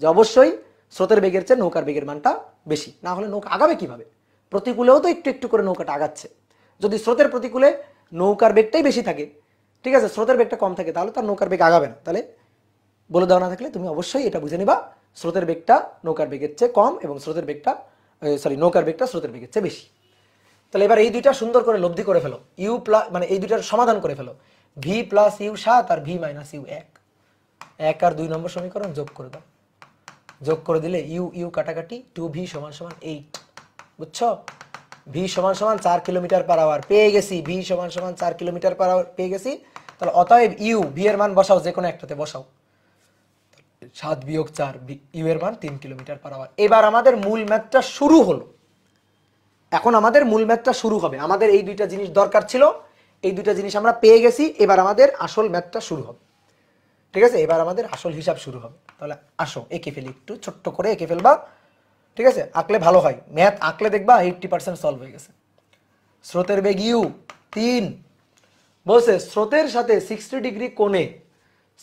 যে অবশ্যই স্রোতের বেগের চেয়ে নৌকার বেগের মানটা বেশি না হলে নৌকা আগাবে কিভাবে প্রতিকূলেও তো একটু একটু করে নৌকাটা আগাচ্ছে যদি স্রোতের প্রতিকূলে নৌকার বেগটাই বেশি থাকে ঠিক আছে স্রোতের বেগটা কম থাকে তাহলে তার নৌকার বেগ আগাবে না তাহলে বলে দেওয়া না থাকলে তুমি অবশ্যই এটা বুঝে নিবা স্রোতের বেগটা নৌকার বেগের চেয়ে কম এবং স্রোতের বেগটা সরি নৌকার বেগটা স্রোতের বেগের চেয়ে বেশি তাহলে এবার এই দুইটা সুন্দর করে লব্ধি করে ফেলো ইউ প্লাস মানে এই দুইটার সমাধান করে ফেলো ভি প্লাস ইউ সাত আর ভি মাইনাস ইউ এক এক আর দুই নম্বর সমীকরণ যোগ করে দাও যোগ করে দিলে ইউ ইউ কাটাকাটি টু ভি সমান সমান এইট বুঝছো ভি সমান সমান চার কিলোমিটার পার আওয়ার পেয়ে গেছি ভি সমান সমান চার কিলোমিটার পার আওয়ার পেয়ে গেছি তাহলে অতএব ইউ ভি এর মান বসাও যে কোনো একটাতে বসাও সাত বিয়োগ চার ইউ এর মান তিন কিলোমিটার পার আওয়ার এবার আমাদের মূল ম্যাথটা শুরু হলো এখন আমাদের মূল ম্যাথটা শুরু হবে আমাদের এই দুইটা জিনিস দরকার ছিল এই দুইটা জিনিস আমরা পেয়ে গেছি এবার আমাদের আসল ম্যাথটা শুরু হবে ঠিক আছে এবার আমাদের আসল হিসাব শুরু হবে তাহলে আসো একে ফেলি একটু ছোট্ট করে একে ফেলবা ঠিক আছে আঁকলে ভালো হয় ম্যাথ আঁকলে দেখবা এইটটি পার্সেন্ট সলভ হয়ে গেছে স্রোতের বেগ ইউ তিন বলছে স্রোতের সাথে সিক্সটি ডিগ্রি কোণে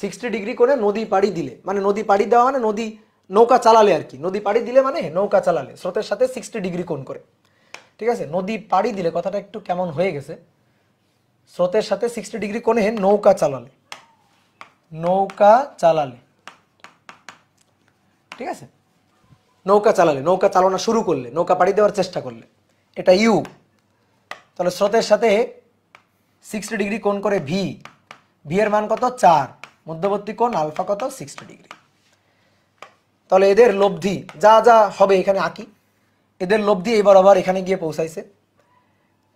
সিক্সটি ডিগ্রি কোণে নদী পাড়ি দিলে মানে নদী পাড়ি দেওয়া মানে নদী নৌকা চালালে আর কি নদী পাড়ি দিলে মানে নৌকা চালালে স্রোতের সাথে সিক্সটি ডিগ্রি কোণ করে ঠিক আছে নদী পাড়ি দিলে কথাটা একটু কেমন হয়ে গেছে স্রোতের সাথে সিক্সটি ডিগ্রি কোণে নৌকা চালালে নৌকা চালালে ঠিক আছে নৌকা চালালে নৌকা চালানো শুরু করলে নৌকা পাড়ি দেওয়ার চেষ্টা করলে এটা ইউ তাহলে স্রোতের সাথে সিক্সটি ডিগ্রি কোণ করে ভি ভি এর মান কত চার মধ্যবর্তী কোণ আলফা কত সিক্সটি ডিগ্রি তাহলে এদের লব্ধি যা যা হবে এখানে আঁকি এদের লব্ধি এই বরাবর এখানে গিয়ে পৌঁছাইছে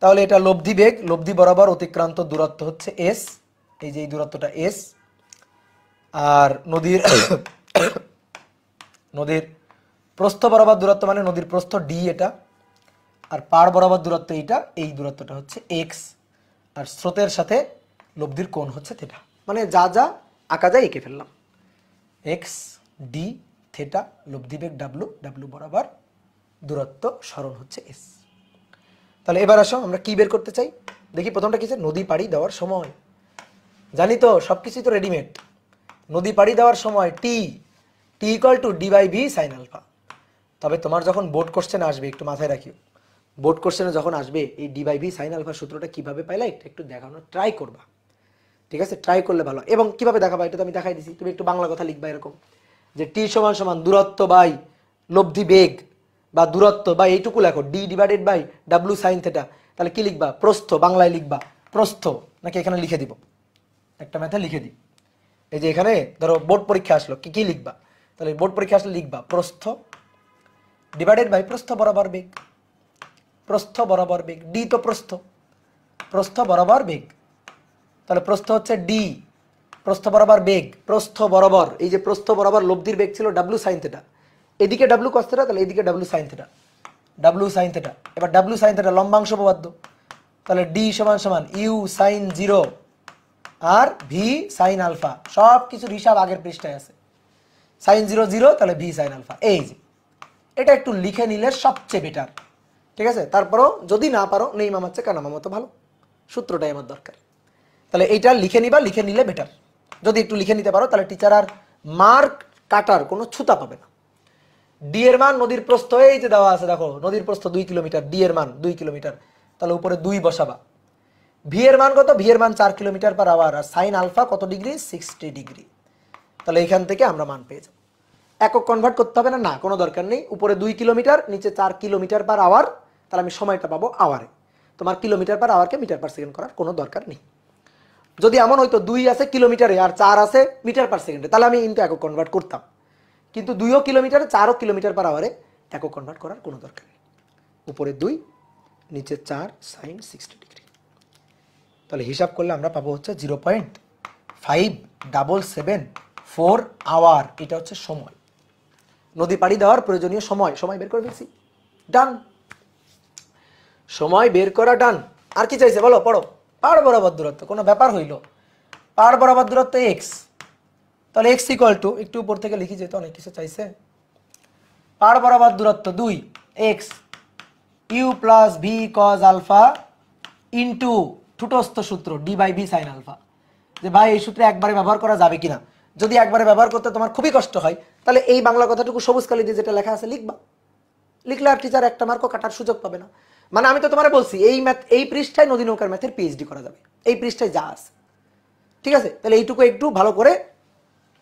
তাহলে এটা লব্ধি বেগ লব্ধি বরাবর অতিক্রান্ত দূরত্ব হচ্ছে এস এই যে এই দূরত্বটা এস আর নদীর <coughs> নদীর প্রস্থ বরাবর দূরত্ব মানে নদীর প্রস্থ ডি এটা আর পাড় বরাবর দূরত্ব এইটা এই দূরত্বটা হচ্ছে এক্স আর স্রোতের সাথে লব্ধির কোণ হচ্ছে থেটা মানে যা যা আঁকা যায় এঁকে ফেললাম এক্স ডি থেটা লব্ধিবেগ ডাব্লু ডাব্লু বরাবর দূরত্ব স্মরণ হচ্ছে এস তাহলে এবার আসো আমরা কি বের করতে চাই দেখি প্রথমটা কিছু নদী পাড়ি দেওয়ার সময় জানি তো সব কিছুই তো রেডিমেড নদী পাড়ি দেওয়ার সময় t T equal to D by V sine alpha তবে তোমার যখন বোর্ড কোশ্চেন আসবে একটু মাথায় রাখিও বোর্ড কোশ্চেনে যখন আসবে এই ডি ভি সাইন আলফা সূত্রটা কীভাবে পাইলা এটা একটু দেখানোর ট্রাই করবা ঠিক আছে ট্রাই করলে ভালো এবং কীভাবে দেখাবা এটা তো আমি দেখাই দিছি তুমি একটু বাংলা কথা লিখবা এরকম যে টি সমান সমান দূরত্ব বাই লব্ধি বেগ বা দূরত্ব বা এইটুকু লেখো d divided by W sine theta তাহলে কী লিখবা প্রস্থ বাংলায় লিখবা প্রস্থ নাকি এখানে লিখে দিব একটা ম্যাথে লিখে দিই এই যে এখানে ধরো বোর্ড পরীক্ষা আসলো কী কী লিখবা তাহলে বোর্ড পরীক্ষা আসলে লিখবা প্রস্থ ডিভাইডেড বাই প্রস্থ বরাবর বেগ প্রস্থ বরাবর বেগ ডি তো প্রস্থ প্রস্থ বরাবর বেগ তাহলে প্রস্থ হচ্ছে ডি প্রস্থ বরাবর বেগ প্রস্থ বরাবর এই যে প্রস্থ বরাবর লব্ধির বেগ ছিল ডাব্লু সাইন থেটা এদিকে ডাব্লু কস থেটা তাহলে এদিকে W sine theta W sine theta এবার ডাব্লু সাইন থেটা লম্বাংশ উপপাদ্য তাহলে ডি সমান সমান ইউ সাইন জিরো আর ভি সাইন আলফা সব কিছুর হিসাব আগের পৃষ্ঠায় আছে সাইন জিরো জিরো তাহলে ভি সাইন আলফা এই যে এটা একটু লিখে নিলে সবচেয়ে বেটার ঠিক আছে তারপরও যদি না পারো নেই মামার চেয়ে কানা মামা তো ভালো সূত্রটাই আমার দরকার তাহলে এইটা লিখে নিবা লিখে নিলে বেটার যদি একটু লিখে নিতে পারো তাহলে টিচার আর মার্ক কাটার কোনো ছুতা পাবে না ডি এর মান নদীর প্রস্থ এই যে দেওয়া আছে দেখো নদীর প্রস্থ দুই কিলোমিটার ডি এর মান দুই কিলোমিটার তাহলে উপরে দুই বসাবা ভি এর মান কত ভি এর মান চার কিলোমিটার পার আওয়ার আর সাইন আলফা কত ডিগ্রি সিক্সটি ডিগ্রি তাহলে এখান থেকে আমরা মান পেয়ে যাবো একক কনভার্ট করতে হবে না না কোনো দরকার নেই উপরে দুই কিলোমিটার নিচে চার কিলোমিটার পার আওয়ার তাহলে আমি সময়টা পাবো আওয়ারে তোমার কিলোমিটার পার আওয়ারকে মিটার পার সেকেন্ড করার কোনো দরকার নেই যদি এমন হয়তো দুই আছে কিলোমিটারে আর চার আছে মিটার পার সেকেন্ডে তাহলে আমি কিন্তু একক কনভার্ট করতাম কিন্তু দুইও কিলোমিটারে চারও কিলোমিটার পার আওয়ারে একক কনভার্ট করার কোনো দরকার নেই উপরে দুই নিচে চার সাইন সিক্সটি ডিগ্রি তাহলে হিসাব করলে আমরা পাবো হচ্ছে zero point five double seven four hour এটা হচ্ছে সময় নদী পাড়ি দেওয়ার প্রয়োজনীয় সময় সময় বের করে ফেলছি ডান সময় বের করা ডান আর কি চাইছে বলো পড়ো পার বরাবর দূরত্ব কোনো ব্যাপার হইল পার বরাবর দূরত্ব এক্স তাহলে এক্স ইকুয়াল টু একটু উপর থেকে লিখি যেহেতু অনেক কিছু চাইছে পার বরাবর দূরত্ব দুই x u plus V cos alpha into ঠুটস্থ সূত্র d by V sine alpha যে ভাই এই সূত্রে একবারে ব্যবহার করা যাবে কিনা যদি একবারে ব্যবহার করতে তোমার খুবই কষ্ট হয় তাহলে এই বাংলা কথাটুকু সবুজ কালি দিয়ে যেটা লেখা আছে লিখবা লিখলে আর টিচার একটা মার্কও কাটার সুযোগ পাবে না মানে আমি তো তোমার বলছি এই ম্যাথ এই পৃষ্ঠায় নদী নৌকার ম্যাথের পিএইচডি করা যাবে এই পৃষ্ঠায় যা আছে ঠিক আছে তাহলে এইটুকু একটু ভালো করে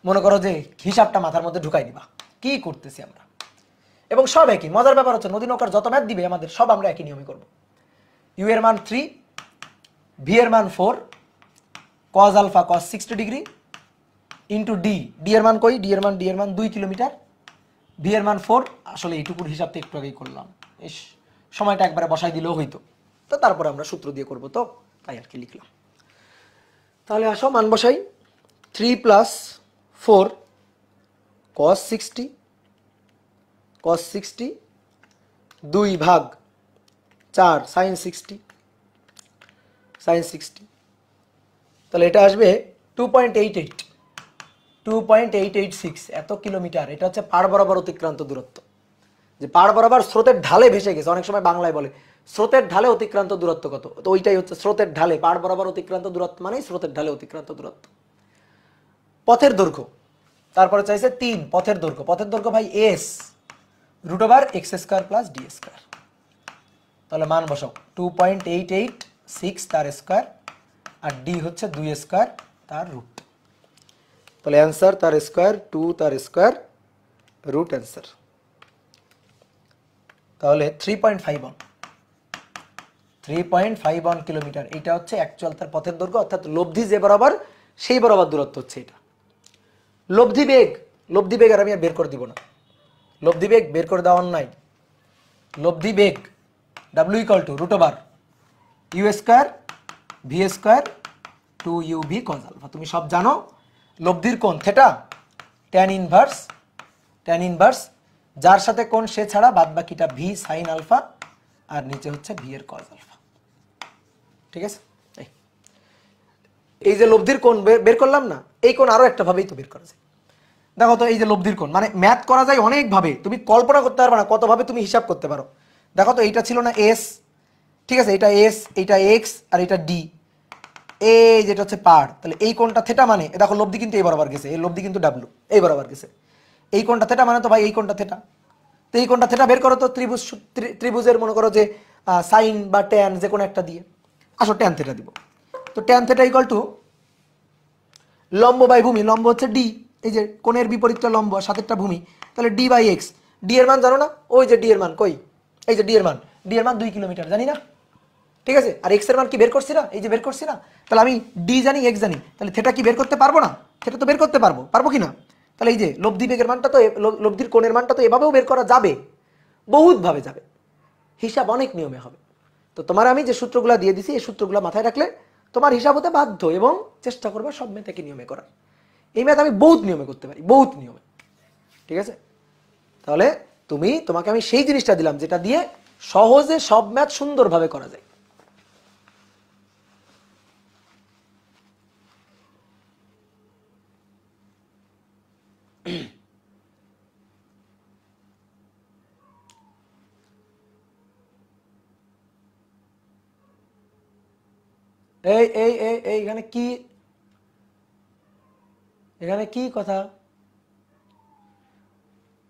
মনে করো যে হিসাবটা মাথার মধ্যে ঢুকাই দিবা কি করতেছি আমরা এবং সব একই মজার ব্যাপার হচ্ছে নদী নৌকার যত ম্যাথ দিবে আমাদের সব আমরা একই নিয়মে করব ইউ এর মান থ্রি ভি এর মান four cos alpha cos sixty degree into d d এর মান কই ডি এর মান ডি এর মান দুই কিলোমিটার ভি এর মান ফোর আসলে এইটুকুর হিসাব তো একটু আগেই করলাম এস সময়টা একবারে বসাই দিলেও হইতো তো তারপরে আমরা সূত্র দিয়ে করবো তো তাই আর কি লিখলাম তাহলে আসো মান বসাই three plus four cos sixty cos sixty দুই ভাগ চার সাইন সিক্সটি সাইন সিক্সটি তাহলে এটা আসবে two point eight eight two point eight eight six এত কিলোমিটার এটা হচ্ছে পাড় বরাবর অতিক্রান্ত দূরত্ব যে পাড় বরাবর স্রোতের ঢালে ভেসে গেছে অনেক সময় বাংলায় বলে স্রোতের ঢালে অতিক্রান্ত দূরত্ব কত তো ওইটাই হচ্ছে স্রোতের ঢালে পাড় বরাবর অতিক্রান্ত দূরত্ব মানেই স্রোতের ঢালে অতিক্রান্ত দূরত্ব পথের দৈর্ঘ্য তারপরে চাইছে তিন পথের দৈর্ঘ্য পথের দৈর্ঘ্য ভাই s root over x square plus D square তাহলে মান বসাও two point eight eight six তার স্কোয়ার আর ডি হচ্ছে দুই স্কোয়ার তার রুট তাহলে অ্যান্সার তার স্কোয়ার টু তার স্কোয়ার রুট অ্যান্সার তাহলে three point five one three point five one kilometre এটা হচ্ছে অ্যাকচুয়াল তার পথের দৈর্ঘ্য অর্থাৎ লব্ধি যে বরাবর সেই বরাবর দূরত্ব হচ্ছে এটা লব্ধি বেগ লব্ধি বেগ আর আমি আর বের করে দিব না লব্ধি বেগ বের করে দেওয়ার নাই লব্ধি বেগ W equal to root over you square V square two you v cos alpha তুমি সব জানো লব্ধির কোণ theta tan inverse tan inverse যার সাথে কোণ সে ছাড়া বাদ বাকিটা ভি সাইন আলফা আর নিচে হচ্ছে ভি এর কজ আলফা ঠিক আছে এই যে লব্ধির কোণ বের করলাম না এই কোণ আরও একটা ভাবেই তো বের করা যায় দেখো তো এই যে লব্ধির কোণ মানে ম্যাথ করা যায় অনেকভাবে তুমি কল্পনা করতে পারবে না কতভাবে তুমি হিসাব করতে পারো দেখো তো এইটা ছিল না এস ঠিক আছে এটা এস এটা এক্স আর এটা ডি এই যেটা হচ্ছে পার তাহলে এই কোনটা থেটা মানে দেখো লব্ধি কিন্তু এই বরাবার গেছে এই লব্ধি কিন্তু ডাব্লু এই বরাবার গেছে এই কোনটা থেটা মানে তো ভাই এই কোনটা থেটা তো এই কোনটা থেটা বের করো তো ত্রিভুজ ত্রিভুজের মনে করো যে সাইন বা ট্যান যে কোনো একটা দিয়ে আসো ট্যান থেটা দিব তো ট্যান থেটা ইকল টু লম্ব বাই ভূমি লম্ব হচ্ছে ডি এই যে কোণের বিপরীতটা লম্ব সাতেরটা ভূমি তাহলে ডি বাই এক্স ডি এর মান জানো না ওই যে ডি এর মান কই এই যে ডি এর মান ডি এর মান দুই কিলোমিটার জানি না ঠিক আছে আর এক্সের মান কি বের করছি না এই যে বের করছি না তাহলে আমি ডি জানি এক্স জানি তাহলে থেটা কি বের করতে পারবো না থেটা তো বের করতে পারবো পারবো কি না তাহলে এই যে লব্ধি বেগের মানটা তো লব্ধির কোণের মানটা তো এভাবেও বের করা যাবে বহুতভাবে যাবে হিসাব অনেক নিয়মে হবে তো তোমার আমি যে সূত্রগুলো দিয়ে দিছি এই সূত্রগুলো মাথায় রাখলে তোমার হিসাব হতে বাধ্য এবং চেষ্টা করবে সব মেথাকে নিয়মে করার এই ম্যাথ আমি বহুত নিয়মে করতে পারি বহুত নিয়মে ঠিক আছে তাহলে তুমি তোমাকে আমি সেই জিনিসটা দিলাম যেটা দিয়ে সহজে সব ম্যাথ সুন্দরভাবে করা যায় <clears throat> এই এই এই এখানে কি এখানে কি কথা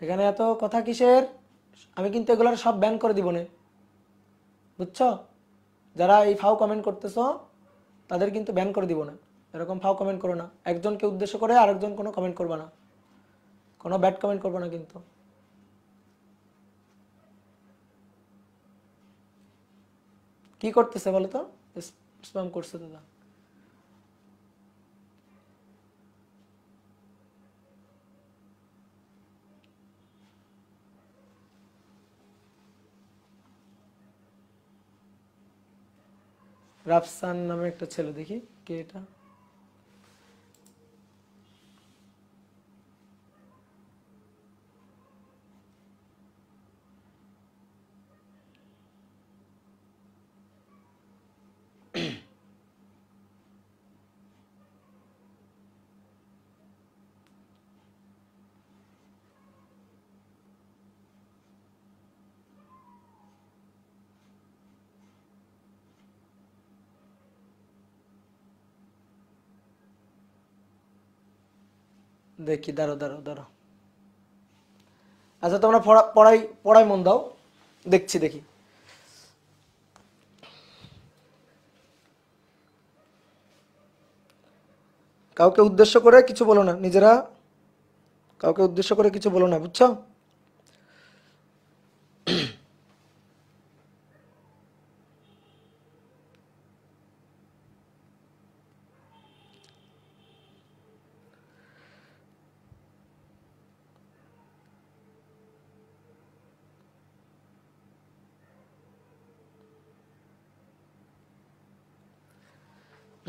এখানে এত কথা কিসের আমি কিন্তু এগুলার সব ব্যান করে দিব না বুঝছ যারা এই ফাও কমেন্ট করতেছ তাদের কিন্তু ব্যান করে দিব না এরকম ফাও কমেন্ট করো না একজনকে উদ্দেশ্য করে আরেকজন কোনো কমেন্ট করবে না কোনো ব্যাড কমেন্ট করবো না কিন্তু কি করতেছে বলো তো স্প্যাম করছে দাদা রাফসান নামে একটা ছেলে দেখি কে এটা দেখি দাঁড়ো দাঁড়ো দাঁড়ো আচ্ছা তোমরা পড়া পড়াই পড়াই মন দাও দেখছি দেখি কাউকে উদ্দেশ্য করে কিছু বলো না নিজেরা কাউকে উদ্দেশ্য করে কিছু বলো না বুঝছো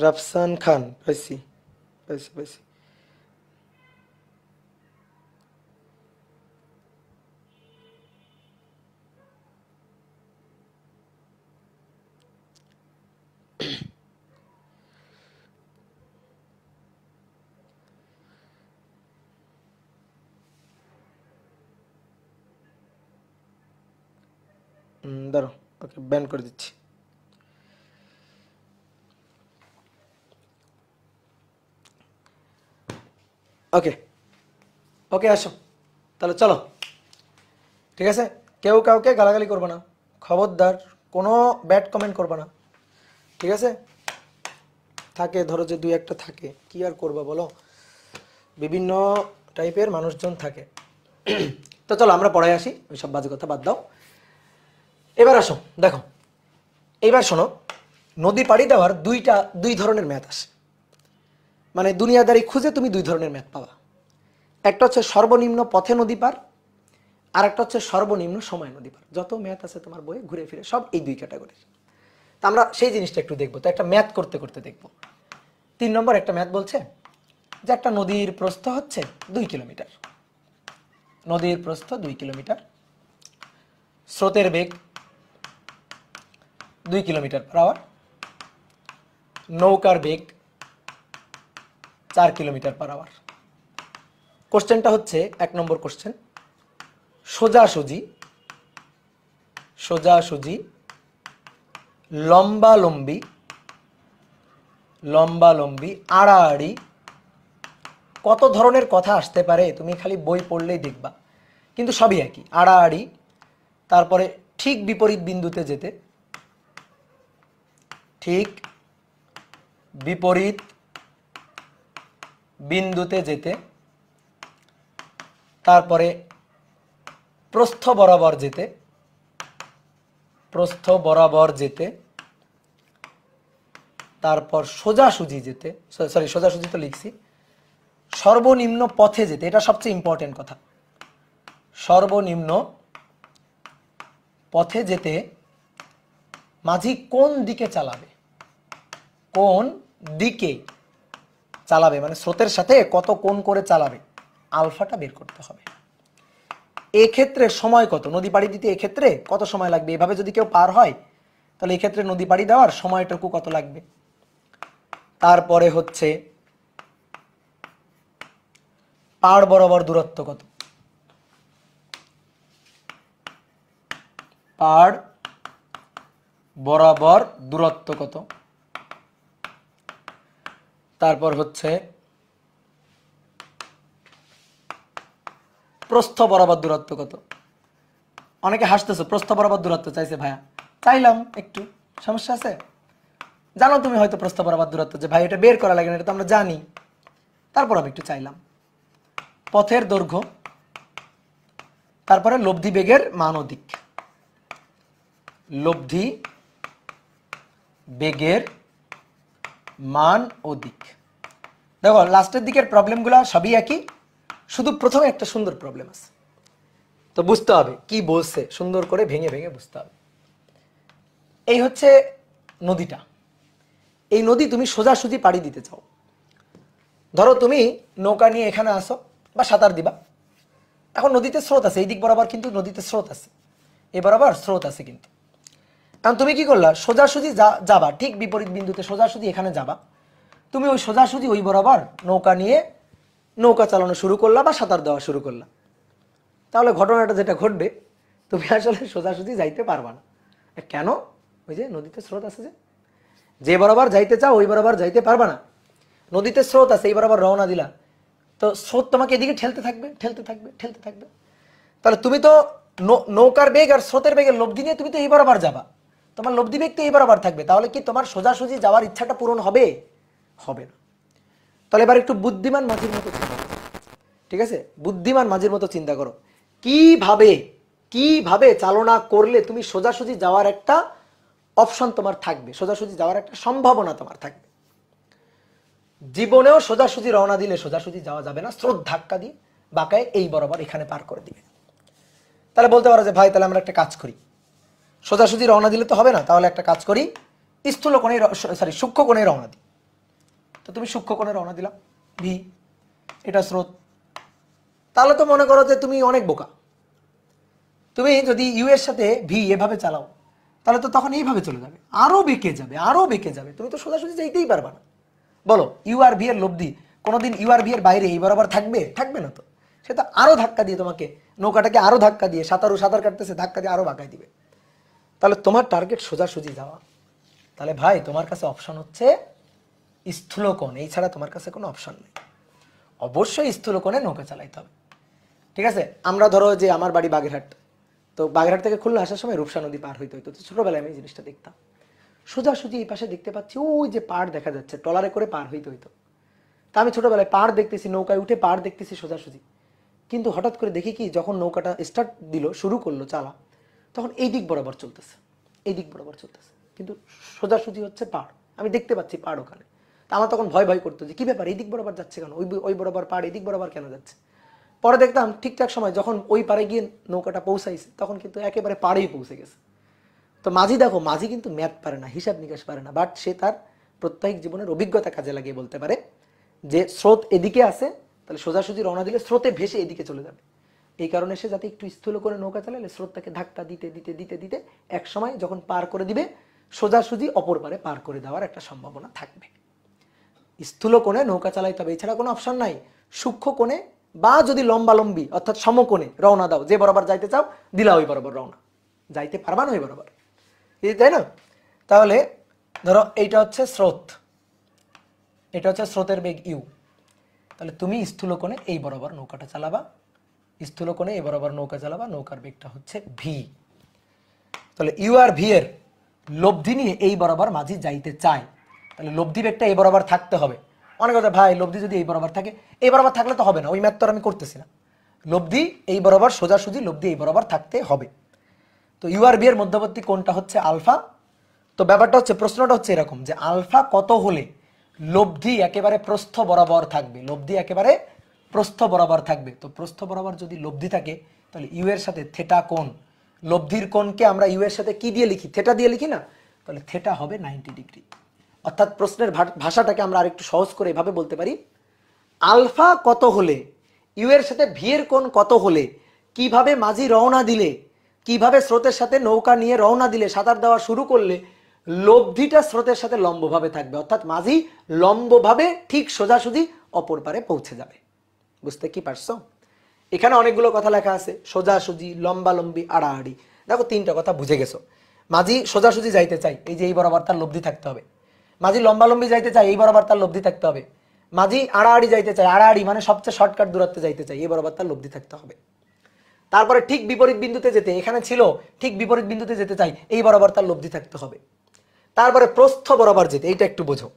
রাফসান খান পাইছি পাইছি পাইছি দাঁড়ো ওকে ব্যান করে দিচ্ছি ওকে ওকে আসো তাহলে চলো ঠিক আছে কেউ কাউকে গালাগালি করবো না খবরদার কোনো ব্যাড কমেন্ট করবো না ঠিক আছে থাকে ধরো যে দুই একটা থাকে কি আর করবো বলো বিভিন্ন টাইপের মানুষজন থাকে তো চলো আমরা পড়ায় আসি ওই সব বাজে কথা বাদ দাও এবার আসো দেখো এবার শোনো নদী পাড়ি দেওয়ার দুইটা দুই ধরনের ম্যাথ আসে মানে দুনিয়াদারি খুঁজে তুমি দুই ধরনের ম্যাথ পাবা একটা হচ্ছে সর্বনিম্ন পথে নদী পার আর একটা হচ্ছে সর্বনিম্ন সময় নদী পার যত ম্যাথ আছে তোমার বইয়ে ঘুরে ফিরে সব এই দুই ক্যাটাগরির তো আমরা সেই জিনিসটা একটু দেখবো তো একটা ম্যাথ করতে করতে দেখব তিন নম্বর একটা ম্যাথ বলছে যে একটা নদীর প্রস্থ হচ্ছে দুই কিলোমিটার নদীর প্রস্থ দুই কিলোমিটার স্রোতের বেগ দুই কিলোমিটার পার আওয়ার নৌকার বেগ চার কিলোমিটার পার আওয়ার কোশ্চেনটা হচ্ছে এক নম্বর কোশ্চেন সোজাসুজি সোজাসুজি লম্বালম্বি লম্বালম্বি আড়াআড়ি কত ধরনের কথা আসতে পারে তুমি খালি বই পড়লেই দেখবা কিন্তু সবই একই আড়াআড়ি তারপরে ঠিক বিপরীত বিন্দুতে যেতে ঠিক বিপরীত বিন্দুতে যেতে তারপরে প্রস্থ বরাবর যেতে প্রস্থ বরাবর যেতে তারপর সোজাসুজি যেতে সরি সোজাসুজি তো লিখছি সর্বনিম্ন পথে যেতে এটা সবচেয়ে ইম্পর্টেন্ট কথা সর্বনিম্ন পথে যেতে মাঝি কোন দিকে চালাবে কোন দিকে চালাবে মানে স্রোতের সাথে কত কোণ করে চালাবে আলফাটা বের করতে হবে এক্ষেত্রে সময় কত নদী পাড়ি দিতে এক্ষেত্রে কত সময় লাগবে এভাবে যদি কেউ পার হয় তাহলে এক্ষেত্রে নদী পাড়ি দেওয়ার সময়টুকু কত লাগবে তারপরে হচ্ছে পাড় বরাবর দূরত্ব কত পাড় বরাবর দূরত্ব কত তারপর হচ্ছে প্রস্থ বরাবর দূরত্ব কত অনেকে হাসতেছ প্রস্থ বরাবর দূরত্ব চাইছে ভাইয়া চাইলাম একটু সমস্যা আছে জানো তুমি হয়তো প্রস্থ বরাবর দূরত্ব যে ভাই এটা বের করা লাগে না এটা তো আমরা জানি তারপর আমি একটু চাইলাম পথের দৈর্ঘ্য তারপরে লব্ধি বেগের মান লব্ধি বেগের মান ও দিক দেখো লাস্টের দিকের প্রবলেমগুলো সবই একই শুধু প্রথমে একটা সুন্দর প্রবলেম আছে তো বুঝতে হবে কি বলছে সুন্দর করে ভেঙে ভেঙে বুঝতে হবে এই হচ্ছে নদীটা এই নদী তুমি সোজাসুজি পাড়ি দিতে চাও ধরো তুমি নৌকা নিয়ে এখানে আসো বা সাঁতার দিবা এখন নদীতে স্রোত আছে এই দিক বরাবর কিন্তু নদীতে স্রোত আছে এ বরাবর স্রোত আছে কিন্তু কারণ তুমি কি করলা সোজাসুজি যাবা ঠিক বিপরীত বিন্দুতে সোজাসুজি এখানে যাবা তুমি ওই সোজাসুজি ওই বরাবর নৌকা নিয়ে নৌকা চালানো শুরু করলা বা সাঁতার দেওয়া শুরু করলা তাহলে ঘটনাটা যেটা ঘটবে তুমি আসলে সোজাসুজি যাইতে পারবা না কেন ওই যে নদীতে স্রোত আছে যে যে বরাবর যাইতে চাও ওই বরাবর যাইতে পারবা না নদীতে স্রোত আছে এই বরাবর রওনা দিলা তো স্রোত তোমাকে এদিকে ঠেলতে থাকবে ঠেলতে থাকবে ঠেলতে থাকবে তাহলে তুমি তো নৌকার বেগ আর স্রোতের বেগের লোভ নিয়ে তুমি তো এই বরাবর যাবা তোমার লব্ধি ব্যক্তি এইবার বরাবর থাকবে তাহলে কি তোমার সোজাসুজি যাওয়ার ইচ্ছাটা পূরণ হবে হবে না তাহলে এবার একটু বুদ্ধিমান মাঝির মতো ঠিক আছে বুদ্ধিমান মাঝির মতো চিন্তা করো কিভাবে কিভাবে চালনা করলে তুমি সোজাসুজি যাওয়ার একটা অপশন তোমার থাকবে সোজাসুজি যাওয়ার একটা সম্ভাবনা তোমার থাকবে জীবনেও সোজাসুজি রওনা দিলে সোজাসুজি যাওয়া যাবে না স্রোত ধাক্কা দিয়ে বাঁকায় এই বরাবর এখানে পার করে দিবে তাহলে বলতে পারো যে ভাই তাহলে আমরা একটা কাজ করি সোজাসুজি রওনা দিলে তো হবে না তাহলে একটা কাজ করি স্থূল কোণে সরি সূক্ষ্ম কোণে রওনা দিই তো তুমি সূক্ষ্ম কোণে রওনা দিলাম ভি এটা স্রোত তাহলে তো মনে করো যে তুমি অনেক বোকা তুমি যদি ইউ এর সাথে ভি এভাবে চালাও তাহলে তো তখন এইভাবে চলে যাবে আরও বেঁকে যাবে আরও বেঁকে যাবে তুমি তো সোজাসুজি যেতেই পারবা না বলো ইউ আর ভি এর লব্ধি কোনোদিন ইউ আর ভি এর বাইরে এই বরাবর থাকবে থাকবে না তো সে তো আরও ধাক্কা দিয়ে তোমাকে নৌকাটাকে আরও ধাক্কা দিয়ে সাঁতারু সাঁতার কাটতেছে ধাক্কা দিয়ে আরও বাঁকায় দিবে তাহলে তোমার টার্গেট সোজাসুজি যাওয়া তাহলে ভাই তোমার কাছে অপশন হচ্ছে স্থূলকোণ এই ছাড়া তোমার কাছে কোনো অপশন নেই অবশ্যই স্থূলকোণে নৌকা চালাইতে হবে ঠিক আছে আমরা ধরো যে আমার বাড়ি বাগেরহাট তো বাগেরহাট থেকে খুলনা আসার সময় রূপসা নদী পার হইতে হইতো তো ছোটোবেলায় আমি এই জিনিসটা দেখতাম সোজাসুজি এই পাশে দেখতে পাচ্ছি ওই যে পাড় দেখা যাচ্ছে টলারে করে পার হইতে হইতো তা আমি ছোটোবেলায় পার দেখতেছি নৌকায় উঠে পার দেখতেছি সোজাসুজি কিন্তু হঠাৎ করে দেখি কি যখন নৌকাটা স্টার্ট দিল শুরু করলো চালা তখন এই দিক বরাবর চলতেছে এই দিক বরাবর চলতেছে কিন্তু সোজাসুজি হচ্ছে পাড় আমি দেখতে পাচ্ছি পাড় ওখানে তা আমার তখন ভয় ভয় করতো যে কী ব্যাপার এই দিক বরাবর যাচ্ছে কেন ওই ওই বরাবর পাড় এই দিক বরাবর কেন যাচ্ছে পরে দেখতাম ঠিকঠাক সময় যখন ওই পাড়ে গিয়ে নৌকাটা পৌঁছাইছে তখন কিন্তু একেবারে পাড়েই পৌঁছে গেছে তো মাঝি দেখো মাঝি কিন্তু ম্যাপ পারে না হিসাব নিকাশ পারে না বাট সে তার প্রত্যেক জীবনের অভিজ্ঞতা কাজে লাগিয়ে বলতে পারে যে স্রোত এদিকে আছে তাহলে সোজাসুজি রওনা দিলে স্রোতে ভেসে এদিকে চলে যাবে এই কারণে সে যাতে একটু স্থূল করে নৌকা চালালে স্রোতটাকে ধাক্কা দিতে দিতে দিতে দিতে এক সময় যখন পার করে দিবে সোজাসুজি অপর পারে পার করে দেওয়ার একটা সম্ভাবনা থাকবে স্থূল কোণে নৌকা চালাইতে হবে এছাড়া কোনো অপশন নাই সূক্ষ্ম কোণে বা যদি লম্বালম্বি অর্থাৎ সমকোণে রওনা দাও যে বরাবর যাইতে চাও দিলা ওই বরাবর রওনা যাইতে পারবা না ওই বরাবর তাই না তাহলে ধরো এইটা হচ্ছে স্রোত এটা হচ্ছে স্রোতের বেগ ইউ তাহলে তুমি স্থূল কোণে এই বরাবর নৌকাটা চালাবা স্থূলকোণে এবার বরাবর নৌকা চালাবা নৌকার বেগটা হচ্ছে ভি তাহলে ইউ আর ভি এর লব্ধি নিয়ে এই বরাবর মাঝি যাইতে চায় তাহলে লব্ধি বেগটা এই বরাবর থাকতে হবে অনেক কথা ভাই লব্ধি যদি এই বরাবর থাকে এই বরাবর থাকলে তো হবে না ওই ম্যাথ তো আমি করতেছি না লব্ধি এই বরাবর সোজাসুজি লব্ধি এই বরাবর থাকতে হবে তো ইউ আর ভি এর মধ্যবর্তী কোনটা হচ্ছে আলফা তো ব্যাপারটা হচ্ছে প্রশ্নটা হচ্ছে এরকম যে আলফা কত হলে লব্ধি একেবারে প্রস্থ বরাবর থাকবে লব্ধি একেবারে প্রস্থ বরাবর থাকবে তো প্রস্থ বরাবর যদি লব্ধি থাকে তাহলে ইউ এর সাথে থেটা কোণ লব্ধির কোণকে আমরা ইউ এর সাথে কি দিয়ে লিখি থেটা দিয়ে লিখি না তাহলে থেটা হবে নাইনটি ডিগ্রি অর্থাৎ প্রশ্নের ভাষাটাকে আমরা আরেকটু সহজ করে এভাবে বলতে পারি আলফা কত হলে ইউ এর সাথে ভি এর কোণ কত হলে কিভাবে মাঝি রওনা দিলে কিভাবে স্রোতের সাথে নৌকা নিয়ে রওনা দিলে সাঁতার দেওয়া শুরু করলে লব্ধিটা স্রোতের সাথে লম্বভাবে থাকবে অর্থাৎ মাঝি লম্বভাবে ঠিক সোজাসুজি অপর পারে পৌঁছে যাবে বুঝতে কি পারছ এখানে অনেকগুলো কথা লেখা আছে সোজাসুজি লম্বালম্বি আড়াআড়ি দেখো তিনটা কথা বুঝে গেছো মাঝি সোজাসুজি যাইতে চাই এই যে এই বরাবর তার লব্ধি থাকতে হবে মাঝি লম্বালম্বি যাইতে চাই এই বরাবর তার লব্ধি থাকতে হবে মাঝি আড়াআড়ি যাইতে চাই আড়াআড়ি মানে সবচেয়ে শর্টকাট দূরত্বে যাইতে চাই এই বরাবর তার লব্ধি থাকতে হবে তারপরে ঠিক বিপরীত বিন্দুতে যেতে এখানে ছিল ঠিক বিপরীত বিন্দুতে যেতে চাই এই বরাবর তার লব্ধি থাকতে হবে তারপরে প্রস্থ বরাবর যেতে এইটা একটু বোঝো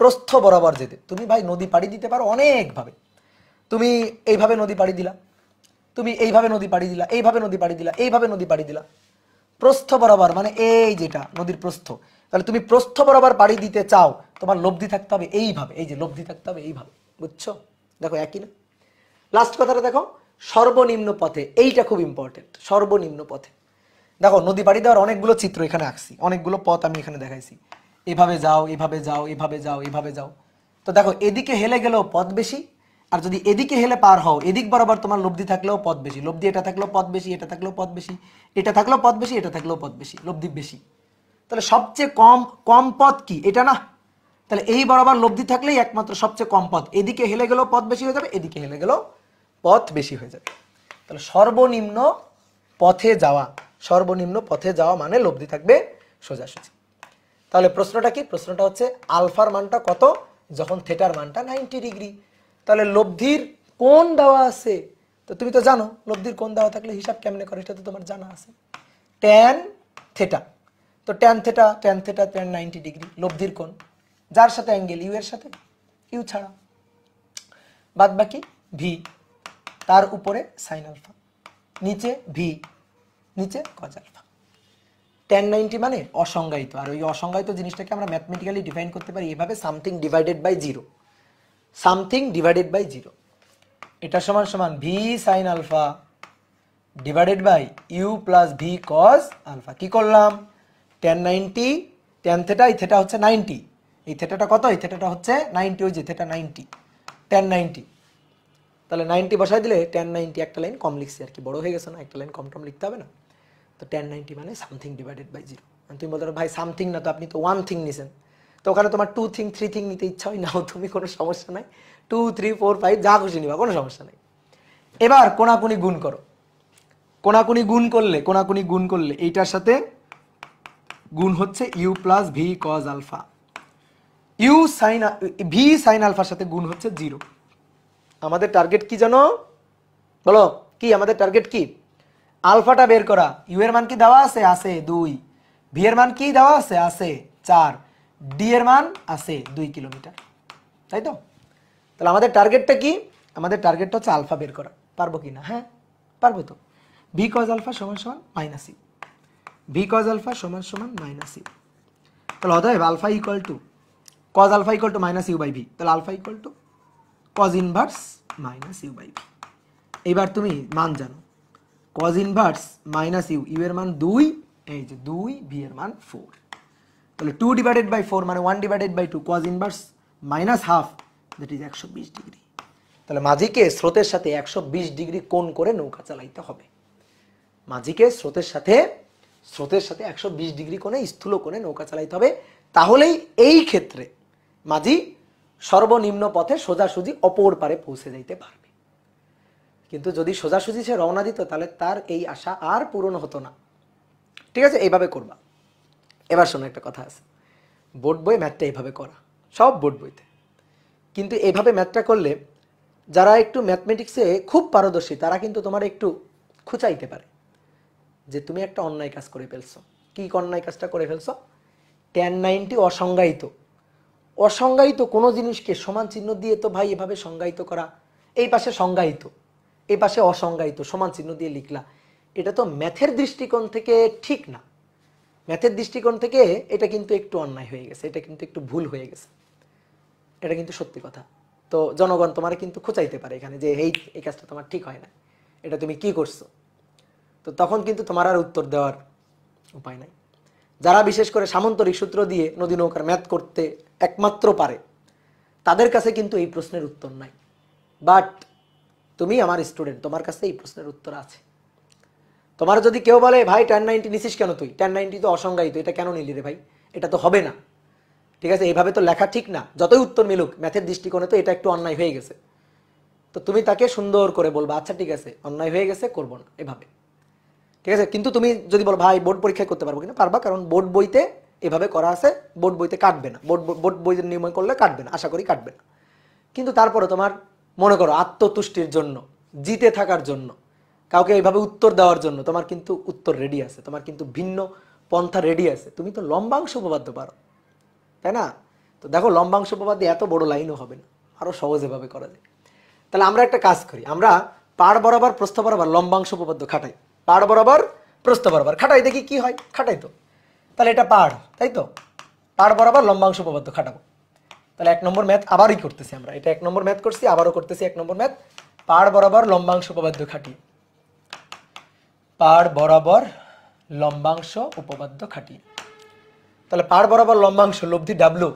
প্রস্থ বরাবর যেতে তুমি ভাই নদী পাড়ি দিতে পারো অনেকভাবে তুমি এইভাবে নদী পাড়ি দিলা তুমি এইভাবে নদী পাড়ি দিলা এইভাবে নদী পাড়ি দিলা এইভাবে নদী পাড়ি দিলা প্রস্থ বরাবর মানে এই যেটা নদীর প্রস্থ তাহলে তুমি প্রস্থ বরাবর পাড়ি দিতে চাও তোমার লব্ধি থাকতে হবে এইভাবে এই যে লব্ধি থাকতে হবে এইভাবে বুঝছো দেখো একই না লাস্ট কথাটা দেখো সর্বনিম্ন পথে এইটা খুব ইম্পর্টেন্ট সর্বনিম্ন পথে দেখো নদী পাড়ি দেওয়ার অনেকগুলো চিত্র এখানে আঁকছি অনেকগুলো পথ আমি এখানে দেখাইছি এভাবে যাও এভাবে যাও এভাবে যাও এভাবে যাও তো দেখো এদিকে হেলে গেলেও পথ বেশি আর যদি এদিকে হেলে পার হও এদিক বরাবর তোমার লব্ধি থাকলেও পথ বেশি লব্ধি এটা থাকলেও পথ বেশি এটা থাকলেও পথ বেশি এটা থাকলেও পথ বেশি এটা থাকলেও পথ বেশি লব্ধি বেশি তাহলে সবচেয়ে কম কম পথ কি এটা না তাহলে এই বরাবর লব্ধি থাকলেই একমাত্র সবচেয়ে কম পথ এদিকে হেলে গেলেও পথ বেশি হয়ে যাবে এদিকে হেলে গেলেও পথ বেশি হয়ে যাবে তাহলে সর্বনিম্ন পথে যাওয়া সর্বনিম্ন পথে যাওয়া মানে লব্ধি থাকবে সোজাসুজি তাহলে প্রশ্নটা কি প্রশ্নটা হচ্ছে আলফার মানটা কত যখন থেটার মানটা নাইনটি ডিগ্রি তাহলে লব্ধির কোন দেওয়া আছে তো তুমি তো জানো লব্ধির কোন দেওয়া থাকলে হিসাব কেমনে করে সেটা তো তোমার জানা আছে ট্যান থেটা তো tan theta tan theta tan ninety degree লব্ধির কোন যার সাথে অ্যাঙ্গেল ইউ এর সাথে ইউ ছাড়া বাদ বাকি ভি তার উপরে সাইন আলফা নিচে ভি নিচে কজ আলফা টেন নাইনটি মানে অসংজ্ঞায়িত আর ওই অসংজ্ঞায়িত জিনিসটাকে আমরা ম্যাথমেটিক্যালি ডিফাইন করতে পারি এভাবে something divided by zero something divided by zero এটা সমান সমান v sine alpha divided by you plus V cos alpha কী করলাম টেন নাইনটি টেন থেটা এই থেটা হচ্ছে নাইনটি এই থেটাটা কত এই থেটাটা হচ্ছে নাইনটি ওই যে থেটা নাইনটি টেন নাইনটি তাহলে নাইনটি বসাই দিলে টেন নাইনটি একটা লাইন কম লিখছে আর কি বড় হয়ে গেছে না একটা লাইন কম টম লিখতে হবে না তো টেন নাইনটি মানে সামথিং ডিভাইডেড বাই জিরো তুমি বলতে ভাই সামথিং না তো আপনি তো ওয়ান থিং নিছেন তো ওখানে তোমার টু থিং থ্রি থিং নিতে ইচ্ছা হয় নাও তুমি কোনো সমস্যা নাই টু থ্রি ফোর ফাইভ যা খুশি নিবা কোনো সমস্যা নাই এবার কোনাকুনি গুণ করো কোনাকুনি গুণ করলে কোনাকুনি গুণ করলে এইটার সাথে গুণ হচ্ছে you plus V cos alpha u sine v sine আলফার সাথে গুণ হচ্ছে জিরো আমাদের টার্গেট কি জানো বলো কি আমাদের টার্গেট কি আলফাটা বের করা ইউ এর মান কি দেওয়া আছে আছে দুই ভি এর মান কি দেওয়া আছে আছে চার ডি এর মান আছে দুই কিলোমিটার তাই তো তাহলে আমাদের টার্গেটটা কি আমাদের টার্গেটটা হচ্ছে আলফা বের করা পারবো কি না হ্যাঁ পারবো তো ভি কজ আলফা সমান সমান minus e v cos alpha সমান সমান মাইনাস ই তাহলে অতএব alpha equal to cos alpha equal to minus you by v তাহলে alpha equal to cos inverse minus you by v এইবার তুমি মান জানো cos inverse minus u u এর মান দুই এই যে দুই ভি এর মান ফোর তাহলে টু ডিভাইডেড বাই ফোর মানে one divided by two cos inverse minus half that is একশো বিশ ডিগ্রি তাহলে মাঝিকে স্রোতের সাথে একশো বিশ ডিগ্রি কোণ করে নৌকা চালাইতে হবে মাঝিকে স্রোতের সাথে স্রোতের সাথে একশো বিশ ডিগ্রি কোণে স্থূল কোণে নৌকা চালাইতে হবে তাহলেই এই ক্ষেত্রে মাঝি সর্বনিম্ন পথে সোজাসুজি অপর পারে পৌঁছে যাইতে পারবে কিন্তু যদি সোজাসুজি সে রওনা দিত তাহলে তার এই আশা আর পূরণ হতো না ঠিক আছে এইভাবে করবা এবার শোনো একটা কথা আছে বোর্ড বই ম্যাথটা এইভাবে করা সব বোর্ড বইতে কিন্তু এইভাবে ম্যাথটা করলে যারা একটু ম্যাথমেটিক্সে খুব পারদর্শী তারা কিন্তু তোমার একটু খুচাইতে পারে যে তুমি একটা অন্যায় কাজ করে ফেলছো কী অন্যায় কাজটা করে ফেলছো ট্যান নাইনটি অসংজ্ঞায়িত অসংজ্ঞায়িত কোনো জিনিসকে সমান চিহ্ন দিয়ে তো ভাই এভাবে সংজ্ঞায়িত করা এই পাশে সংজ্ঞায়িত এই পাশে অসংজ্ঞায়িত সমান চিহ্ন দিয়ে লিখলা এটা তো ম্যাথের দৃষ্টিকোণ থেকে ঠিক না ম্যাথের দৃষ্টিকোণ থেকে এটা কিন্তু একটু অন্যায় হয়ে গেছে এটা কিন্তু একটু ভুল হয়ে গেছে এটা কিন্তু সত্যি কথা তো জনগণ তোমার কিন্তু খোঁচাইতে পারে এখানে যে এই এই কাজটা তোমার ঠিক হয় না এটা তুমি কি করছো তো তখন কিন্তু তোমার আর উত্তর দেওয়ার উপায় নাই যারা বিশেষ করে সামন্তরিক সূত্র দিয়ে নদী নৌকার ম্যাথ করতে একমাত্র পারে তাদের কাছে কিন্তু এই প্রশ্নের উত্তর নাই বাট তুমি আমার স্টুডেন্ট তোমার কাছে এই প্রশ্নের উত্তর আছে তোমার যদি কেউ বলে ভাই টেন নাইনটি নিছিস কেন তুই টেন নাইনটি তো অসংজ্ঞায়িত এটা কেন নিলি রে ভাই এটা তো হবে না ঠিক আছে এইভাবে তো লেখা ঠিক না যতই উত্তর মিলুক ম্যাথের দৃষ্টিকোণে তো এটা একটু অন্যায় হয়ে গেছে তো তুমি তাকে সুন্দর করে বলবা আচ্ছা ঠিক আছে অন্যায় হয়ে গেছে করবো না এভাবে ঠিক আছে কিন্তু তুমি যদি বলো ভাই বোর্ড পরীক্ষায় করতে পারবো কিনা পারবা কারণ বোর্ড বইতে এভাবে করা আছে বোর্ড বইতে কাটবে না বোর্ড বোর্ড বইতে নির্ময় করলে কাটবে না আশা করি কাটবে না কিন্তু তারপরে তোমার মনে করো আত্মতুষ্টির জন্য জিতে থাকার জন্য কাউকে এইভাবে উত্তর দেওয়ার জন্য তোমার কিন্তু উত্তর রেডি আছে তোমার কিন্তু ভিন্ন পন্থা রেডি আছে তুমি তো লম্বাংশ উপবাদ্য পারো তাই না তো দেখো লম্বাংশ উপবাদ্য এত বড় লাইনও হবে না আরও সহজেভাবে করা যায় তাহলে আমরা একটা কাজ করি আমরা পাড় বরাবর প্রস্থ বরাবর লম্বাংশ উপপাদ্য খাটাই পাড় বরাবর প্রস্থ বরাবর খাটাই দেখি কি হয় খাটাই তো তাহলে এটা পাড় তাই তো পাড় বরাবর লম্বাংশ উপপাদ্য খাটাবো তাহলে এক নম্বর ম্যাথ আবারই করতেছি আমরা এটা এক নম্বর ম্যাথ করছি আবারও করতেছি এক নম্বর ম্যাথ পাড় বরাবর লম্বাংশ উপবাদ্য খাটি পাড় বরাবর লম্বাংশ উপপাদ্য খাটি তাহলে পাড় বরাবর লম্বাংশ লব্ধি ডাব্লু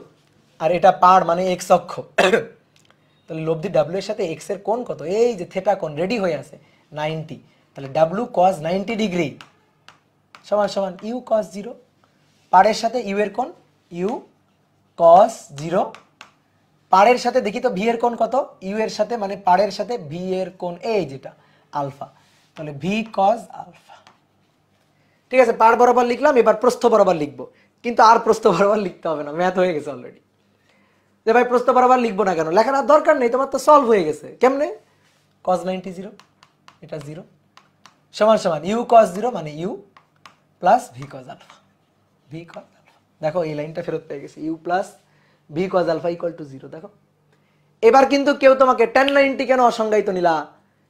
আর এটা পাড় মানে এক্স অক্ষ <coughs> তাহলে লব্ধি ডাব্লু এর সাথে এক্স এর কত এই যে থেটা কোন রেডি হয়ে আছে নাইনটি তাহলে ডাব্লু কজ নাইনটি ডিগ্রি সমান সমান ইউ কস জিরো পারের সাথে ইউ এর কোন ইউ কস জিরো পাড়ের সাথে দেখি তো ভি এর কোন কত ইউ এর সাথে মানে পাড়ের সাথে ভি এর কোন এই যেটা আলফা তাহলে ভি কজ আলফা ঠিক আছে পার বরাবর লিখলাম এবার প্রস্থ বরাবর লিখবো কিন্তু আর প্রস্থ বরাবর লিখতে হবে না ম্যাথ হয়ে গেছে অলরেডি যে ভাই প্রস্থ বরাবর লিখবো না কেন লেখার আর দরকার নেই তোমার তো সলভ হয়ে গেছে কেমনে কজ নাইনটি জিরো এটা জিরো সমান সমান ইউ কজ জিরো মানে you plus V cos alpha V cos alpha দেখো এই লাইনটা ফেরত পেয়ে গেছে u plus V cos alpha equal to zero দেখো এবার কিন্তু কেউ তোমাকে টেন নাইনটি কেন অসংজ্ঞায়িত নিলা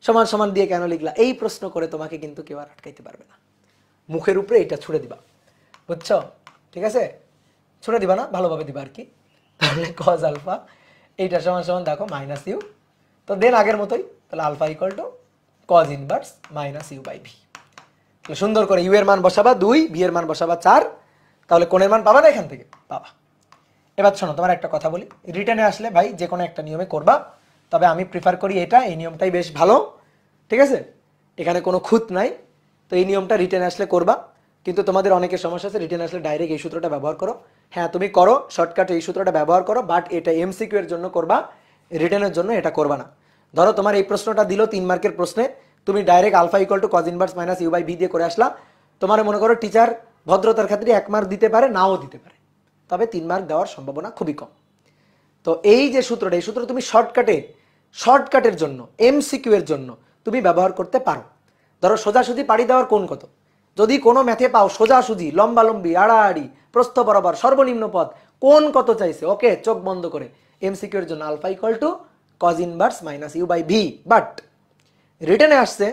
সমান সমান দিয়ে কেন লিখলা এই প্রশ্ন করে তোমাকে কিন্তু কেউ আর আটকাইতে পারবে না মুখের উপরে এটা ছুড়ে দিবা বুঝছো ঠিক আছে ছুড়ে দিবা না ভালোভাবে দিবা আর কি তাহলে কজ আলফা এইটা সমান সমান দেখো মাইনাস ইউ তো দেন আগের মতোই তাহলে alpha equal to cos inverse minus you by v তাহলে সুন্দর করে ইউ এর মান বসাবা দুই বি এর মান বসাবা চার তাহলে কোণের মান পাবা না এখান থেকে পাবা এবার শোনো তোমার একটা কথা বলি রিটার্নে আসলে ভাই যে কোনো একটা নিয়মে করবা তবে আমি প্রিফার করি এটা এই নিয়মটাই বেশ ভালো ঠিক আছে এখানে কোনো খুঁত নাই তো এই নিয়মটা রিটার্ন আসলে করবা কিন্তু তোমাদের অনেকের সমস্যা আছে রিটার্ন আসলে ডাইরেক্ট এই সূত্রটা ব্যবহার করো হ্যাঁ তুমি করো শর্টকাটে এই সূত্রটা ব্যবহার করো বাট এটা এমসিকিউ এর জন্য করবা রিটার্নের জন্য এটা করবা না ধরো তোমার এই প্রশ্নটা দিল তিন মার্কের প্রশ্নে তুমি direct alpha equal to cos inverse minus you by v দিয়ে করে আসলা তোমার মনে করো টিচার ভদ্রতার ক্ষেত্রে এক মার্ক দিতে পারে নাও দিতে পারে তবে তিন মার্ক দেওয়ার সম্ভাবনা খুবই কম তো এই যে সূত্রটা এই সূত্র তুমি শর্টকাটে শর্টকাটের জন্য এমসিকিউ এর জন্য তুমি ব্যবহার করতে পারো ধরো সোজাসুজি পাড়ি দেওয়ার কোন কত যদি কোনো ম্যাথে পাও সোজাসুজি লম্বালম্বি আড়াআড়ি প্রস্থ বরাবর সর্বনিম্ন পথ কোন কত চাইছে ওকে চোখ বন্ধ করে এমসিকিউ এর জন্য alpha equal to cos inverse minus you by v but রিটার্নে আসছে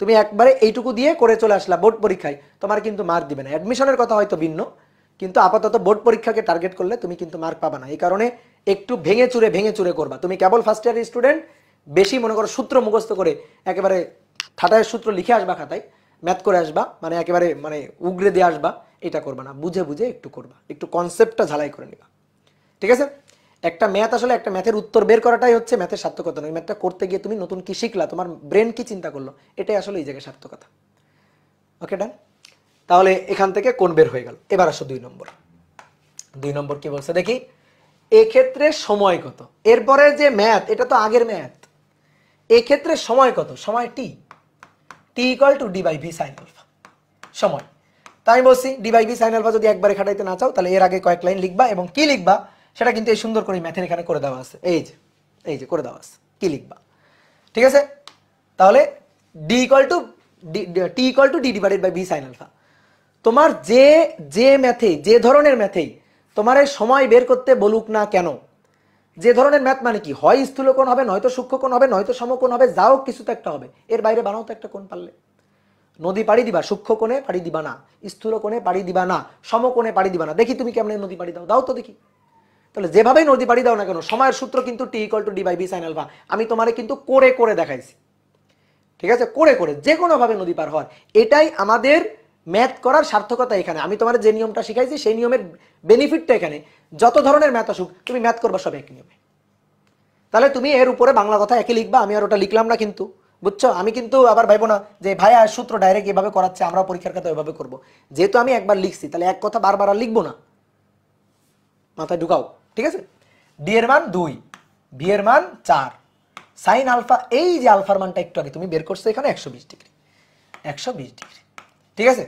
তুমি একবারে এইটুকু দিয়ে করে চলে আসলা বোর্ড পরীক্ষায় তোমার কিন্তু মার্ক দিবে না অ্যাডমিশনের কথা হয়তো ভিন্ন কিন্তু আপাতত বোর্ড পরীক্ষাকে টার্গেট করলে তুমি কিন্তু মার্ক পাবা না এই কারণে একটু ভেঙে চুরে ভেঙে চুরে করবা তুমি কেবল ফার্স্ট ইয়ার স্টুডেন্ট বেশি মনে করো সূত্র মুখস্থ করে একেবারে খাতায় সূত্র লিখে আসবা খাতায় ম্যাথ করে আসবা মানে একেবারে মানে উগরে দিয়ে আসবা এটা করবা না বুঝে বুঝে একটু করবা একটু কনসেপ্টটা ঝালাই করে নিবা ঠিক আছে একটা ম্যাথ আসলে একটা ম্যাথের উত্তর বের করাটাই হচ্ছে ম্যাথের সার্থকতা নয় ম্যাথটা করতে গিয়ে তুমি নতুন কি শিখলা তোমার ব্রেন কি চিন্তা করলো এটাই আসলে এই জায়গায় সার্থকতা ওকে ডান তাহলে এখান থেকে কোন বের হয়ে গেল এবার আসো দুই নম্বর দুই নম্বর কি বলছে দেখি এক্ষেত্রে সময় কত এরপরে যে ম্যাথ এটা তো আগের ম্যাথ এক্ষেত্রে সময় কত সময় t T equal to D by V sine alpha সময় তাই বলছি d by V sine alpha যদি একবারে খাটাইতে না চাও তাহলে এর আগে কয়েক লাইন লিখবা এবং কি লিখবা সেটা কিন্তু এই সুন্দর করে ম্যাথের এখানে করে দেওয়া আছে এই যে এই যে করে দেওয়া আছে কি লিখবা ঠিক আছে তাহলে d equal to t equal to d divided by V sine alpha তোমার যে যে ম্যাথে যে ধরনের ম্যাথেই তোমার এই সময় বের করতে বলুক না কেন যে ধরনের ম্যাথ মানে কি হয় স্থূলকোণ হবে নয়তো সূক্ষ্মকোণ হবে নয়তো সমকোণ হবে যাও কিছু তো একটা হবে এর বাইরে বানাও তো একটা কোণ পারলে নদী পাড়ি দিবা সূক্ষ্মকোণে পাড়ি দিবা না স্থূলকোণে পাড়ি দিবা না সমকোণে পাড়ি দিবা না দেখি তুমি কেমন নদী পাড়ি দাও দাও তো দেখি তাহলে যেভাবেই নদী পাড়ি দাও না কেন সময়ের সূত্র কিন্তু t equal to D by B sine alpha আমি তোমারে কিন্তু করে করে দেখাইছি ঠিক আছে করে করে যে কোনোভাবে নদী পার হওয়ার এটাই আমাদের ম্যাথ করার সার্থকতা এখানে আমি তোমার যে নিয়মটা শিখাইছি সেই নিয়মের বেনিফিটটা এখানে যত ধরনের ম্যাথ আসুক তুমি ম্যাথ করবা সব এক নিয়মে তাহলে তুমি এর উপরে বাংলা কথা একই লিখবা আমি আর ওটা লিখলাম না কিন্তু বুঝছো আমি কিন্তু আবার ভাইবো না যে ভাইয়া সূত্র ডাইরেক্ট এভাবে করাচ্ছে আমরা পরীক্ষার কথা এভাবে করবো যেহেতু আমি একবার লিখছি তাহলে এক কথা বারবার আর লিখবো না মাথায় ঢুকাও ঠিক আছে ডি এর মান দুই বি এর মান চার সাইন আলফা এই যে আলফার মানটা একটু আগে তুমি বের করছো এখানে একশো বিশ ডিগ্রি একশো বিশ ডিগ্রি ঠিক আছে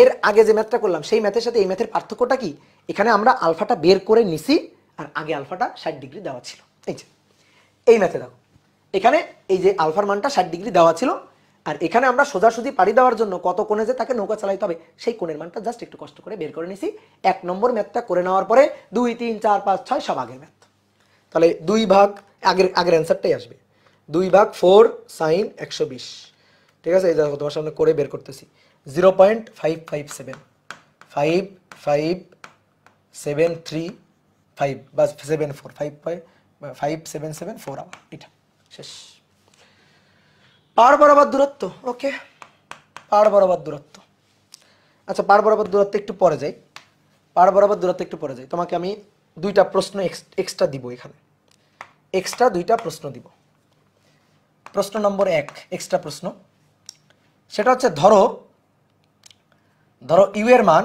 এর আগে যে ম্যাথটা করলাম সেই ম্যাথের সাথে এই ম্যাথের পার্থক্যটা কি এখানে আমরা আলফাটা বের করে নিছি আর আগে আলফাটা ষাট ডিগ্রি দেওয়া ছিল এই যে এই ম্যাথে দেখো এখানে এই যে আলফার মানটা ষাট ডিগ্রি দেওয়া ছিল আর এখানে আমরা সোজাসুজি পাড়ি দেওয়ার জন্য কত কোণে যে তাকে নৌকা চালাইতে হবে সেই কোণের মানটা জাস্ট একটু কষ্ট করে বের করে নিছি এক নম্বর ম্যাথটা করে নেওয়ার পরে দুই তিন চার পাঁচ ছয় সব আগের ম্যাথ তাহলে দুই ভাগ আগের আগের অ্যান্সারটাই আসবে দুই ভাগ ফোর সাইন একশো বিশ ঠিক আছে এই দেখো তোমার সামনে করে বের করতেছি zero point five five seven five five seven three five বা seven four five five five seven seven four hour এটা শেষ পার বরাবর দূরত্ব ওকে পার বরাবর দূরত্ব আচ্ছা পার বরাবর দূরত্ব একটু পরে যাই পার বরাবর দূরত্ব একটু পরে যাই তোমাকে আমি দুইটা প্রশ্ন এক্সট্রা দিব এখানে এক্সট্রা দুইটা প্রশ্ন দিব প্রশ্ন নম্বর এক এক্সট্রা প্রশ্ন সেটা হচ্ছে ধরো ধরো ইউ এর মান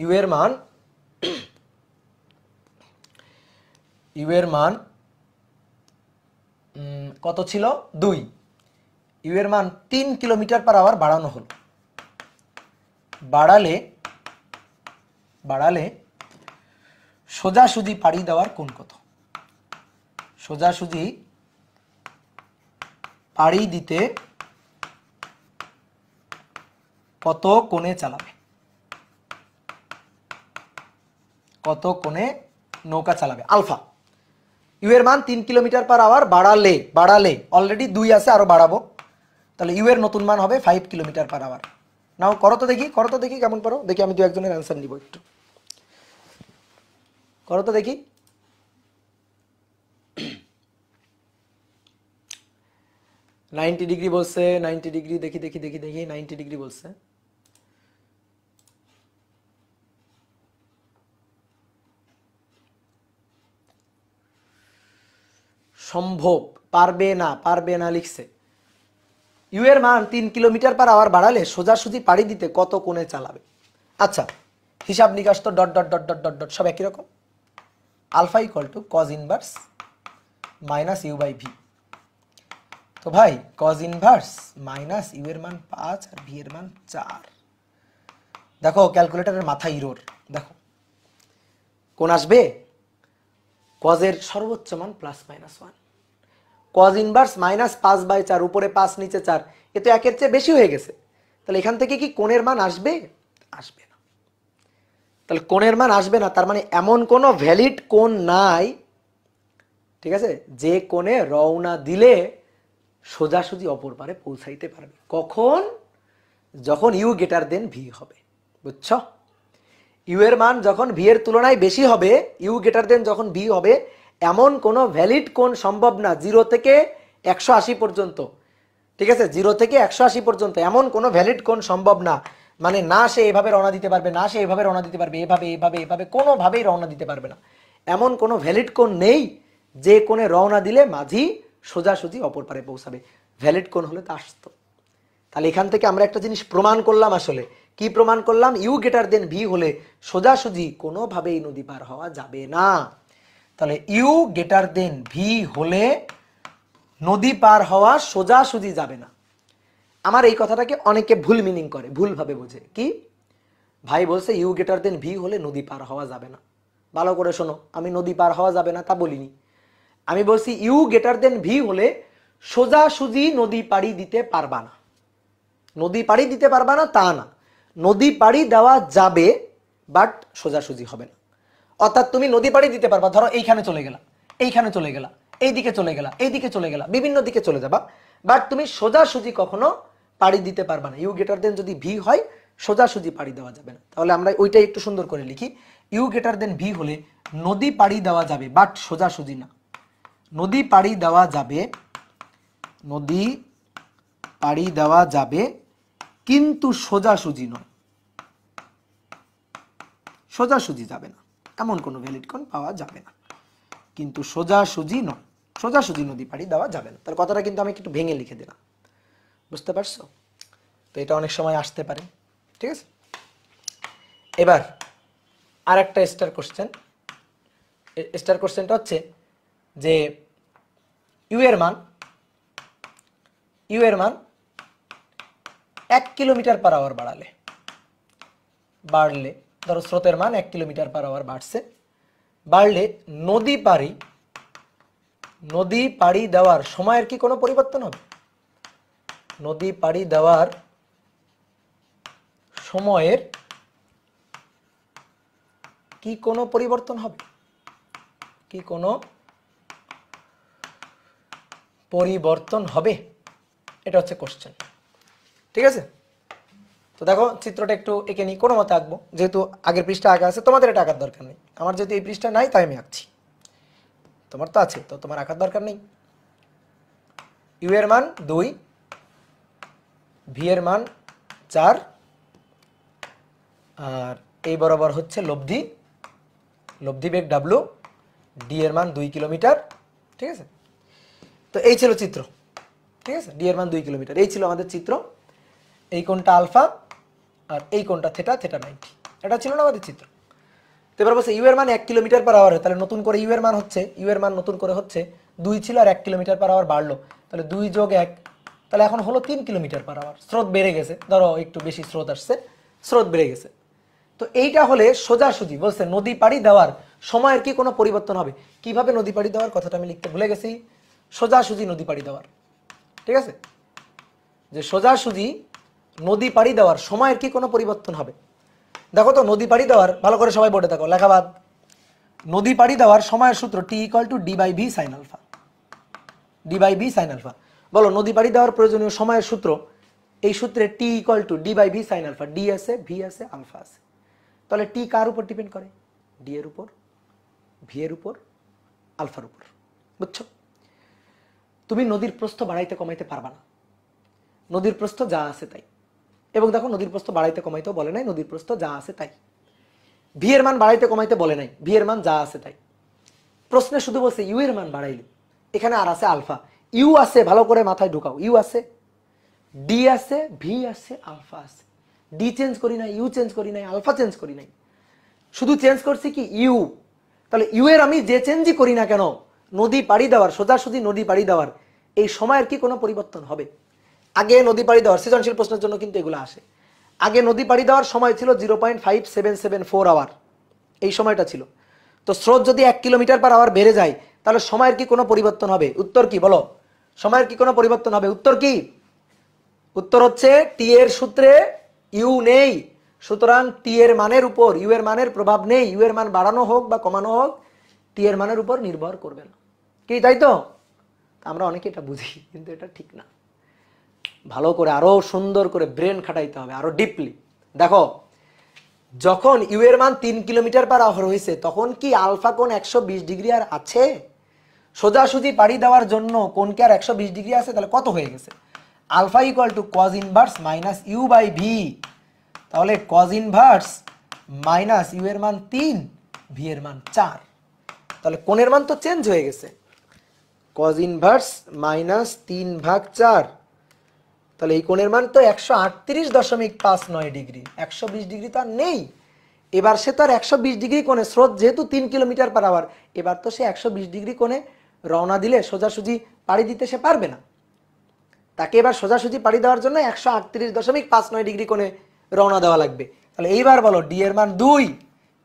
ইউ এর মান ইউ এর মান কত ছিল দুই ইউ এর মান তিন কিলোমিটার পার আওয়ার বাড়ানো হলো বাড়ালে বাড়ালে সোজাসুজি পাড়ি দেওয়ার কোন কত সোজাসুজি পাড়ি দিতে কত কোণে চালাবে কত কোণে নৌকা চালাবে আলফা ইউ এর মান তিন কিলোমিটার পার আওয়ার বাড়ালে বাড়ালে অলরেডি দুই আছে আরো বাড়াবো তাহলে ইউ এর নতুন মান হবে ফাইভ কিলোমিটার পার আওয়ার নাও করো তো দেখি করো তো দেখি কেমন পারো দেখি আমি দু একজনের অ্যান্সার নিব একটু করো তো দেখি নাইনটি <clears throat> ডিগ্রি বলছে নাইনটি ডিগ্রি দেখি দেখি দেখি দেখি নাইনটি ডিগ্রি বলছে সম্ভব পারবে না পারবে না লিখছে ইউ এর মান তিন কিলোমিটার পার আওয়ার বাড়ালে সোজাসুজি পাড়ি দিতে কত কোণে চালাবে আচ্ছা হিসাব নিকাশ তো dot dot dot dot dot dot সব একই রকম alpha equal to cos inverse minus you by V তো ভাই কজ ইনভার্স মাইনাস ইউ এর মান পাঁচ আর ভি এর মান চার দেখো ক্যালকুলেটারের মাথা ইরোর দেখো কোন আসবে কজের সর্বোচ্চ মান plus minus one cos inverse minus পাঁচ বাই চার উপরে পাঁচ নিচে চার এ তো একের চেয়ে বেশি হয়ে গেছে তাহলে এখান থেকে কি কোণের মান আসবে আসবে না তাহলে কোণের মান আসবে না তার মানে এমন কোনো ভ্যালিড কোণ নাই ঠিক আছে যে কোণে রওনা দিলে সোজাসুজি অপর পারে পৌঁছাইতে পারবে কখন যখন ইউ গেটার দেন ভি হবে বুঝছ ইউ এর মান যখন ভি এর তুলনায় বেশি হবে ইউ গ্রেটার দেন যখন ভি হবে এমন কোনো ভ্যালিড কোন সম্ভব না জিরো থেকে একশো আশি পর্যন্ত ঠিক আছে জিরো থেকে একশো আশি পর্যন্ত এমন কোনো ভ্যালিড কোন সম্ভব না মানে না সে এভাবে রওনা দিতে পারবে না সে এভাবে রওনা দিতে পারবে এভাবে এভাবে এভাবে কোনোভাবেই রওনা দিতে পারবে না এমন কোনো ভ্যালিড কোন নেই যে কোণে রওনা দিলে মাঝি সোজাসুজি অপর পারে পৌঁছাবে ভ্যালিড কোন হলে তা আসতো তাহলে এখান থেকে আমরা একটা জিনিস প্রমাণ করলাম আসলে কি প্রমাণ করলাম ইউ গেটার দেন ভি হলে সোজাসুজি কোনোভাবেই নদী পার হওয়া যাবে না তাহলে ইউ গেটার দেন ভি হলে নদী পার হওয়া সোজাসুজি যাবে না আমার এই কথাটাকে অনেকে ভুল মিনিং করে ভুলভাবে বোঝে কি ভাই বলছে ইউ গেটার দেন ভি হলে নদী পার হওয়া যাবে না ভালো করে শোনো আমি নদী পার হওয়া যাবে না তা বলিনি আমি বলছি ইউ গেটার দেন ভি হলে সোজাসুজি নদী পাড়ি দিতে পারবা না নদী পাড়ি দিতে পারবা না তা না নদী পাড়ি দেওয়া যাবে বাট সোজাসুজি হবে না অর্থাৎ তুমি নদী পাড়ি দিতে পারবা ধরো এইখানে চলে গেলা এইখানে চলে গেলা এইদিকে চলে গেলা এইদিকে চলে গেলা বিভিন্ন দিকে চলে যাবা বাট তুমি সোজাসুজি কখনো পাড়ি দিতে পারবা না ইউ গেটার দেন যদি ভি হয় সোজাসুজি পাড়ি দেওয়া যাবে না তাহলে আমরা ওইটাই একটু সুন্দর করে লিখি ইউ গেটার দেন ভি হলে নদী পাড়ি দেওয়া যাবে বাট সোজাসুজি না নদী পাড়ি দেওয়া যাবে নদী পাড়ি দেওয়া যাবে কিন্তু সোজাসুজি নয় সোজাসুজি যাবে না এমন কোনো ভ্যালিড কোন পাওয়া যাবে না কিন্তু সোজাসুজি নয় সোজাসুজি নদী পাড়ি দেওয়া যাবে না তার কথাটা কিন্তু আমি একটু ভেঙে লিখে দিলাম বুঝতে পারছো তো এটা অনেক সময় আসতে পারে ঠিক আছে এবার আর একটা স্টার কোশ্চেন স্টার কোশ্চেনটা হচ্ছে যে ইউ এর মান ইউ এর মান এক কিলোমিটার পার আওয়ার বাড়ালে বাড়লে ধরো স্রোতের মান এক কিলোমিটার পার আওয়ার বাড়ছে বাড়লে নদী পাড়ি নদী পাড়ি দেওয়ার সময়ের কি কোনো পরিবর্তন হবে নদী পাড়ি দেওয়ার সময়ের কি কোনো পরিবর্তন হবে কি কোনো পরিবর্তন হবে এটা হচ্ছে কোশ্চেন ঠিক আছে তো দেখো চিত্রটা একটু এঁকে নিই কোনো মতে আঁকবো যেহেতু আগের পৃষ্ঠা আঁকা আছে তোমাদের এটা আঁকার দরকার নেই আমার যেহেতু এই পৃষ্ঠা নাই তাই আমি আঁকছি তোমার তো আছে তো তোমার আঁকার দরকার নেই ইউ এর মান দুই ভি এর মান চার আর এই বরাবর হচ্ছে লব্ধি লব্ধি বেগ ডাব্লু ডি এর মান দুই কিলোমিটার ঠিক আছে তো এই ছিল চিত্র ঠিক আছে ডি এর মান দুই কিলোমিটার এই ছিল আমাদের চিত্র এই কোনটা আলফা আর এই কোনটা থেটা থেটা নাইনটি এটা ছিল না আমাদের চিত্র তো এবার বলছে ইউ এর মান এক কিলোমিটার পার আওয়ার তাহলে নতুন করে ইউ এর মান হচ্ছে ইউ এর মান নতুন করে হচ্ছে দুই ছিল আর এক কিলোমিটার পার আওয়ার বাড়লো তাহলে দুই যোগ এক তাহলে এখন হলো তিন কিলোমিটার পার আওয়ার স্রোত বেড়ে গেছে ধরো একটু বেশি স্রোত আসছে স্রোত বেড়ে গেছে তো এইটা হলে সোজাসুজি বলছে নদী পাড়ি দেওয়ার সময়ের কি কোনো পরিবর্তন হবে কিভাবে নদী পাড়ি দেওয়ার কথাটা আমি লিখতে ভুলে গেছি সোজাসুজি নদী পাড়ি দেওয়ার ঠিক আছে যে সোজাসুজি নদী পাড়ি দেওয়ার সময়ের কি কোনো পরিবর্তন হবে দেখো তো নদী পাড়ি দেওয়ার ভালো করে সবাই বলে থাকো লেখাবাদ নদী পাড়ি দেওয়ার সময়ের সূত্র টি equal to D by V sine alpha D by V sine alpha বলো নদী পাড়ি দেওয়ার প্রয়োজনীয় সময়ের সূত্র এই সূত্রে t equal to D by V sine alpha d আছে ভি আছে আলফা আছে তাহলে টি কার উপর ডিপেন্ড করে ডি এর উপর ভি এর উপর আলফার উপর বুঝছো তুমি নদীর প্রস্থ বাড়াইতে কমাইতে পারবা না নদীর প্রস্থ যা আছে তাই এবং দেখো নদীর প্রস্থ বাড়াইতে কমাইতে বলে নাই নদীর প্রস্থ যা আছে তাই ভিয়ের মান বাড়াইতে কমাইতে বলে নাই ভিয়ের মান যা আছে তাই প্রশ্নে শুধু বলছে ইউ এর মান বাড়াইলি এখানে আর আছে আলফা ইউ আছে ভালো করে মাথায় ঢুকাও ইউ আছে ডি আছে ভি আছে আলফা আছে ডি চেঞ্জ করি নাই ইউ চেঞ্জ করি নাই আলফা চেঞ্জ করি নাই শুধু চেঞ্জ করছি কি ইউ তাহলে ইউ এর আমি যে চেঞ্জই করি না কেন নদী পাড়ি দেওয়ার সোজাসুজি নদী পাড়ি দেওয়ার এই সময়ের কি কোনো পরিবর্তন হবে আগে নদী পাড়ি দেওয়ার সৃজনশীল প্রশ্নের জন্য কিন্তু এগুলো আসে আগে নদী পাড়ি দেওয়ার সময় ছিল zero point five seven seven four hour এই সময়টা ছিল তো স্রোত যদি এক কিলোমিটার পার আওয়ার বেড়ে যায় তাহলে সময়ের কি কোনো পরিবর্তন হবে উত্তর কি বলো সময়ের কি কোনো পরিবর্তন হবে উত্তর কি উত্তর হচ্ছে টি এর সূত্রে ইউ নেই সুতরাং টি এর মানের উপর ইউ এর মানের প্রভাব নেই ইউ এর মান বাড়ানো হোক বা কমানো হোক টি এর মানের উপর নির্ভর করবে না কি তাই তো আমরা অনেকে এটা বুঝি কিন্তু এটা ঠিক না ভালো করে আরও সুন্দর করে ব্রেন খাটাইতে হবে আরও ডিপলি দেখো যখন ইউ এর মান তিন কিলোমিটার পার আহর হয়েছে তখন কি আলফা কোন একশো বিশ ডিগ্রি আর আছে সোজাসুজি পাড়ি দেওয়ার জন্য কোনকে আর একশো বিশ ডিগ্রি আছে তাহলে কত হয়ে গেছে alpha equal to cos inverse minus you by v তাহলে কজ ইনভার্স মাইনাস ইউ এর মান তিন ভি এর মান চার তাহলে কোণের মান তো চেঞ্জ হয়ে গেছে কজ ইনভার্স মাইনাস তিন ভাগ চার তাহলে এই কোণের মান তো একশো আটত্রিশ দশমিক পাঁচ নয় ডিগ্রি একশো বিশ ডিগ্রি তো আর নেই এবার সে তো আর একশো বিশ ডিগ্রি কোণে স্রোত যেহেতু তিন কিলোমিটার পার আওয়ার এবার তো সে একশো বিশ ডিগ্রি কোণে রওনা দিলে সোজাসুজি পাড়ি দিতে সে পারবে না তাকে এবার সোজাসুজি পাড়ি দেওয়ার জন্য একশো আটত্রিশ দশমিক পাঁচ নয় ডিগ্রি কোণে রওনা দেওয়া লাগবে তাহলে এইবার বলো ডি এর মান দুই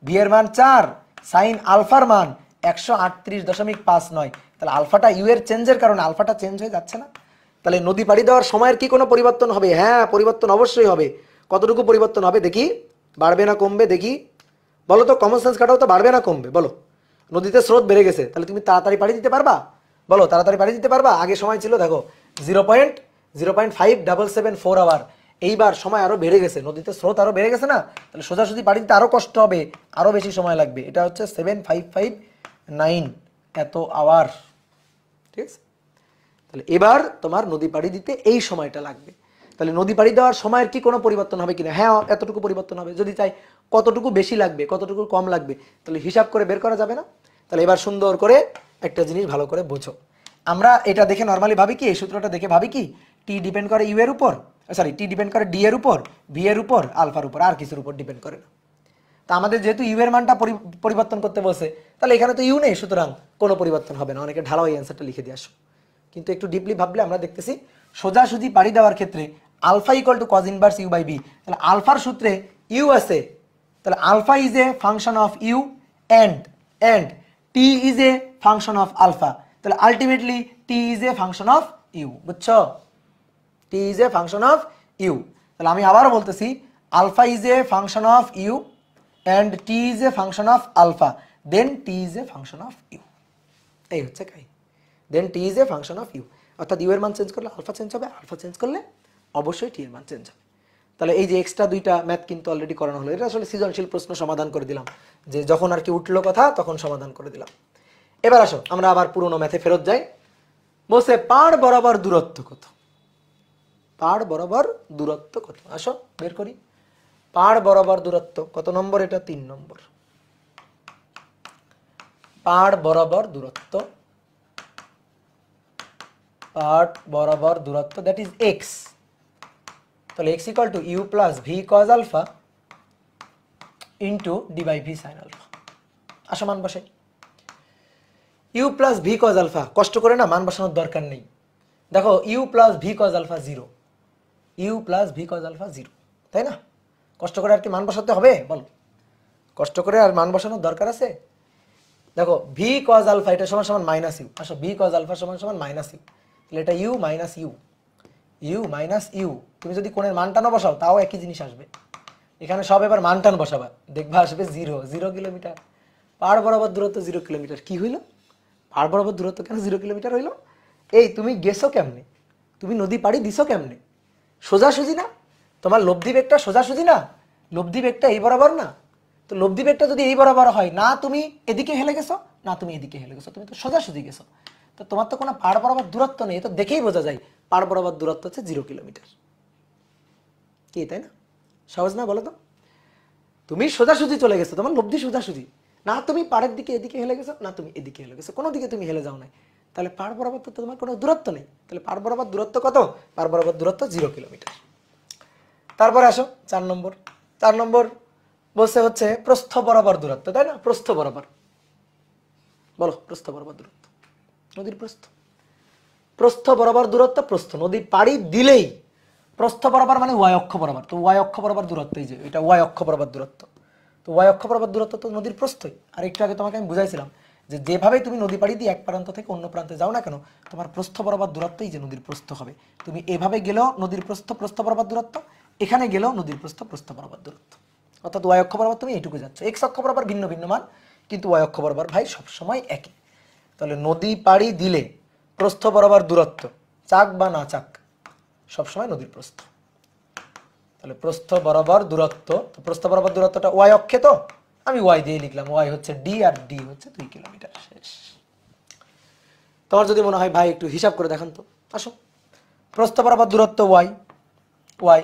বি এর মান চার সাইন আলফার মান একশো আটত্রিশ দশমিক পাঁচ নয় তাহলে আলফাটা ইউ এর চেঞ্জের কারণে আলফাটা চেঞ্জ হয়ে যাচ্ছে না তাহলে নদী পাড়ি দেওয়ার সময়ের কি কোনো পরিবর্তন হবে হ্যাঁ পরিবর্তন অবশ্যই হবে কতটুকু পরিবর্তন হবে দেখি বাড়বে না কমবে দেখি বলো তো কমন সেন্স কাটাও তো বাড়বে না কমবে বলো নদীতে স্রোত বেড়ে গেছে তাহলে তুমি তাড়াতাড়ি পাড়ি দিতে পারবা বলো তাড়াতাড়ি পাড়ি দিতে পারবা আগে সময় ছিল দেখো zero point zero point five double seven four hour এইবার সময় আরও বেড়ে গেছে নদীতে স্রোত আরও বেড়ে গেছে না তাহলে সোজাসুজি পাড়ি দিতে আরও কষ্ট হবে আরও বেশি সময় লাগবে এটা হচ্ছে সেভেন ফাইভ ফাইভ নাইন এত আওয়ার ঠিক আছে তাহলে এবার তোমার নদী পাড়ি দিতে এই সময়টা লাগবে তাহলে নদী পাড়ি দেওয়ার সময়ের কি কোনো পরিবর্তন হবে কিনা হ্যাঁ এতটুকু পরিবর্তন হবে যদি চাই কতটুকু বেশি লাগবে কতটুকু কম লাগবে তাহলে হিসাব করে বের করা যাবে না তাহলে এবার সুন্দর করে একটা জিনিস ভালো করে বোঝো আমরা এটা দেখে নর্মালি ভাবি কি এই সূত্রটা দেখে ভাবি কি টি ডিপেন্ড করে ইউ এর উপর সরি টি ডিপেন্ড করে ডি এর উপর ভি এর উপর আলফার উপর আর কিছুর উপর ডিপেন্ড করে না আমাদের যেহেতু ইউ এর মানটা পরিবর্তন করতে বসে তাহলে এখানে তো ইউ নেই সুতরাং কোনো পরিবর্তন হবে না অনেকে ঢালাও এই অ্যান্সারটা লিখে দিয়ে আসো কিন্তু একটু ডিপলি ভাবলে আমরা দেখতেছি সোজাসুজি পাড়ি দেওয়ার ক্ষেত্রে alpha equal to cos inverse u by v তাহলে আলফার সূত্রে ইউ আছে তাহলে alpha is a function of u and and t is a function of alpha তাহলে ultimately t is a function of u বুঝছো t is a function of u তাহলে আমি আবারও বলতেছি alpha is a function of u and t is a function of alpha then t is a function of you এই হচ্ছে কাহিনী then t is a function of u অর্থাৎ u এর মান চেঞ্জ করলে আলফা চেঞ্জ হবে alpha change করলে অবশ্যই টি এর মান চেঞ্জ হবে তাহলে এই যে এক্সট্রা দুইটা ম্যাথ কিন্তু অলরেডি করানো হলো এটা আসলে সৃজনশীল প্রশ্ন সমাধান করে দিলাম যে যখন আর কি উঠলো কথা তখন সমাধান করে দিলাম এবার আসো আমরা আবার পুরনো ম্যাথে ফেরত যাই বসে পার বরাবর দূরত্ব কত পার বরাবর দূরত্ব কত আসো বের করি পার বরাবর দূরত্ব কত নম্বর এটা তিন নম্বর পার বরাবর দূরত্ব পার্ট বরাবর দূরত্ব দ্যাট ইজ এক্স তাহলে x equal to you plus V cos alpha into D by V sine alpha আসো মান বসাই u plus V cos alpha কষ্ট করে না মান বসানোর দরকার নেই দেখো u plus V cos alpha zero u plus V cos alpha zero তাই না কষ্ট করে আর কি মান বসাতে হবে বলো কষ্ট করে আর মান বসানোর দরকার আছে দেখো ভি কজ আলফা এটা সমান সমান মাইনাস ইউ আসো ভি কজ আলফা সমান সমান মাইনাস ইউ তাহলে এটা u minus u u minus u তুমি যদি কোনের মানটানো বসাও তাও একই জিনিস আসবে এখানে সব এবার মানটান বসাবা দেখবা আসবে জিরো জিরো কিলোমিটার পাহাড় বরাবর দূরত্ব জিরো কিলোমিটার কি হইল পাহাড় বরাবর দূরত্ব কেন জিরো কিলোমিটার হইল এই তুমি গেছো কেমনে তুমি নদী পাড়ি দিছো কেমনে সোজাসুজি না তোমার লব্ধি বেগটা সোজাসুজি না লব্ধি বেগটা এই বরাবর না তো লব্ধি বেগটা যদি এই বরাবর হয় না তুমি এদিকে হেলে গেছো না তুমি এদিকে হেলে গেছো তুমি তো সোজাসুজি গেছো তো তোমার তো কোনো পাড় বরাবর দূরত্ব নেই তো দেখেই বোঝা যায় পাড় বরাবর দূরত্ব হচ্ছে জিরো কিলোমিটার কি তাই না সহজ না বলো তো তুমি সোজাসুজি চলে গেছো তোমার লব্ধি সোজাসুজি না তুমি পাড়ের দিকে এদিকে হেলে গেছো না তুমি এদিকে হেলে গেছো কোনো দিকে তুমি হেলে যাও নাই তাহলে পাড় বরাবর তো তোমার কোনো দূরত্ব নেই তাহলে পাড় বরাবর দূরত্ব কত পাড় বরাবর দূরত্ব জিরো কিলোমিটার তারপরে আসো চার নম্বর চার নম্বর বলছে হচ্ছে প্রস্থ বরাবর দূরত্ব তাই না প্রস্থ বরাবর বলো প্রস্থ বরাবর দূরত্ব নদীর প্রস্থ প্রস্থ বরাবর দূরত্ব প্রস্থ নদী পাড়ি দিলেই প্রস্থ বরাবর মানে ওয়াই অক্ষ বরাবর তো ওয়াই অক্ষ বরাবর দূরত্ব এই যে এটা ওয়াই অক্ষ বরাবর দূরত্ব তো ওয়াই অক্ষ বরাবর দূরত্ব তো নদীর প্রস্থই আর একটু আগে তোমাকে আমি বুঝাইছিলাম যে যেভাবে তুমি নদী পাড়ি দিয়ে এক প্রান্ত থেকে অন্য প্রান্তে যাও না কেন তোমার প্রস্থ বরাবর দূরত্বই যে নদীর প্রস্থ হবে তুমি এভাবে গেলেও নদীর প্রস্থ প্রস্থ বরাবর দূরত্ব এখানে গেলেও নদীর প্রস্থ প্রস্থ বরাবর দূরত্ব অর্থাৎ ওয়াই অক্ষ বরাবর তুমি এইটুকু যাচ্ছ এক্স অক্ষ বরাবর ভিন্ন ভিন্ন মান কিন্তু ওয়াই অক্ষ বরাবর ভাই সবসময় একই তাহলে নদী পাড়ি দিলে প্রস্থ বরাবর দূরত্ব চাক বা না চাক সবসময় নদীর প্রস্থ তাহলে প্রস্থ বরাবর দূরত্ব প্রস্থ বরাবর দূরত্বটা ওয়াই অক্ষে তো আমি ওয়াই দিয়ে লিখলাম ওয়াই হচ্ছে ডি আর ডি হচ্ছে দুই কিলোমিটার শেষ তোমার যদি মনে হয় ভাই একটু হিসাব করে দেখান তো আসো প্রস্থ বরাবর দূরত্ব ওয়াই ওয়াই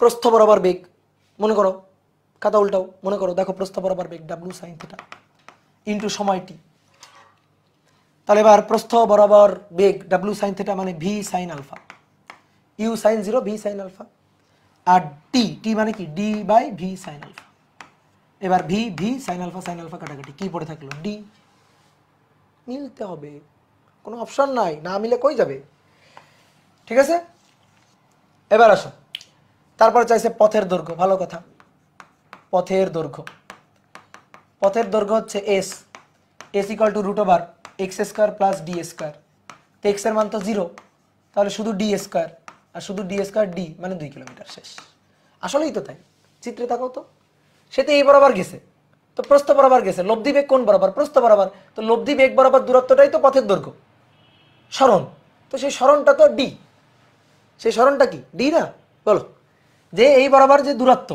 প্রস্থ বরাবর বেগ মনে করো খাতা উল্টাও মনে করো দেখো প্রস্থ বরাবর বেগ ডাব্লু সাইন থিটা ইন্টু সময়টি তাহলে এবার প্রস্থ বরাবর বেগ ডাব্লু সাইন থেটা মানে v sine alpha u sine zero V sine alpha আর টি টি মানে কি d by V sine alpha এবার v v sine alpha sine alpha কাটাকাটি কি পড়ে থাকলো ডি মিলতে হবে কোনো অপশন নাই না মিলে কই যাবে ঠিক আছে এবার আসো তারপর চাইছে পথের দৈর্ঘ্য ভালো কথা পথের দৈর্ঘ্য পথের দৈর্ঘ্য হচ্ছে S S equal to root over x square plus D square তো এক্সের মান তো জিরো তাহলে শুধু ডি স্কোয়ার আর শুধু ডি স্কোয়ার ডি মানে দুই কিলোমিটার শেষ আসলেই তো তাই চিত্রে থাকো তো সে তো এই বরাবর গেছে তো প্রস্থ বরাবর গেছে লব্ধি বেগ কোন বরাবর প্রস্থ বরাবর তো লব্ধি বেগ বরাবর দূরত্বটাই তো পথের দৈর্ঘ্য স্মরণ তো সেই স্মরণটা তো ডি সেই স্মরণটা কি ডি না বলো যে এই বরাবর যে দূরত্ব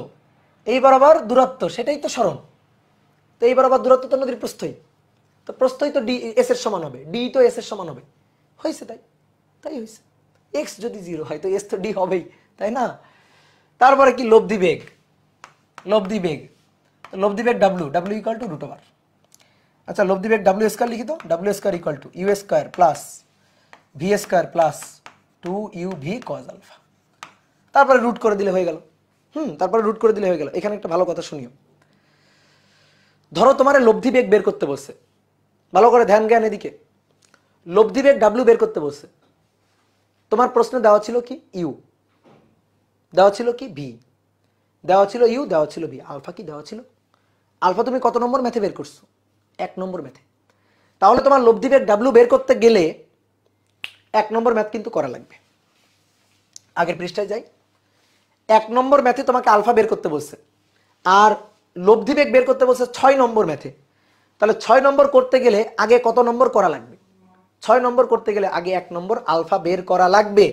এই বরাবর দূরত্ব সেটাই তো স্মরণ তো এই বরাবর দূরত্ব তো নদীর প্রস্থই তো প্রস্তই তো ডি এস এর সমান হবে ডি তো এস এর সমান হবে হয়েছে তাই তাই হয়েছে এক্স যদি জিরো হয় তো এস তো ডি হবেই তাই না তারপরে কি লব্ধি বেগ লব্ধি বেগ লব্ধি বেগ W W equal to root over আচ্ছা লব্ধি বেগ ডাব্লু স্কোয়ার লিখিত W square equal to U square plus V square plus two you V cos alpha তারপরে রুট করে দিলে হয়ে গেল হুম তারপরে রুট করে দিলে হয়ে গেল এখানে একটা ভালো কথা শুনিও ধরো তোমার লব্ধি বেগ বের করতে বসছে ভালো করে ধ্যান জ্ঞান এদিকে লব্ধিবেগ ডাব্লু বের করতে বসছে তোমার প্রশ্নে দেওয়া ছিল কি ইউ দেওয়া ছিল কি ভি দেওয়া ছিল ইউ দেওয়া ছিল ভি আলফা কি দেওয়া ছিল আলফা তুমি কত নম্বর ম্যাথে বের করছো এক নম্বর ম্যাথে তাহলে তোমার লব্ধিবেগ ডাব্লু বের করতে গেলে এক নম্বর ম্যাথ কিন্তু করা লাগবে আগের পৃষ্ঠায় যাই এক নম্বর ম্যাথে তোমাকে আলফা বের করতে বলছে আর লব্ধিবেগ বের করতে বলছে ছয় নম্বর ম্যাথে তাহলে ছয় নম্বর করতে গেলে আগে কত নম্বর করা লাগবে ছয় নম্বর করতে গেলে আগে এক নম্বর আলফা বের করা লাগবে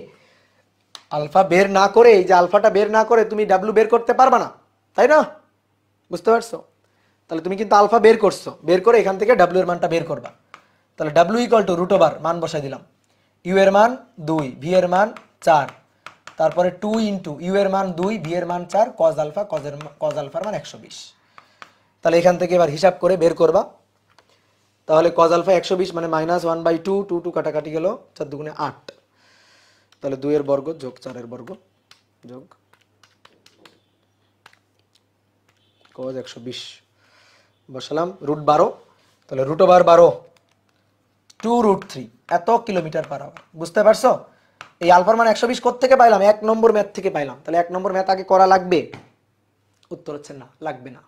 আলফা বের না করে এই যে আলফাটা বের না করে তুমি ডাব্লু বের করতে পারবা না তাই না বুঝতে পারছো তাহলে তুমি কিন্তু আলফা বের করছো বের করে এখান থেকে ডাব্লু এর মানটা বের করবা তাহলে W equal to root over মান বসাই দিলাম ইউ এর মান দুই ভি এর মান চার তারপরে টু ইন্টু ইউ এর মান দুই ভি এর মান চার কজ আলফা কজের কজ আলফার মান একশো বিশ তাহলে এখান থেকে এবার হিসাব করে বের করবা তাহলে কজ আলফা একশো বিশ মানে minus one by two two two কাটাকাটি গেল চার দুগুণে আট তাহলে দুইয়ের বর্গ যোগ চারের বর্গ যোগ কজ একশো বিশ বসালাম রুট বারো তাহলে রুট ওভার বারো টু রুট থ্রি এত কিলোমিটার পার আওয়ার বুঝতে পারছো এই আলফার মানে একশো বিশ থেকে পাইলাম এক নম্বর ম্যাথ থেকে পাইলাম তাহলে এক নম্বর ম্যাথ আগে করা লাগবে উত্তর হচ্ছে না লাগবে না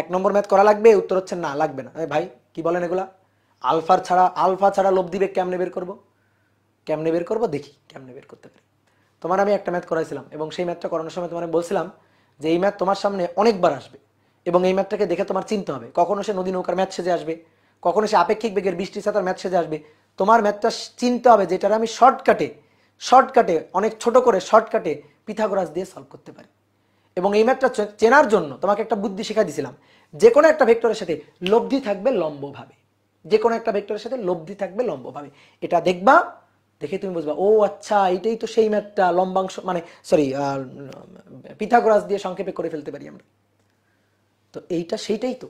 এক নম্বর ম্যাথ করা লাগবে উত্তর হচ্ছে না লাগবে না ভাই কি বলেন এগুলা আলফার ছাড়া আলফা ছাড়া লোভ দিবে কেমনে বের করব কেমনে বের করবো দেখি কেমনে বের করতে পারি তোমার আমি একটা ম্যাথ করাইছিলাম এবং সেই ম্যাথটা করানোর সময় তোমার বলছিলাম যে এই ম্যাথ তোমার সামনে অনেকবার আসবে এবং এই ম্যাথটাকে দেখে তোমার চিনতে হবে কখনো সে নদী নৌকার ম্যাথ সেজে আসবে কখনো সে আপেক্ষিক বেগের বৃষ্টি ছাতার ম্যাথ সেজে আসবে তোমার ম্যাথটা চিনতে হবে যেটার আমি শর্টকাটে শর্টকাটে অনেক ছোট করে শর্টকাটে পিথাগোরাস দিয়ে সলভ করতে পারি এবং এই ম্যাপটা চেনার জন্য তোমাকে একটা বুদ্ধি শেখা দিছিলাম যে কোনো একটা ভেক্টরের সাথে লব্ধি থাকবে লম্বভাবে যে কোনো একটা ভেক্টরের সাথে লব্ধি থাকবে লম্বভাবে এটা দেখবা দেখে তুমি বুঝবা ও আচ্ছা এটাই তো সেই ম্যাপটা লম্বাংশ মানে সরি পিথাগোরাস দিয়ে সংক্ষেপে করে ফেলতে পারি আমরা তো এইটা সেইটাই তো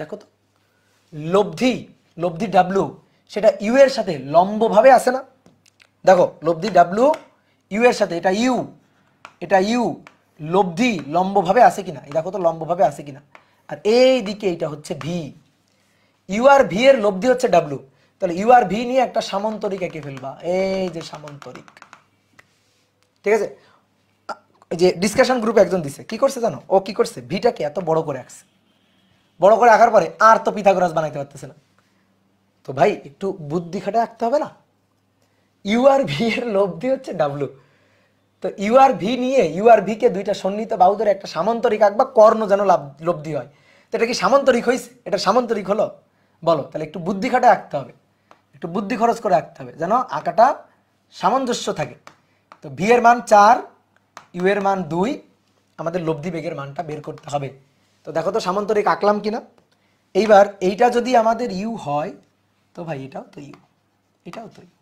দেখো তো লব্ধি লব্ধি ডাব্লু সেটা ইউ এর সাথে লম্বভাবে আসে না দেখো লব্ধি ডাব্লু ইউ এর সাথে এটা ইউ এটা ইউ লব্ধি লম্বভাবে আছে কিনা এই দেখো তো লম্বভাবে আছে কিনা আর এই দিকে এটা হচ্ছে ভি ইউ আর ভি এর লব্ধি হচ্ছে ডাব্লু তাহলে ইউ আর ভি নিয়ে একটা সামন্তরিক এঁকে ফেলবা এই যে সামন্তরিক ঠিক আছে যে ডিসকাশন গ্রুপে একজন দিছে কি করছে জানো ও কি করছে ভিটাকে এত বড় করে আঁকছে বড় করে আঁকার পরে আর তো পিথাগোরাস বানাইতে পারতেছে না তো ভাই একটু বুদ্ধি খাটে আঁকতে হবে না ইউ আর ভি এর লব্ধি হচ্ছে ডাব্লু তো ইউআর ভি নিয়ে ইউআর ভিকে দুইটা সন্নিহিত বাহু ধরে একটা সামান্তরিক বা কর্ণ যেন লাভ লব্ধি হয় তো এটা কি সামান্তরিক হয়েছে এটা সামান্তরিক হলো বলো তাহলে একটু বুদ্ধি খাটে আঁকতে হবে একটু বুদ্ধি খরচ করে আঁকতে হবে যেন আঁকাটা সামঞ্জস্য থাকে তো ভি এর মান চার ইউ এর মান দুই আমাদের লব্ধি বেগের মানটা বের করতে হবে তো দেখো তো সামান্তরিক আঁকলাম কিনা এইবার এইটা যদি আমাদের ইউ হয় তো ভাই এটাও তো ইউ এটাও তো ইউ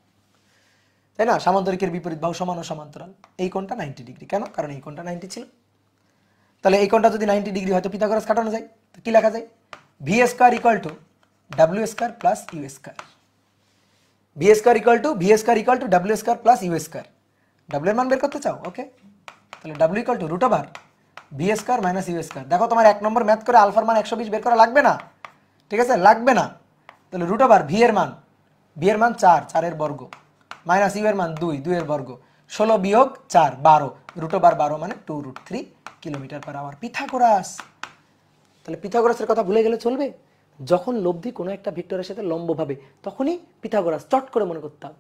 তাই না সামান্তরিকের বিপরীত বাহু সমান ও সমান্তরাল এই কোনটা নাইনটি ডিগ্রি কেন কারণ এই কোনটা নাইনটি ছিল তাহলে এই কোনটা যদি নাইনটি ডিগ্রি হয় তো পিথাগোরাস কাটানো যায় তো কী লেখা যায় V square equal to W square plus U square V square equal to V square equal to W square plus U square এর মান বের করতে চাও ওকে তাহলে W equal to root over V square minus U square দেখো তোমার এক নম্বর math করে আলফার মান একশো বিশ বের করা লাগবে না ঠিক আছে লাগবে না তাহলে রুট ওভার ভি এর মান ভি এর মান চার চারের বর্গ মাইনাস ইউ এর মান দুই দুইয়ের বর্গ ষোলো বিয়োগ চার বারো রুট ওভার বারো মানে two root three kilometre per hour Pythagoras তাহলে পিথাগোরাসের কথা ভুলে গেলে চলবে যখন লব্ধি কোনো একটা ভিক্টরের সাথে লম্বভাবে তখনই পিথাগোরাস চট করে মনে করতে হবে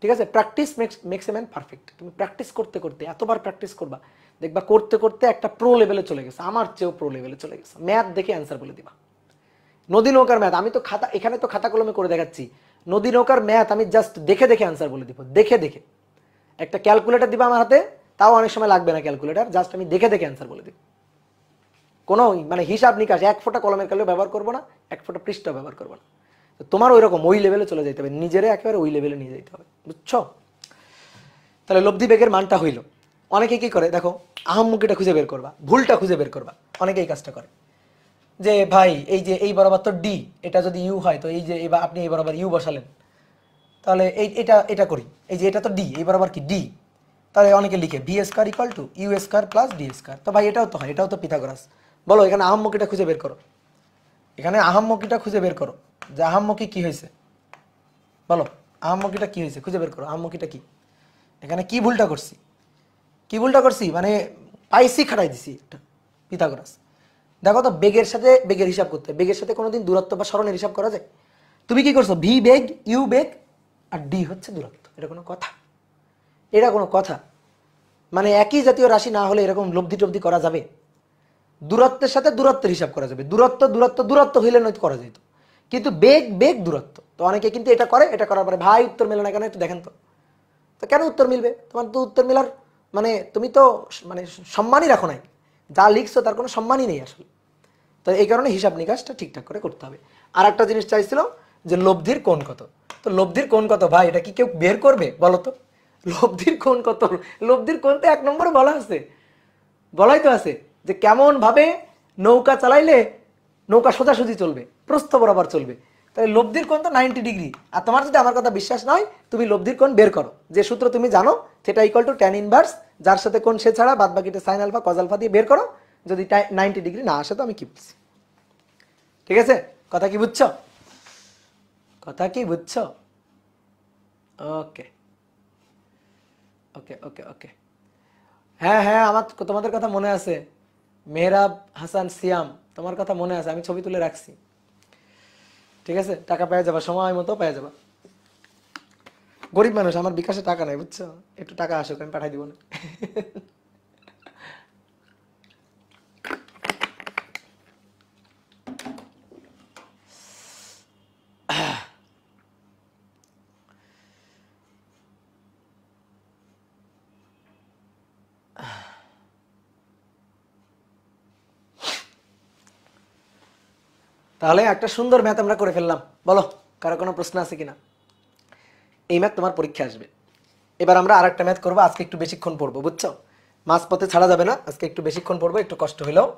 ঠিক আছে practice makes makes a man perfect তুমি প্র্যাকটিস করতে করতে এতবার প্র্যাকটিস করবা দেখবা করতে করতে একটা প্রো লেভেলে চলে গেছে আমার চেয়েও প্রো লেভেলে চলে গেছে ম্যাথ দেখে অ্যান্সার বলে দিবা নদী নৌকার ম্যাথ আমি তো খাতা এখানে তো খাতা কলমে করে দেখাচ্ছি নদী নৌকার ম্যাথ আমি জাস্ট দেখে দেখে অ্যান্সার বলে দিব দেখে দেখে একটা ক্যালকুলেটার দিবা আমার হাতে তাও অনেক সময় লাগবে না ক্যালকুলেটার জাস্ট আমি দেখে দেখে অ্যান্সার বলে দিব কোনো মানে হিসাব নিকাশ এক ফোটা কলমের কালেও ব্যবহার করবো না এক ফোটা পৃষ্ঠা ব্যবহার করবো না তো তোমার ওই রকম ওই লেভেলে চলে যেতে হবে নিজেরে একেবারে ওই লেভেলে নিয়ে যেতে হবে বুঝছ তাহলে লব্ধি বেগের মানটা হইল অনেকে কি করে দেখো আহম্মুকিটা খুঁজে বের করবা ভুলটা খুঁজে বের করবা অনেকে এই কাজটা করে যে ভাই এই যে এই বরাবর তো ডি এটা যদি ইউ হয় তো এই যে এবার আপনি এই বরাবর ইউ বসালেন তাহলে এই এটা এটা করি এই যে এটা তো ডি এই বরাবর কি ডি তাহলে অনেকে লিখে B square equal to U square plus D square তো ভাই এটাও তো হয় এটাও তো পিথাগোরাস বলো এখানে আহাম্মকিটা খুঁজে বের করো এখানে আহাম্মকিটা খুঁজে বের করো যে মুখি কি হয়েছে বলো আহাম্মকিটা কি হয়েছে খুঁজে বের করো আহাম্মকিটা কি এখানে কি ভুলটা করছি কি ভুলটা করছি মানে পাইসি খাটাই দিছি এটা পিথাগোরাস দেখো তো বেগের সাথে বেগের হিসাব করতে বেগের সাথে কোনোদিন দূরত্ব বা সরণের হিসাব করা যায় তুমি কি করছো ভি বেগ ইউ বেগ আর ডি হচ্ছে দূরত্ব এটা কোনো কথা এটা কোনো কথা মানে একই জাতীয় রাশি না হলে এরকম লব্ধি টব্ধি করা যাবে দূরত্বের সাথে দূরত্বের হিসাব করা যাবে দূরত্ব দূরত্ব দূরত্ব হইলে নয় করা যেত কিন্তু বেগ বেগ দূরত্ব তো অনেকে কিন্তু এটা করে এটা করার পরে ভাই উত্তর মেলে না কেন একটু দেখেন তো তো কেন উত্তর মিলবে তোমার তো উত্তর মেলার মানে তুমি তো মানে সম্মানই রাখো নাই যা লিখছো তার কোনো সম্মানই নেই আসলে তো এই কারণে হিসাব নিকাশটা ঠিকঠাক করে করতে হবে আর একটা জিনিস চাইছিল যে লব্ধির কোন কত তো লব্ধির কোন কত ভাই এটা কি কেউ বের করবে বলো তো লব্ধির কোন কত লব্ধির কোন তো এক নম্বরে বলা আছে বলাই তো আছে যে কেমনভাবে নৌকা চালাইলে নৌকা সোজাসুজি চলবে প্রস্থ বরাবর চলবে তাহলে লব্ধির কোণ তো নাইনটি ডিগ্রি আর তোমার যদি আমার কথা বিশ্বাস নয় তুমি লব্ধির কোণ বের করো যে সূত্র তুমি জানো সেটা ইকুয়াল টু ট্যান ইনভার্স যার সাথে কোণ সে ছাড়া বাদ বাকিটা সাইন আলফা কজ আলফা দিয়ে বের করো যদি নাইনটি ডিগ্রি না আসে তো আমি কি বুঝছি ঠিক আছে কথা কি বুঝছো কথা কি বুঝছো ওকে ওকে ওকে ওকে হ্যাঁ হ্যাঁ আমার তোমাদের কথা মনে আছে মেহরাব হাসান সিয়াম তোমার কথা মনে আছে আমি ছবি তুলে রাখছি ঠিক আছে টাকা পেয়ে যাবা সময় মতো পেয়ে যাবা গরিব মানুষ আমার বিকাশে টাকা নাই বুঝছো একটু টাকা আসুক আমি পাঠাই দিব না <laughs> তাহলে একটা সুন্দর ম্যাথ আমরা করে ফেললাম বলো কারো কোনো প্রশ্ন আছে কিনা এই ম্যাথ তোমার পরীক্ষা আসবে এবার আমরা আর একটা ম্যাথ করবো আজকে একটু বেশিক্ষণ পড়বো বুঝছো মাছ পথে ছাড়া যাবে না আজকে একটু বেশিক্ষণ পড়বো একটু কষ্ট হলেও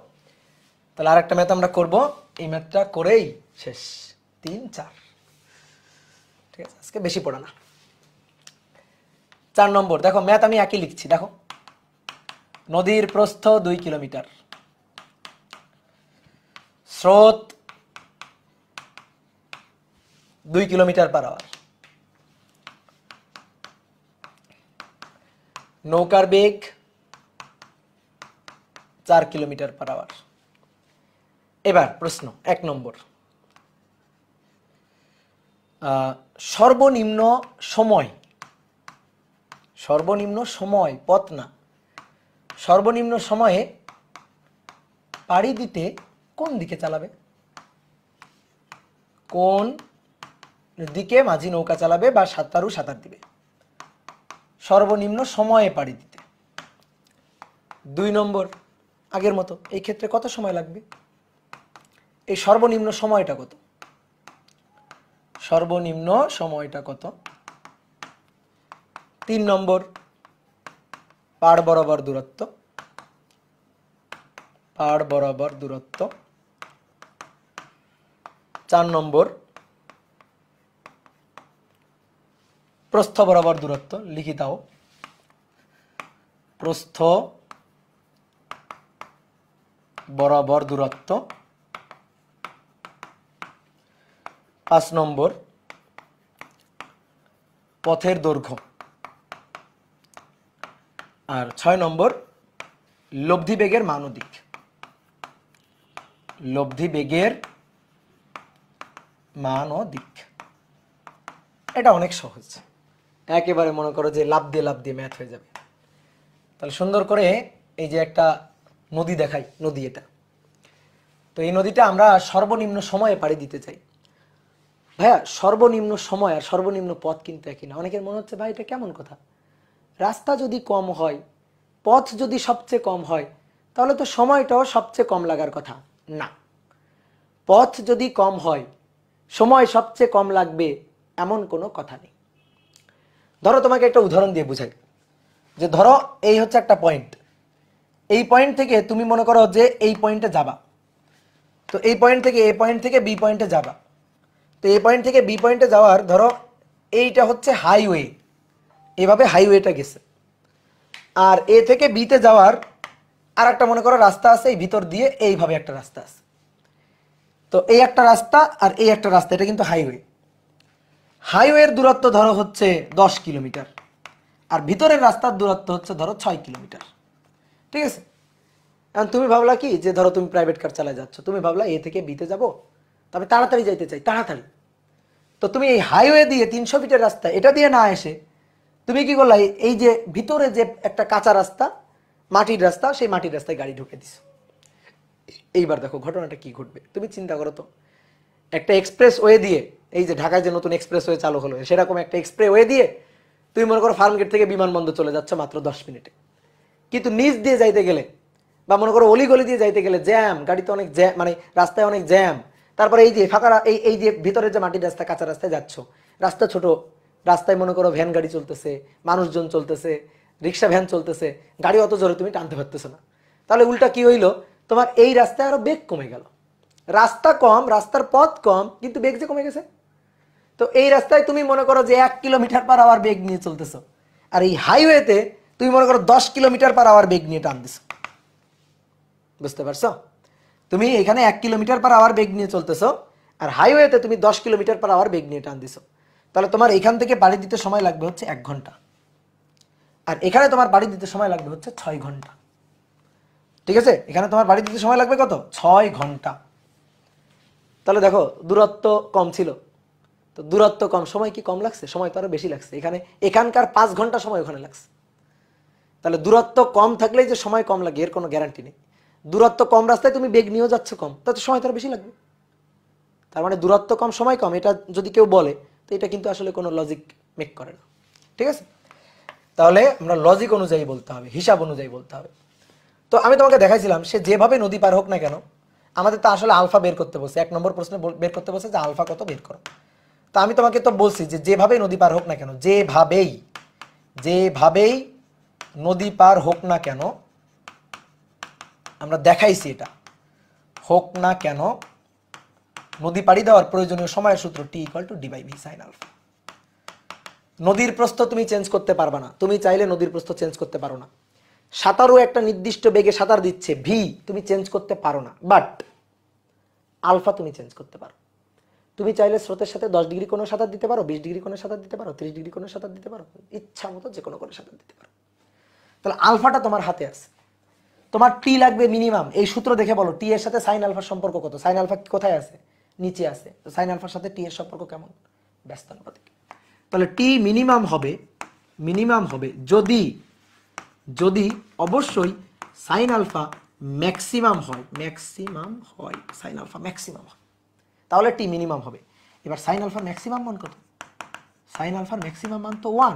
তাহলে আর একটা ম্যাথ আমরা করবো এই ম্যাথটা করেই শেষ তিন চার ঠিক আছে আজকে বেশি পড়ো না চার নম্বর দেখো ম্যাথ আমি একই লিখছি দেখো নদীর প্রস্থ দুই কিলোমিটার স্রোত দুই কিলোমিটার পার আওয়ার নৌকার বেগ চার কিলোমিটার পার আওয়ার এবার প্রশ্ন এক নম্বর সর্বনিম্ন সময় সর্বনিম্ন সময় পথ না সর্বনিম্ন সময়ে পাড়ি দিতে কোন দিকে চালাবে কোন দিকে মাঝি নৌকা চালাবে বা সাঁতারু সাঁতার দিবে সর্বনিম্ন সময়ে পাড়ি দিতে দুই নম্বর আগের মতো এই ক্ষেত্রে কত সময় লাগবে এই সর্বনিম্ন সময়টা কত সর্বনিম্ন সময়টা কত তিন নম্বর পাড় বরাবর দূরত্ব পাড় বরাবর দূরত্ব চার নম্বর প্রস্থ বরাবর দূরত্ব লিখি দাও প্রস্থ বরাবর দূরত্ব পাঁচ নম্বর পথের দৈর্ঘ্য আর ছয় নম্বর লব্ধি বেগের মানদিক লব্ধি বেগের মান ও দিক এটা অনেক সহজ একেবারে মনে করো যে লাভ দিয়ে লাভ দিয়ে ম্যাথ হয়ে যাবে তাহলে সুন্দর করে এই যে একটা নদী দেখাই নদী এটা তো এই নদীটা আমরা সর্বনিম্ন সময়ে পাড়ি দিতে চাই ভাইয়া সর্বনিম্ন সময় আর সর্বনিম্ন পথ কিন্তু একই না অনেকের মনে হচ্ছে ভাই এটা কেমন কথা রাস্তা যদি কম হয় পথ যদি সবচেয়ে কম হয় তাহলে তো সময়টাও সবচেয়ে কম লাগার কথা না পথ যদি কম হয় সময় সবচেয়ে কম লাগবে এমন কোনো কথা নেই ধরো তোমাকে একটা উদাহরণ দিয়ে বুঝাই যে ধরো এই হচ্ছে একটা পয়েন্ট এই পয়েন্ট থেকে তুমি মনে করো যে এই পয়েন্টে যাবা তো এই পয়েন্ট থেকে এ পয়েন্ট থেকে বি পয়েন্টে যাবা তো এ পয়েন্ট থেকে বি পয়েন্টে যাওয়ার ধরো এইটা হচ্ছে হাইওয়ে এভাবে হাইওয়েটা গেছে আর এ থেকে বিতে যাওয়ার আর একটা মনে করো রাস্তা আছে এই ভিতর দিয়ে এইভাবে একটা রাস্তা আছে তো এই একটা রাস্তা আর এই একটা রাস্তা এটা কিন্তু হাইওয়ে হাইওয়ের দূরত্ব ধরো হচ্ছে দশ কিলোমিটার আর ভিতরের রাস্তার দূরত্ব হচ্ছে ধরো ছয় কিলোমিটার ঠিক আছে এখন তুমি ভাবলা কি যে ধরো তুমি প্রাইভেট কার চালায় যাচ্ছ তুমি ভাবলা এ থেকে বিতে যাবো তবে তাড়াতাড়ি যাইতে চাই তাড়াতাড়ি তো তুমি এই হাইওয়ে দিয়ে তিনশো ফিটের রাস্তা এটা দিয়ে না এসে তুমি কি করলা এই যে ভিতরে যে একটা কাঁচা রাস্তা মাটির রাস্তা সেই মাটির রাস্তায় গাড়ি ঢুকে দিস এইবার দেখো ঘটনাটা কি ঘটবে তুমি চিন্তা করো তো একটা এক্সপ্রেস ওয়ে দিয়ে এই যে ঢাকায় যে নতুন এক্সপ্রেস ওয়ে চালু হলো সেরকম একটা এক্সপ্রে ওয়ে দিয়ে তুমি মনে করো ফার্মগেট থেকে বিমানবন্দর চলে যাচ্ছ মাত্র দশ মিনিটে কিন্তু নিচ দিয়ে যাইতে গেলে বা মনে করো অলিগলি দিয়ে যাইতে গেলে জ্যাম গাড়িতে অনেক জ্যাম মানে রাস্তায় অনেক জ্যাম তারপরে এই যে ফাঁকা এই এই যে ভিতরে যে মাটির রাস্তা কাঁচা রাস্তায় যাচ্ছ রাস্তা ছোট রাস্তায় মনে করো ভ্যান গাড়ি চলতেছে মানুষজন চলতেছে রিক্সা ভ্যান চলতেছে গাড়ি অত জোরে তুমি টানতে পারতেছো না তাহলে উল্টা কি হইলো তোমার এই রাস্তায় আরও বেগ কমে গেল রাস্তা কম রাস্তার পথ কম কিন্তু বেগ যে কমে গেছে তো এই রাস্তায় তুমি মনে করো যে এক কিলোমিটার পার আওয়ার বেগ নিয়ে চলতেছো আর এই হাইওয়েতে তুমি মনে করো দশ কিলোমিটার পার আওয়ার বেগ নিয়ে টান বুঝতে পারছো তুমি এখানে এক কিলোমিটার পার আওয়ার বেগ নিয়ে চলতেছো আর হাইওয়েতে তুমি দশ কিলোমিটার পার আওয়ার বেগ নিয়ে টান তাহলে তোমার এখান থেকে বাড়ি দিতে সময় লাগবে হচ্ছে এক ঘন্টা আর এখানে তোমার বাড়ি দিতে সময় লাগবে হচ্ছে ছয় ঘন্টা ঠিক আছে এখানে তোমার বাড়ি দিতে সময় লাগবে কত ছয় ঘন্টা তাহলে দেখো দূরত্ব কম ছিল তো দূরত্ব কম সময় কি কম লাগছে সময় তো আরও বেশি লাগছে এখানে এখানকার পাঁচ ঘন্টা সময় ওখানে লাগছে তাহলে দূরত্ব কম থাকলেই যে সময় কম লাগে এর কোনো গ্যারান্টি নেই দূরত্ব কম রাস্তায় তুমি বেগ নিয়েও যাচ্ছ কম তাতে সময় তার বেশি লাগবে তার মানে দূরত্ব কম সময় কম এটা যদি কেউ বলে তো এটা কিন্তু আসলে কোনো লজিক মেক করে না ঠিক আছে তাহলে আমরা লজিক অনুযায়ী বলতে হবে হিসাব অনুযায়ী বলতে হবে তো আমি তোমাকে দেখাইছিলাম সে যেভাবে নদী পার হোক না কেন আমাদের তো আসলে আলফা বের করতে বসে এক নম্বর প্রশ্নে বের করতে বসে যে আলফা কত বের করো তা আমি তোমাকে তো বলছি যে যেভাবেই নদী পার হোক না কেন যেভাবেই যেভাবেই নদী পার হোক না কেন আমরা দেখাইছি এটা হোক না কেন নদী পাড়ি দেওয়ার প্রয়োজনীয় সময়ের সূত্র টি equal to D V sine alpha নদীর প্রস্থ তুমি চেঞ্জ করতে পারবে না তুমি চাইলে নদীর প্রস্থ চেঞ্জ করতে পারো না সাঁতারও একটা নির্দিষ্ট বেগে সাঁতার দিচ্ছে ভি তুমি চেঞ্জ করতে পারো না বাট আলফা তুমি চেঞ্জ করতে পারো তুমি চাইলে স্রোতের সাথে দশ ডিগ্রি কোনো সাঁতার দিতে পারো বিশ ডিগ্রি কোনো সাঁতার দিতে পারো ত্রিশ ডিগ্রি কোনো সাঁতার দিতে পারো ইচ্ছা মতো যে কোনো কোনো সাঁতার দিতে পারো তাহলে আলফাটা তোমার হাতে আছে তোমার টি লাগবে মিনিমাম এই সূত্র দেখে বলো টি এর সাথে সাইন আলফার সম্পর্ক কত সাইন আলফা কোথায় আছে নিচে আছে তো সাইন আলফার সাথে টি এর সম্পর্ক কেমন ব্যস্ত তাহলে টি মিনিমাম হবে মিনিমাম হবে যদি যদি অবশ্যই সাইন আলফা ম্যাক্সিমাম হয় ম্যাক্সিমাম হয় সাইন আলফা ম্যাক্সিমাম হয় তাহলে টি মিনিমাম হবে এবার সাইন আলফার ম্যাক্সিমাম মান কত সাইন আলফার ম্যাক্সিমাম মান তো ওয়ান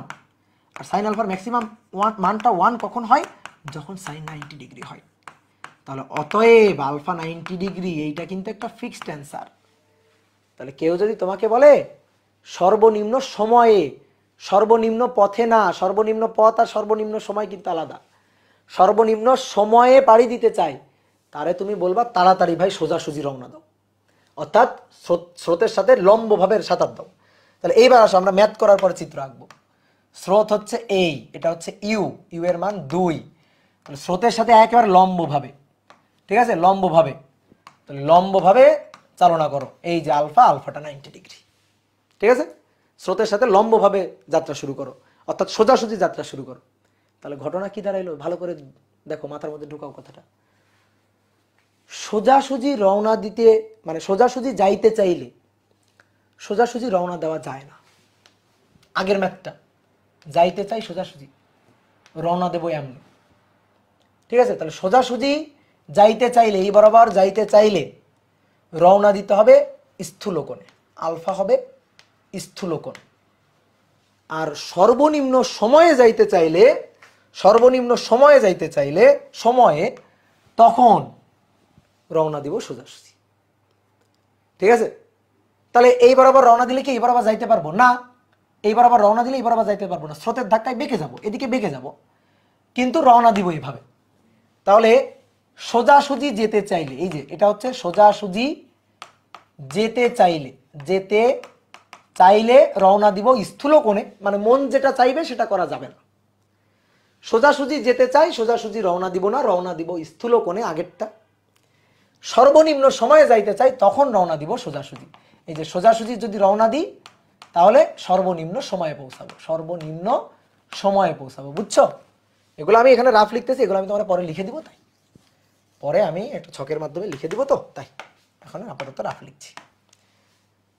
আর সাইন আলফার ম্যাক্সিমাম ওয়ান মানটা ওয়ান কখন হয় যখন সাইন নাইনটি ডিগ্রি হয় তাহলে অতএব আলফা নাইনটি ডিগ্রি এইটা কিন্তু একটা ফিক্সড অ্যান্সার তাহলে কেউ যদি তোমাকে বলে সর্বনিম্ন সময়ে সর্বনিম্ন পথে না সর্বনিম্ন পথ আর সর্বনিম্ন সময় কিন্তু আলাদা সর্বনিম্ন সময়ে পাড়ি দিতে চাই তারে তুমি বলবা তাড়াতাড়ি ভাই সোজাসুজি রওনা দাও অর্থাৎ স্রোতের সাথে লম্বভাবে সাঁতার দাও তাহলে এইবার আসো আমরা ম্যাথ করার পরে চিত্র আঁকবো স্রোত হচ্ছে এই এটা হচ্ছে ইউ ইউ এর মান দুই তাহলে স্রোতের সাথে একেবারে লম্বভাবে ঠিক আছে লম্বভাবে তাহলে লম্বভাবে চালনা করো এই যে আলফা আলফাটা নাইনটি ডিগ্রি ঠিক আছে স্রোতের সাথে লম্বভাবে যাত্রা শুরু করো অর্থাৎ সোজাসুজি যাত্রা শুরু করো তাহলে ঘটনা কি দাঁড়াইলো ভালো করে দেখো মাথার মধ্যে ঢুকাও কথাটা সোজাসুজি রওনা দিতে মানে সোজাসুজি যাইতে চাইলে সোজাসুজি রওনা দেওয়া যায় না আগের ম্যাথটা যাইতে চাই সোজাসুজি রওনা দেবো এমনি ঠিক আছে তাহলে সোজাসুজি যাইতে চাইলে এই বরাবর যাইতে চাইলে রওনা দিতে হবে স্থূলকোণে আলফা হবে স্থূলকোণ আর সর্বনিম্ন সময়ে যাইতে চাইলে সর্বনিম্ন সময়ে যাইতে চাইলে সময়ে তখন রওনা দিব সোজাসুজি ঠিক আছে তাহলে এইবার আবার রওনা দিলে কি এইবার আবার যাইতে পারবো না এইবার আবার রওনা দিলে এইবার আবার যাইতে পারবো না স্রোতের ধাক্কায় বেঁকে যাবো এদিকে বেঁকে যাব কিন্তু রওনা দিব এইভাবে তাহলে সোজাসুজি যেতে চাইলে এই যে এটা হচ্ছে সোজাসুজি যেতে চাইলে যেতে চাইলে রওনা দিব স্থূল কোণে মানে মন যেটা চাইবে সেটা করা যাবে না সোজাসুজি যেতে চাই সোজাসুজি রওনা দিব না রওনা দিব স্থূল কোণে আগেরটা সর্বনিম্ন সময়ে যাইতে চাই তখন রওনা দিব সোজাসুজি এই যে সোজাসুজি যদি রওনা দিই তাহলে সর্বনিম্ন সময়ে পৌঁছাবো সর্বনিম্ন সময়ে পৌঁছাবো বুঝছো এগুলো আমি এখানে রাফ লিখতেছি এগুলো আমি তোমরা পরে লিখে দিব তাই পরে আমি একটা ছকের মাধ্যমে লিখে দিব তো তাই এখন আপাতত রাফ লিখছি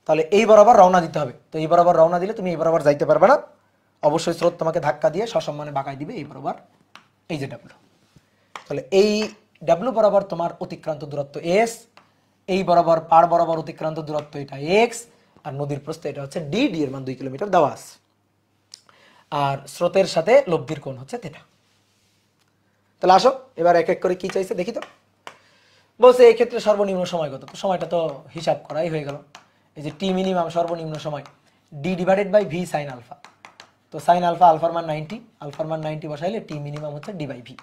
তাহলে এই বরাবর রওনা দিতে হবে তো এই বরাবর রওনা দিলে তুমি এই বরাবর যাইতে পারবে না অবশ্যই স্রোত তোমাকে ধাক্কা দিয়ে সসম্মানে বাঁকাই দিবে এই বরাবর এই যেটা তাহলে এই ডাব্লু বরাবর তোমার অতিক্রান্ত দূরত্ব এস এই বরাবর পার বরাবর অতিক্রান্ত দূরত্ব এটা এক্স আর নদীর প্রস্থ এটা হচ্ছে ডি ডি এর মান দুই কিলোমিটার দেওয়া আর স্রোতের সাথে লব্ধির কোণ হচ্ছে তেটা তাহলে আসো এবার এক এক করে কি চাইছে দেখি তো বলছে এই ক্ষেত্রে সর্বনিম্ন সময় কত সময়টা তো হিসাব করাই হয়ে গেল এই যে টি মিনিমাম সর্বনিম্ন সময় D divided by V sine alpha তো সাইন আলফা আলফার মান নাইনটি আলফার মান নাইনটি বসাইলে টি মিনিমাম হচ্ছে ডি বাই ভি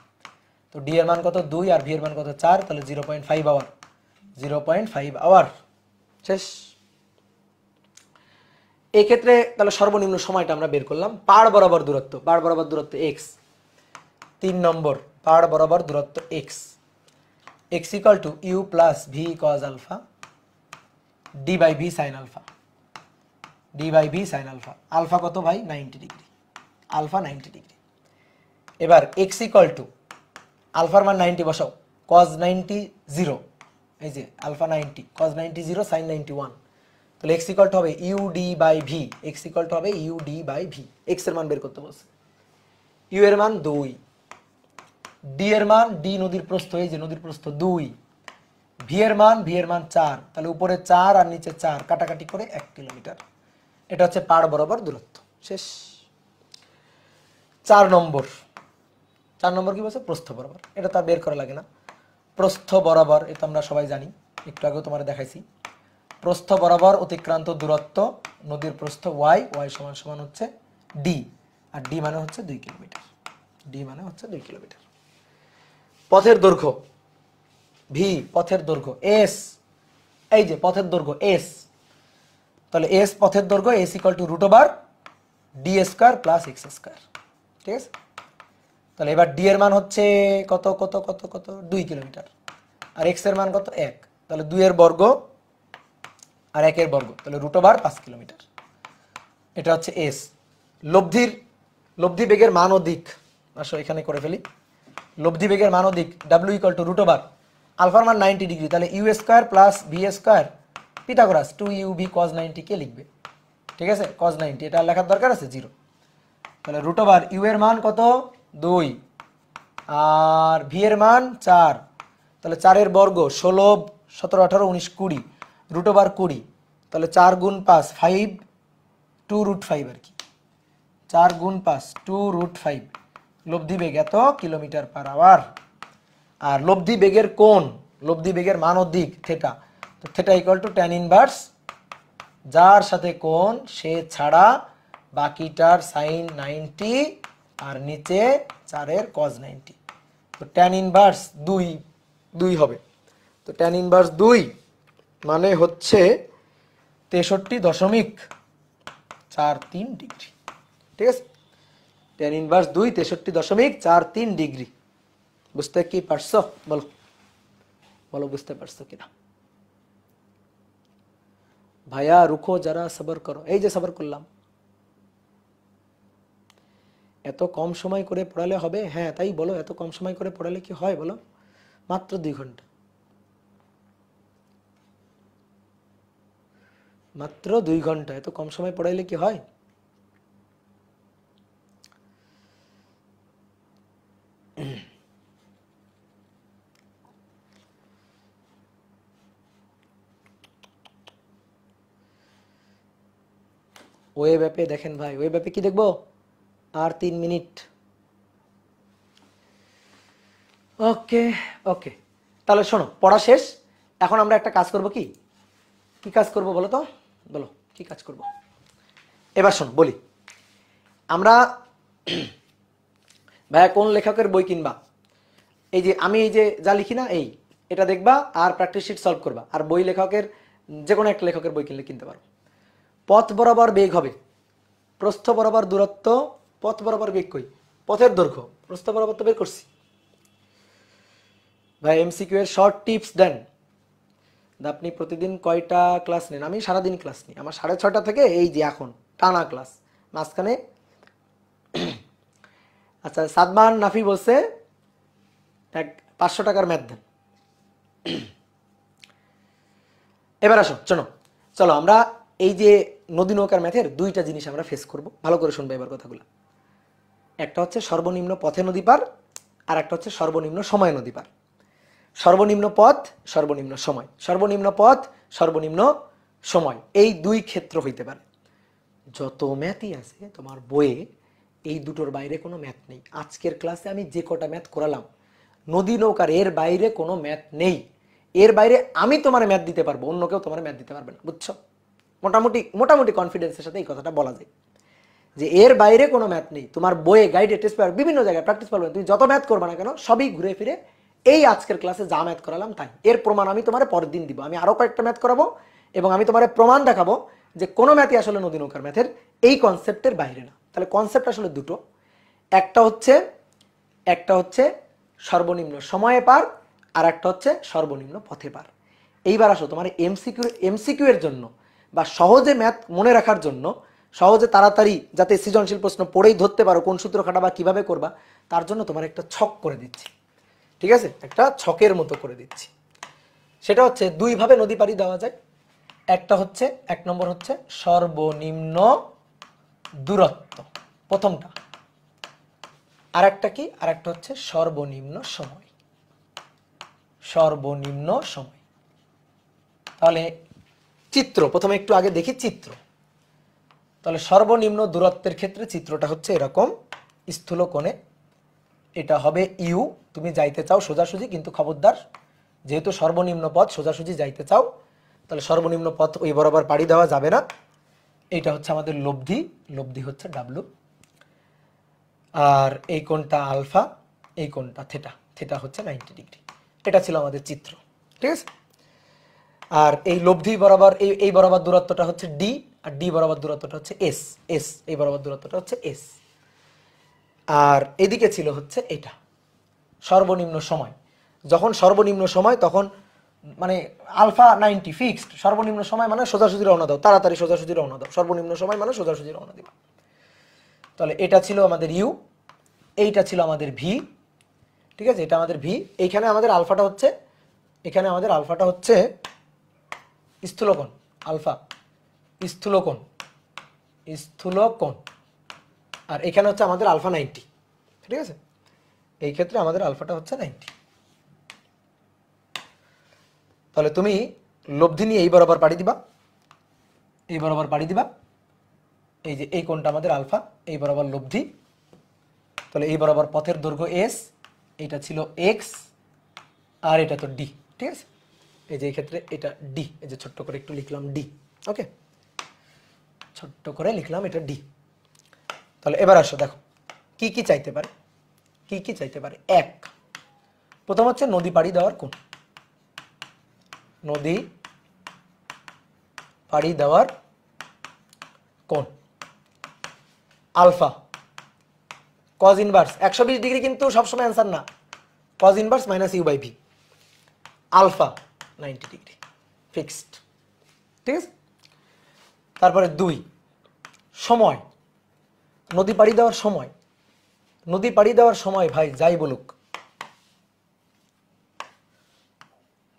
তো ডি এর মান কত দুই আর ভি এর মান কত চার তাহলে zero point five hour zero point five hour শেষ এক্ষেত্রে তাহলে সর্বনিম্ন সময়টা আমরা বের করলাম পাড় বরাবর দূরত্ব পাড় বরাবর দূরত্ব এক্স তিন নম্বর পাড় বরাবর দূরত্ব X X equal to you plus V cos alpha D by V sine alpha D by V sine alpha alpha কত ভাই ninety degree alpha ninety degree এবার এক্স ইকাল টু আলফার মান নাইনটি বসাও কজ নাইনটি জিরো এই যে alpha ninety cos ninety zero sine ninety one তাহলে X equal to হবে U D by V X equal to হবে ইউডি বাই ভি এক্স এর মান বের করতে বলছে ইউ এর মান দুই ডি এর মান ডি নদীর প্রস্থ এই যে নদীর প্রস্থ দুই ভি এর মান ভি এর মান চার তাহলে উপরে চার আর নিচে চার কাটাকাটি করে এক কিলোমিটার এটা হচ্ছে পাড় বরাবর দূরত্ব শেষ চার নম্বর চার নম্বর কি বলছে প্রস্থ বরাবর এটা তার বের করা লাগে না প্রস্থ বরাবর এটা আমরা সবাই জানি একটু আগেও তোমার দেখাইছি প্রস্থ বরাবর অতিক্রান্ত দূরত্ব নদীর প্রস্থ ওয়াই ওয়াই সমান সমান হচ্ছে ডি আর ডি মানে হচ্ছে দুই কিলোমিটার ডি মানে হচ্ছে দুই কিলোমিটার পথের দৈর্ঘ্য ভি পথের দৈর্ঘ্য এস এই যে পথের দৈর্ঘ্য এস তাহলে এস পথের দৈর্ঘ্য S equal to root over D square plus X square ঠিক আছে তাহলে এবার ডি এর মান হচ্ছে কত কত কত কত দুই কিলোমিটার আর এক্স এর মান কত এক তাহলে দুই এর বর্গ আর একের বর্গ তাহলে রুট ওভার পাঁচ কিলোমিটার এটা হচ্ছে এস লব্ধির লব্ধি বেগের মান ও দিক আসো এখানে করে ফেলি লব্ধি বেগের মান ও দিক W equal to root over আলফার মান নাইনটি ডিগ্রি তাহলে U square plus V square Pythagoras two you V cos নাইনটিকে লিখবে ঠিক আছে কজ নাইনটি এটা লেখার দরকার আছে জিরো তাহলে রুট ওভার ইউ এর মান কত দুই আর ভি এর মান চার তাহলে চারের বর্গ ষোলো সতেরো আঠারো উনিশ কুড়ি রুট ওভার কুড়ি তাহলে চার গুণ পাঁচ ফাইভ টু রুট ফাইভ আর কি চার গুণ পাঁচ টু রুট ফাইভ লব্ধি বেগ এত কিলোমিটার পার আওয়ার আর লব্ধি বেগের কোন লব্ধি বেগের মান অধিক থেটা তো theta equal to tan inverse যার সাথে কোন সে ছাড়া বাকিটার সাইন নাইনটি আর নিচে চারের কজ নাইনটি তো ট্যান ইনভার্স দুই দুই হবে তো ট্যান ইনভার্স দুই মানে হচ্ছে তেষট্টি দশমিক চার তিন ডিগ্রি ঠিক আছে ট্যান ইনভার্স দুই তেষট্টি দশমিক চার তিন ডিগ্রি বুঝতে কি পারছো বলো বলো বুঝতে পারছো কিনা ভাইয়া রুখো যারা সবর করো এই যে সবর করলাম এত কম সময় করে পড়ালে হবে হ্যাঁ তাই বলো এত কম সময় করে পড়ালে কি হয় বলো মাত্র দুই ঘন্টা মাত্র দুই ঘন্টা এত কম সময় পড়াইলে কি হয় ওয়েব অ্যাপে দেখেন ভাই ওয়েব অ্যাপে কি দেখবো আর তিন মিনিট ওকে ওকে তাহলে শোনো পড়া শেষ এখন আমরা একটা কাজ করব কি কি কাজ করব বলো তো বলো কি কাজ করব এবার শোনো বলি আমরা <clears throat> ভাইয়া কোন লেখকের বই কিনবা এই যে আমি এই যে যা লিখি না এই এটা দেখবা আর প্র্যাকটিস শিট সলভ করবা আর বই লেখকের যে কোনো এক লেখকের বই কিনলে কিনতে পারো পথ বরাবর বেগ হবে প্রস্থ বরাবর দূরত্ব পথ বরাবর বেগ কই পথের দৈর্ঘ্য প্রস্থ বরাবর তো বের করছি ভাই এমসিকিউ এর শর্ট টিপস দেন আপনি প্রতিদিন কয়টা ক্লাস নেন আমি সারাদিন ক্লাস নিই আমার সাড়ে ছটা থেকে এই যে এখন টানা ক্লাস মাঝখানে <clears throat> আচ্ছা সাদমান নাফি বলছে এক পাঁচশো টাকার ম্যাথ দেন <clears throat> এবার আসো চলো চলো আমরা এই যে নদী নৌকার ম্যাথের দুইটা জিনিস আমরা ফেস করব ভালো করে শুনবো এবার কথাগুলো একটা হচ্ছে সর্বনিম্ন পথে নদী পার আর একটা হচ্ছে সর্বনিম্ন সময় নদী পার সর্বনিম্ন পথ সর্বনিম্ন সময় সর্বনিম্ন পথ সর্বনিম্ন সময় এই দুই ক্ষেত্র হইতে পারে যত ম্যাথই আছে তোমার বইয়ে এই দুটোর বাইরে কোনো ম্যাথ নেই আজকের ক্লাসে আমি যে কটা ম্যাথ করালাম নদী নৌকার এর বাইরে কোনো ম্যাথ নেই এর বাইরে আমি তোমার ম্যাথ দিতে পারবো অন্য কেউ তোমার ম্যাথ দিতে পারবে না বুঝছো মোটামুটি মোটামুটি কনফিডেন্সের সাথে এই কথাটা বলা যায় যে এর বাইরে কোনো ম্যাথ নেই তোমার বইয়ে গাইডে টেস্ট পেপার বিভিন্ন জায়গায় প্র্যাকটিস পারবে তুমি যত ম্যাথ করবে না কেন সবই ঘুরে ফিরে এই আজকের ক্লাসে যা ম্যাথ করালাম তাই এর প্রমাণ আমি তোমার পরের দিন দিব আমি আরও কয়েকটা ম্যাথ করাবো এবং আমি তোমার প্রমাণ দেখাবো যে কোনো ম্যাথই আসলে নদী নৌকার ম্যাথের এই কনসেপ্টের বাইরে না তাহলে কনসেপ্ট আসলে দুটো একটা হচ্ছে একটা হচ্ছে সর্বনিম্ন সময়ে পার আর একটা হচ্ছে সর্বনিম্ন পথে পার এইবার আসো তোমার এমসিকিউ এমসিকিউ এর জন্য বা সহজে ম্যাথ মনে রাখার জন্য সহজে তাড়াতাড়ি যাতে সৃজনশীল প্রশ্ন পড়েই ধরতে পারো কোন সূত্র বা কিভাবে করবা তার জন্য তোমার একটা ছক করে দিচ্ছি ঠিক আছে একটা ছকের মতো করে দিচ্ছি সেটা হচ্ছে দুইভাবে নদী পাড়ি দেওয়া যায় একটা হচ্ছে এক নম্বর হচ্ছে সর্বনিম্ন দূরত্ব প্রথমটা আর একটা কি আর একটা হচ্ছে সর্বনিম্ন সময় সর্বনিম্ন সময় তাহলে চিত্র প্রথমে একটু আগে দেখি চিত্র তাহলে সর্বনিম্ন দূরত্বের ক্ষেত্রে চিত্রটা হচ্ছে এরকম স্থূল কোণে এটা হবে ইউ তুমি যাইতে চাও সোজাসুজি কিন্তু খবরদার যেহেতু সর্বনিম্ন পথ সোজাসুজি যাইতে চাও তাহলে সর্বনিম্ন পথ ওই বরাবর পাড়ি দেওয়া যাবে না এইটা হচ্ছে আমাদের লব্ধি লব্ধি হচ্ছে ডাব্লু আর এই কোনটা আলফা এই কোনটা থেটা থেটা হচ্ছে নাইনটি ডিগ্রি এটা ছিল আমাদের চিত্র ঠিক আছে আর এই লব্ধি বরাবর এই এই বরাবর দূরত্বটা হচ্ছে ডি আর ডি বরাবর দূরত্বটা হচ্ছে এস এস এই বরাবর দূরত্বটা হচ্ছে এস আর এদিকে ছিল হচ্ছে এটা সর্বনিম্ন সময় যখন সর্বনিম্ন সময় তখন মানে আলফা নাইনটি ফিক্সড সর্বনিম্ন সময় মানে সোজাসুজি রওনা দাও তাড়াতাড়ি সোজাসুজি রওনা দাও সর্বনিম্ন সময় মানে সোজাসুজি রওনা দিবা তাহলে এটা ছিল আমাদের ইউ এইটা ছিল আমাদের ভি ঠিক আছে এটা আমাদের ভি এইখানে আমাদের আলফাটা হচ্ছে এখানে আমাদের আলফাটা হচ্ছে স্থূলকণ আলফা স্থূলকোণ স্থূলকোণ আর এখানে হচ্ছে আমাদের আলফা নাইনটি ঠিক আছে এই ক্ষেত্রে আমাদের আলফাটা হচ্ছে নাইনটি তাহলে তুমি লব্ধি নিয়ে এই বরাবর পাড়ি দিবা এই বরাবর পাড়ি দিবা এই যে এই কোণটা আমাদের আলফা এই বরাবর লব্ধি তাহলে এই বরাবর পথের দৈর্ঘ্য এস এটা ছিল এক্স আর এটা তো ডি ঠিক আছে এই যে এই ক্ষেত্রে এটা ডি এই যে ছোট্ট করে একটু লিখলাম ডি ওকে ছোট্ট করে লিখলাম এটা ডি তাহলে এবার আসো দেখো কি কি চাইতে পারে কি কি চাইতে পারে এক প্রথম হচ্ছে নদী পাড়ি দেওয়ার কোণ নদী পাড়ি দেওয়ার কোণ আলফা কজ ইনভার্স একশো বিশ ডিগ্রি কিন্তু সবসময় অ্যান্সার না cos inverse minus you by V alpha ninety degree fixed ঠিক আছে তারপরে দুই সময় নদী পাড়ি দেওয়ার সময় নদী পাড়ি দেওয়ার সময় ভাই যাই বলুক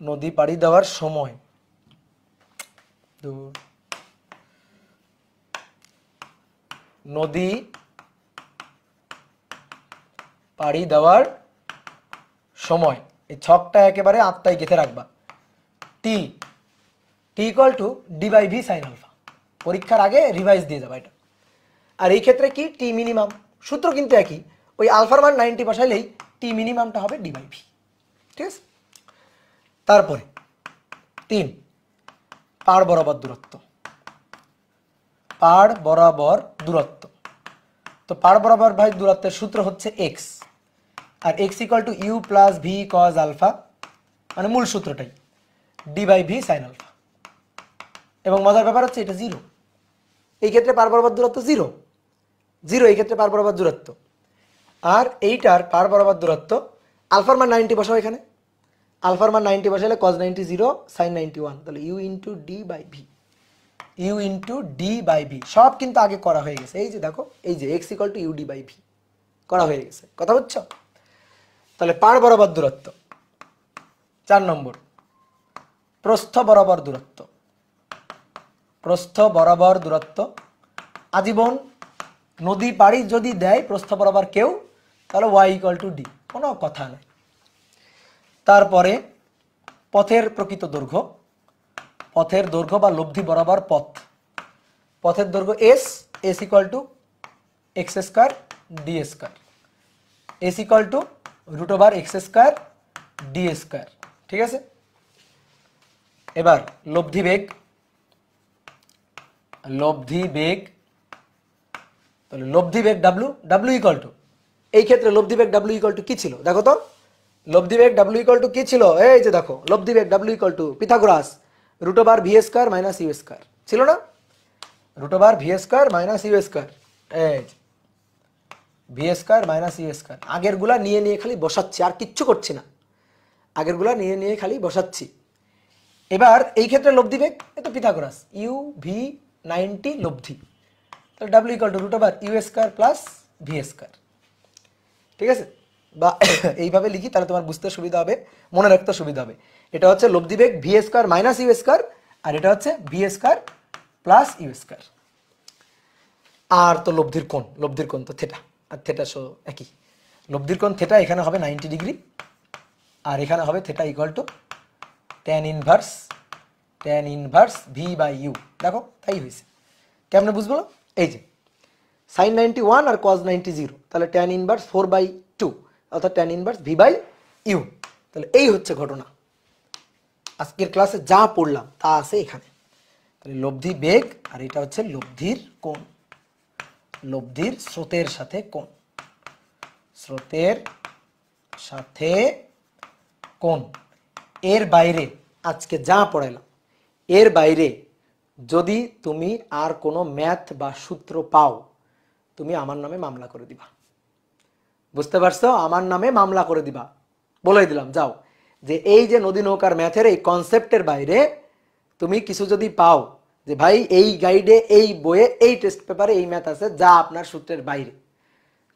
নদী পাড়ি দেওয়ার সময় নদী পাড়ি দেওয়ার সময় এই ছকটা একেবারে আত্মায় গেঁথে রাখবা T T equal to D by V sine alpha পরীক্ষার আগে রিভাইজ দিয়ে যাবে এটা আর এই ক্ষেত্রে কি টি মিনিমাম সূত্র কিন্তু একই ওই আলফার মান নাইনটি বসাইলেই টি মিনিমামটা হবে ডিভাই ভি ঠিক আছে তারপরে তিন পার বরাবর দূরত্ব পার বরাবর দূরত্ব তো পার বরাবর ভাই দূরত্বের সূত্র হচ্ছে এক্স আর X equal to you plus V cos alpha মানে মূল সূত্রটাই ডি ভি সাইন আলফা এবং মজার ব্যাপার হচ্ছে এটা জিরো এই ক্ষেত্রে পার বরাবর দূরত্ব জিরো জিরো এই ক্ষেত্রে পার বরাবর দূরত্ব আর এইটার পার বরাবর দূরত্ব আলফার মান নাইনটি বসাও এখানে আলফার মান নাইনটি বসালে cos ninety zero sine ninety one তাহলে U into D by V U into D by V সব কিন্তু আগে করা হয়ে গেছে এই যে দেখো এই যে X equal to U D by V করা হয়ে গেছে কথা বুঝছো তাহলে পার বরাবর দূরত্ব চার নম্বর প্রস্থ বরাবর দূরত্ব প্রস্থ বরাবর দূরত্ব আজীবন নদী পাড়ি যদি দেয় প্রস্থ বরাবর কেউ তাহলে ওয়াই ইকাল টু ডি কোনো কথা নেই তারপরে পথের প্রকৃত দৈর্ঘ্য পথের দৈর্ঘ্য বা লব্ধি বরাবর পথ পথের দৈর্ঘ্য S S equal to X square D square S equal to root over x square D square ঠিক আছে এবার লব্ধি বেগ লব্ধি বেগ তাহলে লব্ধি বেগ ডাব্লু ডাব্লু ইকল টু এই ক্ষেত্রে লব্ধি বেগ ডাব্লু ইকল টু কী ছিল দেখো তো লব্ধি বেগ ডাব্লু ইকল টু কী ছিল এই যে দেখো লব্ধি বেগ W equal to Pythagoras root over V square minus U square ছিল না root over V square minus U square এই V square minus U square আগেরগুলা নিয়ে নিয়ে খালি বসাচ্ছি আর কিচ্ছু করছি না আগেরগুলা নিয়ে নিয়ে খালি বসাচ্ছি এবার এই ক্ষেত্রে লব্ধি বেগ এ তো পিথাগোরাস ইউ ভি নাইনটি লব্ধি তাহলে W equal to root over you square plus V square ঠিক আছে বা <coughs> এইভাবে লিখি তাহলে তোমার বুঝতে সুবিধা হবে মনে রাখতে সুবিধা হবে এটা হচ্ছে লব্ধি বেগ V square minus U square আর এটা হচ্ছে V square plus U square আর তো লব্ধির কোণ লব্ধির কোণ তো থেটা আর থেটা সো একই লব্ধির কোণ থেটা এখানে হবে নাইনটি ডিগ্রি আর এখানে হবে theta equal to tan inverse tan inverse V by U দেখো তাই হয়েছে কেমনে বুঝবো এই যে সাইন নাইনটি ওয়ান আর কজ নাইনটি জিরো তাহলে tan inverse four by two অর্থাৎ tan inverse V by U তাহলে এই হচ্ছে ঘটনা আজকের ক্লাসে যা পড়লাম তা আছে এখানে তাহলে লব্ধি বেগ আর এটা হচ্ছে লব্ধির কোন লব্ধির স্রোতের সাথে কোন স্রোতের সাথে কোন এর বাইরে আজকে যা পড়াইলাম এর বাইরে যদি তুমি আর কোনো ম্যাথ বা সূত্র পাও তুমি আমার নামে মামলা করে দিবা বুঝতে পারছো আমার নামে মামলা করে দিবা বলে দিলাম যাও যে এই যে নদী নৌকার ম্যাথের এই কনসেপ্টের বাইরে তুমি কিছু যদি পাও যে ভাই এই গাইডে এই বইয়ে এই টেস্ট পেপারে এই ম্যাথ আছে যা আপনার সূত্রের বাইরে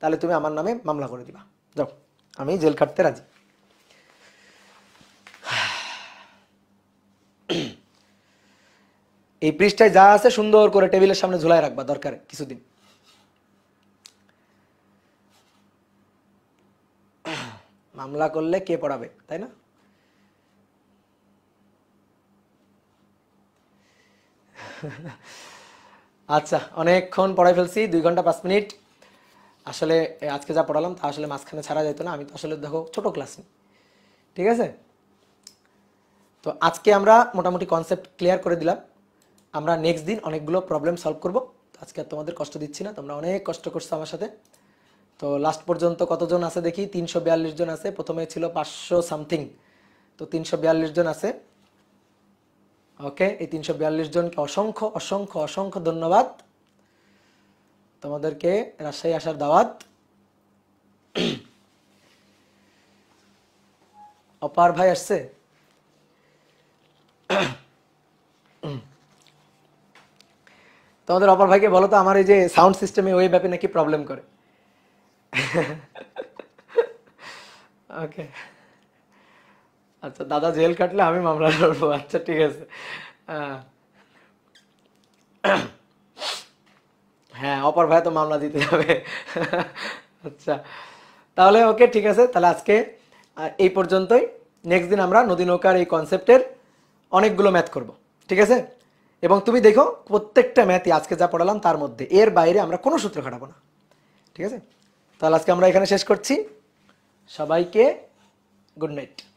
তাহলে তুমি আমার নামে মামলা করে দিবা যাও আমি জেল কাটতে রাজি এই পৃষ্ঠায় যা আছে সুন্দর করে টেবিলের সামনে ঝুলাই রাখবা দরকার কিছুদিন মামলা করলে কে পড়াবে তাই না আচ্ছা অনেকক্ষণ পড়াই ফেলছি দুই ঘন্টা পাঁচ মিনিট আসলে আজকে যা পড়ালাম তা আসলে মাঝখানে ছাড়া যেত না আমি তো আসলে দেখো ছোট ক্লাস ঠিক আছে তো আজকে আমরা মোটামুটি কনসেপ্ট ক্লিয়ার করে দিলাম আমরা নেক্সট দিন অনেকগুলো প্রবলেম সলভ করব আজকে আর তোমাদের কষ্ট দিচ্ছি না তোমরা অনেক কষ্ট করছো আমার সাথে তো লাস্ট পর্যন্ত কতজন আছে দেখি তিনশো বিয়াল্লিশ জন আছে প্রথমে ছিল পাঁচশো সামথিং তো তিনশো বিয়াল্লিশ জন আছে ওকে এই তিনশো বিয়াল্লিশ জনকে অসংখ্য অসংখ্য অসংখ্য ধন্যবাদ তোমাদেরকে রাজশাহী আসার দাওয়াত <clears throat> অপার ভাই আসছে <clears throat> তোমাদের অপর ভাইকে বলো তো আমার এই যে সাউন্ড সিস্টেমে ওয়েব অ্যাপে নাকি প্রবলেম করে ওকে আচ্ছা দাদা জেল কাটলে আমি মামলা লড়বো আচ্ছা ঠিক আছে হ্যাঁ অপর ভাই তো মামলা দিতে যাবে আচ্ছা তাহলে ওকে ঠিক আছে তাহলে আজকে এই পর্যন্তই নেক্সট দিন আমরা নদী নৌকার এই কনসেপ্টের অনেকগুলো ম্যাথ করব ঠিক আছে এবং তুমি দেখো প্রত্যেকটা ম্যাথই আজকে যা পড়ালাম তার মধ্যে এর বাইরে আমরা কোনো সূত্র খাটাবো না ঠিক আছে তাহলে আজকে আমরা এখানে শেষ করছি সবাইকে গুড নাইট